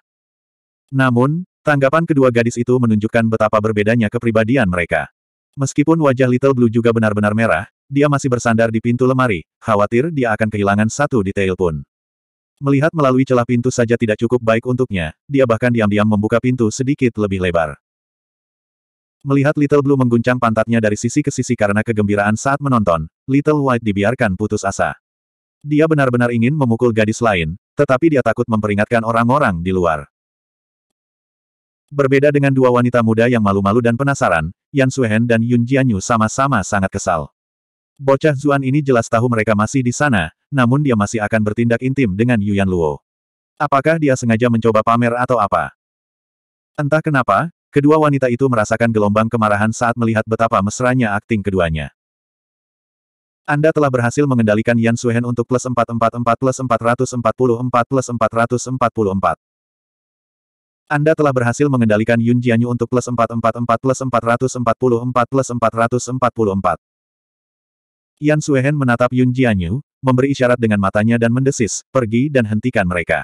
Namun, Tanggapan kedua gadis itu menunjukkan betapa berbedanya kepribadian mereka. Meskipun wajah Little Blue juga benar-benar merah, dia masih bersandar di pintu lemari, khawatir dia akan kehilangan satu detail pun. Melihat melalui celah pintu saja tidak cukup baik untuknya, dia bahkan diam-diam membuka pintu sedikit lebih lebar. Melihat Little Blue mengguncang pantatnya dari sisi ke sisi karena kegembiraan saat menonton, Little White dibiarkan putus asa. Dia benar-benar ingin memukul gadis lain, tetapi dia takut memperingatkan orang-orang di luar. Berbeda dengan dua wanita muda yang malu-malu dan penasaran, Yan Suhen dan Yun Jianyu sama-sama sangat kesal. Bocah Zuan ini jelas tahu mereka masih di sana, namun dia masih akan bertindak intim dengan Yuan Luo. Apakah dia sengaja mencoba pamer atau apa? Entah kenapa, kedua wanita itu merasakan gelombang kemarahan saat melihat betapa mesranya akting keduanya. Anda telah berhasil mengendalikan Yan Suhen untuk 444 plus 444 plus 444 plus 444. Anda telah berhasil mengendalikan Yun Jianyu untuk plus 444 plus 444 plus 444. Yan Suehen menatap Yun Jianyu, memberi isyarat dengan matanya dan mendesis, pergi dan hentikan mereka.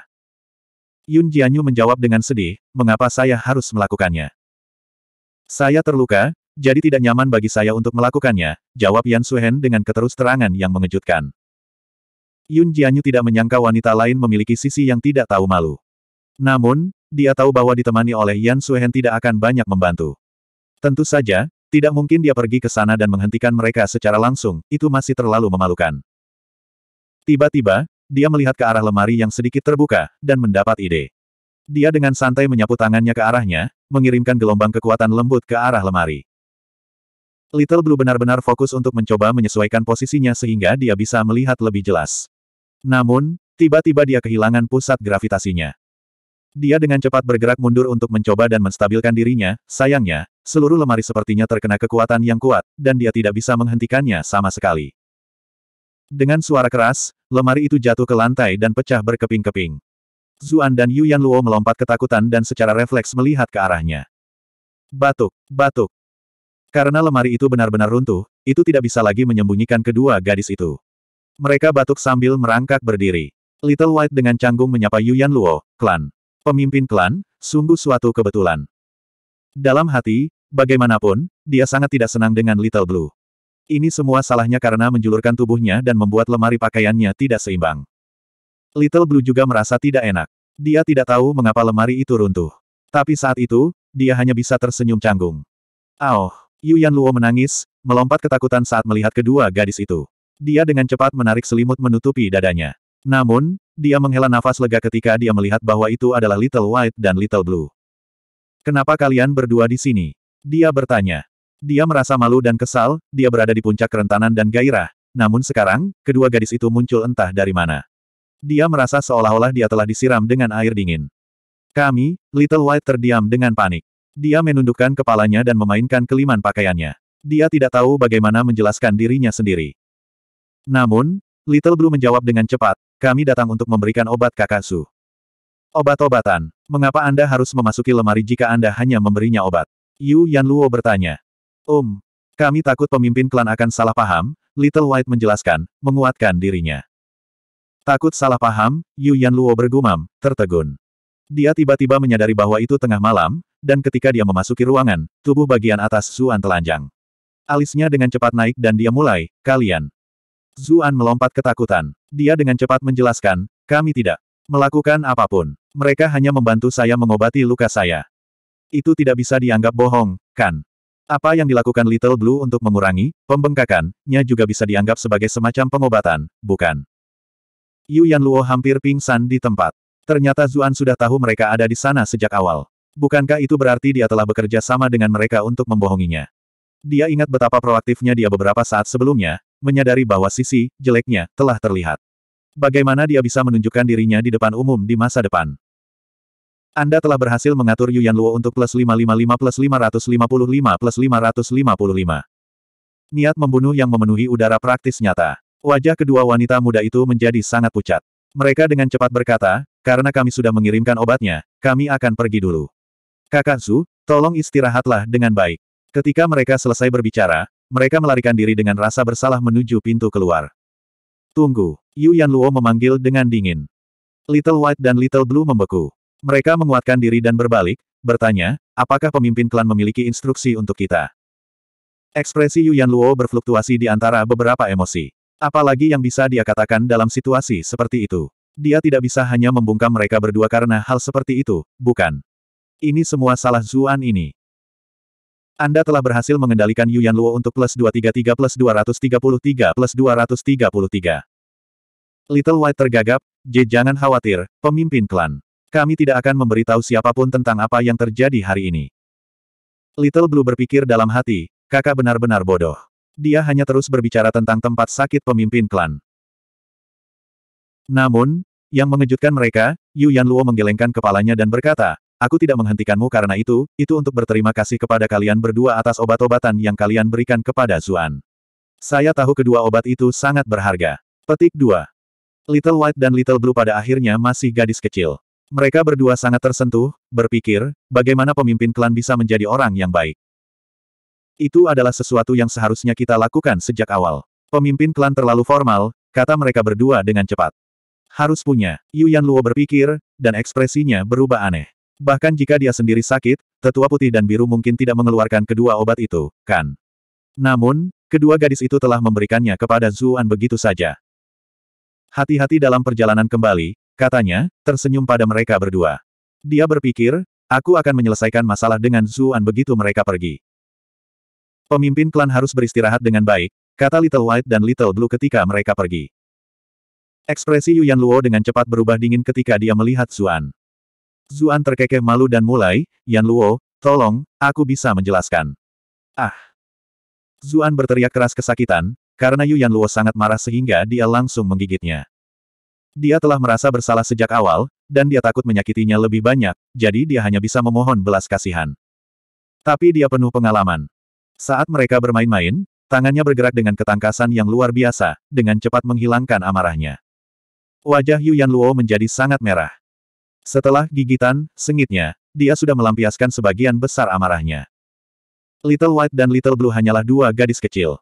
Yun Jianyu menjawab dengan sedih, mengapa saya harus melakukannya? Saya terluka, jadi tidak nyaman bagi saya untuk melakukannya, jawab Yan Suehen dengan keterus terangan yang mengejutkan. Yun Jianyu tidak menyangka wanita lain memiliki sisi yang tidak tahu malu. Namun, dia tahu bahwa ditemani oleh Yan Suhen tidak akan banyak membantu. Tentu saja, tidak mungkin dia pergi ke sana dan menghentikan mereka secara langsung, itu masih terlalu memalukan. Tiba-tiba, dia melihat ke arah lemari yang sedikit terbuka, dan mendapat ide. Dia dengan santai menyapu tangannya ke arahnya, mengirimkan gelombang kekuatan lembut ke arah lemari. Little Blue benar-benar fokus untuk mencoba menyesuaikan posisinya sehingga dia bisa melihat lebih jelas. Namun, tiba-tiba dia kehilangan pusat gravitasinya. Dia dengan cepat bergerak mundur untuk mencoba dan menstabilkan dirinya, sayangnya, seluruh lemari sepertinya terkena kekuatan yang kuat, dan dia tidak bisa menghentikannya sama sekali. Dengan suara keras, lemari itu jatuh ke lantai dan pecah berkeping-keping. Zuan dan Yu Yan Luo melompat ketakutan dan secara refleks melihat ke arahnya. Batuk, batuk. Karena lemari itu benar-benar runtuh, itu tidak bisa lagi menyembunyikan kedua gadis itu. Mereka batuk sambil merangkak berdiri. Little White dengan canggung menyapa Yu Yan Luo, klan pemimpin klan, sungguh suatu kebetulan. Dalam hati, bagaimanapun, dia sangat tidak senang dengan Little Blue. Ini semua salahnya karena menjulurkan tubuhnya dan membuat lemari pakaiannya tidak seimbang. Little Blue juga merasa tidak enak. Dia tidak tahu mengapa lemari itu runtuh. Tapi saat itu, dia hanya bisa tersenyum canggung. Aoh, Yuan Luo menangis, melompat ketakutan saat melihat kedua gadis itu. Dia dengan cepat menarik selimut menutupi dadanya. Namun, dia menghela nafas lega ketika dia melihat bahwa itu adalah Little White dan Little Blue. Kenapa kalian berdua di sini? Dia bertanya. Dia merasa malu dan kesal, dia berada di puncak kerentanan dan gairah, namun sekarang, kedua gadis itu muncul entah dari mana. Dia merasa seolah-olah dia telah disiram dengan air dingin. Kami, Little White terdiam dengan panik. Dia menundukkan kepalanya dan memainkan keliman pakaiannya. Dia tidak tahu bagaimana menjelaskan dirinya sendiri. Namun, Little Blue menjawab dengan cepat, kami datang untuk memberikan obat Kakasu. Obat-obatan. Mengapa Anda harus memasuki lemari jika Anda hanya memberinya obat? Yu Yan Luo bertanya. Um, kami takut pemimpin klan akan salah paham, Little White menjelaskan, menguatkan dirinya. Takut salah paham, Yu Yan Luo bergumam, tertegun. Dia tiba-tiba menyadari bahwa itu tengah malam, dan ketika dia memasuki ruangan, tubuh bagian atas Suan telanjang. Alisnya dengan cepat naik dan dia mulai, kalian, Zuan melompat ketakutan. Dia dengan cepat menjelaskan, kami tidak melakukan apapun. Mereka hanya membantu saya mengobati luka saya. Itu tidak bisa dianggap bohong, kan? Apa yang dilakukan Little Blue untuk mengurangi pembengkakannya juga bisa dianggap sebagai semacam pengobatan, bukan? Yu Yan Luo hampir pingsan di tempat. Ternyata Zuan sudah tahu mereka ada di sana sejak awal. Bukankah itu berarti dia telah bekerja sama dengan mereka untuk membohonginya? Dia ingat betapa proaktifnya dia beberapa saat sebelumnya, menyadari bahwa sisi jeleknya telah terlihat. Bagaimana dia bisa menunjukkan dirinya di depan umum di masa depan? Anda telah berhasil mengatur Yuan Luo untuk plus 555 plus 555 plus 555. Niat membunuh yang memenuhi udara praktis nyata. Wajah kedua wanita muda itu menjadi sangat pucat. Mereka dengan cepat berkata, karena kami sudah mengirimkan obatnya, kami akan pergi dulu. Kakak Su, tolong istirahatlah dengan baik. Ketika mereka selesai berbicara, mereka melarikan diri dengan rasa bersalah menuju pintu keluar. Tunggu, Yu Yan Luo memanggil dengan dingin. Little White dan Little Blue membeku. Mereka menguatkan diri dan berbalik, bertanya, apakah pemimpin klan memiliki instruksi untuk kita? Ekspresi Yu Yan Luo berfluktuasi di antara beberapa emosi. Apalagi yang bisa dia katakan dalam situasi seperti itu. Dia tidak bisa hanya membungkam mereka berdua karena hal seperti itu, bukan? Ini semua salah Zuan ini. Anda telah berhasil mengendalikan Yuan Luo untuk plus 233 plus 233 plus 233. Little White tergagap, J jangan khawatir, pemimpin klan. Kami tidak akan memberitahu siapapun tentang apa yang terjadi hari ini. Little Blue berpikir dalam hati, kakak benar-benar bodoh. Dia hanya terus berbicara tentang tempat sakit pemimpin klan. Namun, yang mengejutkan mereka, Yu Luo menggelengkan kepalanya dan berkata, Aku tidak menghentikanmu karena itu, itu untuk berterima kasih kepada kalian berdua atas obat-obatan yang kalian berikan kepada Zuan. Saya tahu kedua obat itu sangat berharga. Petik 2. Little White dan Little Blue pada akhirnya masih gadis kecil. Mereka berdua sangat tersentuh, berpikir, bagaimana pemimpin klan bisa menjadi orang yang baik. Itu adalah sesuatu yang seharusnya kita lakukan sejak awal. Pemimpin klan terlalu formal, kata mereka berdua dengan cepat. Harus punya, Yu Yan Luo berpikir, dan ekspresinya berubah aneh. Bahkan jika dia sendiri sakit, tetua putih dan biru mungkin tidak mengeluarkan kedua obat itu, kan? Namun, kedua gadis itu telah memberikannya kepada Zuan begitu saja. Hati-hati dalam perjalanan kembali, katanya, tersenyum pada mereka berdua. Dia berpikir, aku akan menyelesaikan masalah dengan Zuan begitu mereka pergi. Pemimpin klan harus beristirahat dengan baik, kata Little White dan Little Blue ketika mereka pergi. Ekspresi Yuan Luo dengan cepat berubah dingin ketika dia melihat Zuan. Zuan terkekeh malu dan mulai, Yan Luo, tolong, aku bisa menjelaskan. Ah! Zuan berteriak keras kesakitan, karena Yu Yan Luo sangat marah sehingga dia langsung menggigitnya. Dia telah merasa bersalah sejak awal, dan dia takut menyakitinya lebih banyak, jadi dia hanya bisa memohon belas kasihan. Tapi dia penuh pengalaman. Saat mereka bermain-main, tangannya bergerak dengan ketangkasan yang luar biasa, dengan cepat menghilangkan amarahnya. Wajah Yu Yan Luo menjadi sangat merah. Setelah gigitan, sengitnya, dia sudah melampiaskan sebagian besar amarahnya. Little White dan Little Blue hanyalah dua gadis kecil.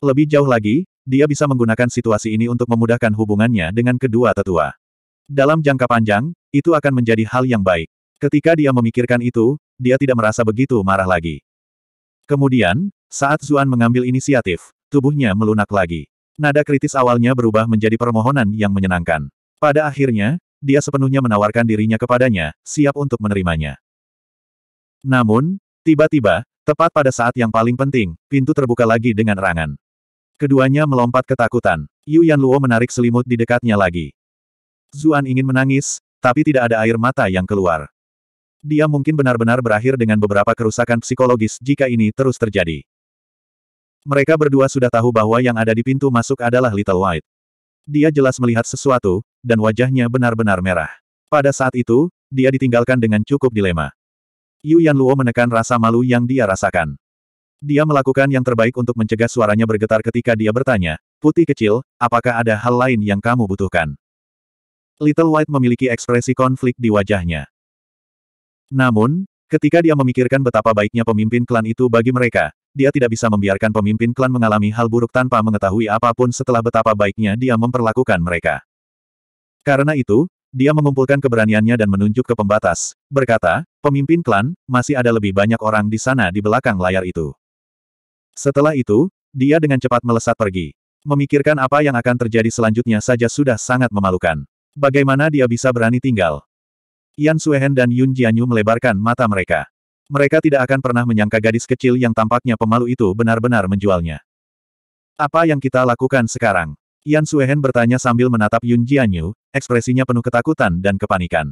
Lebih jauh lagi, dia bisa menggunakan situasi ini untuk memudahkan hubungannya dengan kedua tetua. Dalam jangka panjang, itu akan menjadi hal yang baik. Ketika dia memikirkan itu, dia tidak merasa begitu marah lagi. Kemudian, saat Zuan mengambil inisiatif, tubuhnya melunak lagi. Nada kritis awalnya berubah menjadi permohonan yang menyenangkan. Pada akhirnya, dia sepenuhnya menawarkan dirinya kepadanya, siap untuk menerimanya. Namun, tiba-tiba, tepat pada saat yang paling penting, pintu terbuka lagi dengan rangan. Keduanya melompat ketakutan. Yu Yan Luo menarik selimut di dekatnya lagi. Zuan ingin menangis, tapi tidak ada air mata yang keluar. Dia mungkin benar-benar berakhir dengan beberapa kerusakan psikologis jika ini terus terjadi. Mereka berdua sudah tahu bahwa yang ada di pintu masuk adalah Little White dia jelas melihat sesuatu, dan wajahnya benar-benar merah. Pada saat itu, dia ditinggalkan dengan cukup dilema. Yu Yan Luo menekan rasa malu yang dia rasakan. Dia melakukan yang terbaik untuk mencegah suaranya bergetar ketika dia bertanya, Putih kecil, apakah ada hal lain yang kamu butuhkan? Little White memiliki ekspresi konflik di wajahnya. Namun, ketika dia memikirkan betapa baiknya pemimpin klan itu bagi mereka, dia tidak bisa membiarkan pemimpin klan mengalami hal buruk tanpa mengetahui apapun setelah betapa baiknya dia memperlakukan mereka. Karena itu, dia mengumpulkan keberaniannya dan menunjuk ke pembatas, berkata, pemimpin klan, masih ada lebih banyak orang di sana di belakang layar itu. Setelah itu, dia dengan cepat melesat pergi. Memikirkan apa yang akan terjadi selanjutnya saja sudah sangat memalukan. Bagaimana dia bisa berani tinggal? Yan Suehen dan Yun Jianyu melebarkan mata mereka. Mereka tidak akan pernah menyangka gadis kecil yang tampaknya pemalu itu benar-benar menjualnya. Apa yang kita lakukan sekarang? Yan Suehen bertanya sambil menatap Yun Jianyu, ekspresinya penuh ketakutan dan kepanikan.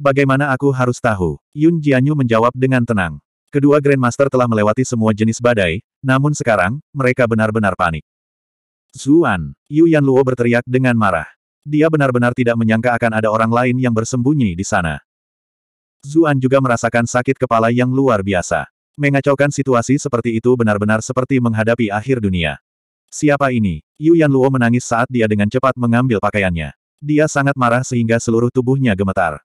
Bagaimana aku harus tahu? Yun Jianyu menjawab dengan tenang. Kedua Grandmaster telah melewati semua jenis badai, namun sekarang, mereka benar-benar panik. Zuan, Yu Yan Luo berteriak dengan marah. Dia benar-benar tidak menyangka akan ada orang lain yang bersembunyi di sana. Zuan juga merasakan sakit kepala yang luar biasa. Mengacaukan situasi seperti itu benar-benar seperti menghadapi akhir dunia. Siapa ini? Yu Yan Luo menangis saat dia dengan cepat mengambil pakaiannya. Dia sangat marah sehingga seluruh tubuhnya gemetar.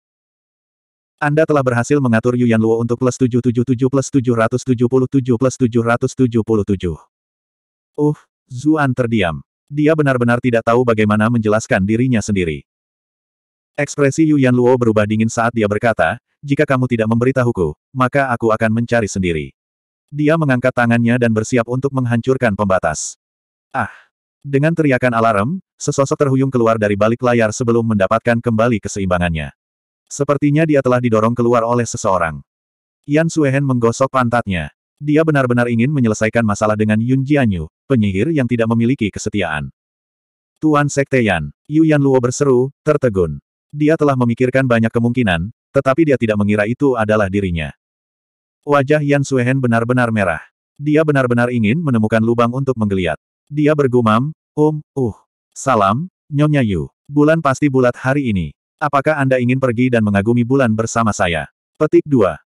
Anda telah berhasil mengatur Yuan Luo untuk plus 777 plus 777 plus 777. Uh, Zuan terdiam. Dia benar-benar tidak tahu bagaimana menjelaskan dirinya sendiri. Ekspresi Yuan Luo berubah dingin saat dia berkata, jika kamu tidak memberitahuku, maka aku akan mencari sendiri. Dia mengangkat tangannya dan bersiap untuk menghancurkan pembatas. Ah! Dengan teriakan alarm, sesosok terhuyung keluar dari balik layar sebelum mendapatkan kembali keseimbangannya. Sepertinya dia telah didorong keluar oleh seseorang. Yan Suehen menggosok pantatnya. Dia benar-benar ingin menyelesaikan masalah dengan Yun Jianyu, penyihir yang tidak memiliki kesetiaan. Tuan Sekte Yan, Yu Yan Luo berseru, tertegun. Dia telah memikirkan banyak kemungkinan, tetapi dia tidak mengira itu adalah dirinya. Wajah Yan Suehen benar-benar merah. Dia benar-benar ingin menemukan lubang untuk menggeliat. Dia bergumam, Um, uh, salam, Nyonya Yu. Bulan pasti bulat hari ini. Apakah Anda ingin pergi dan mengagumi bulan bersama saya? Petik 2.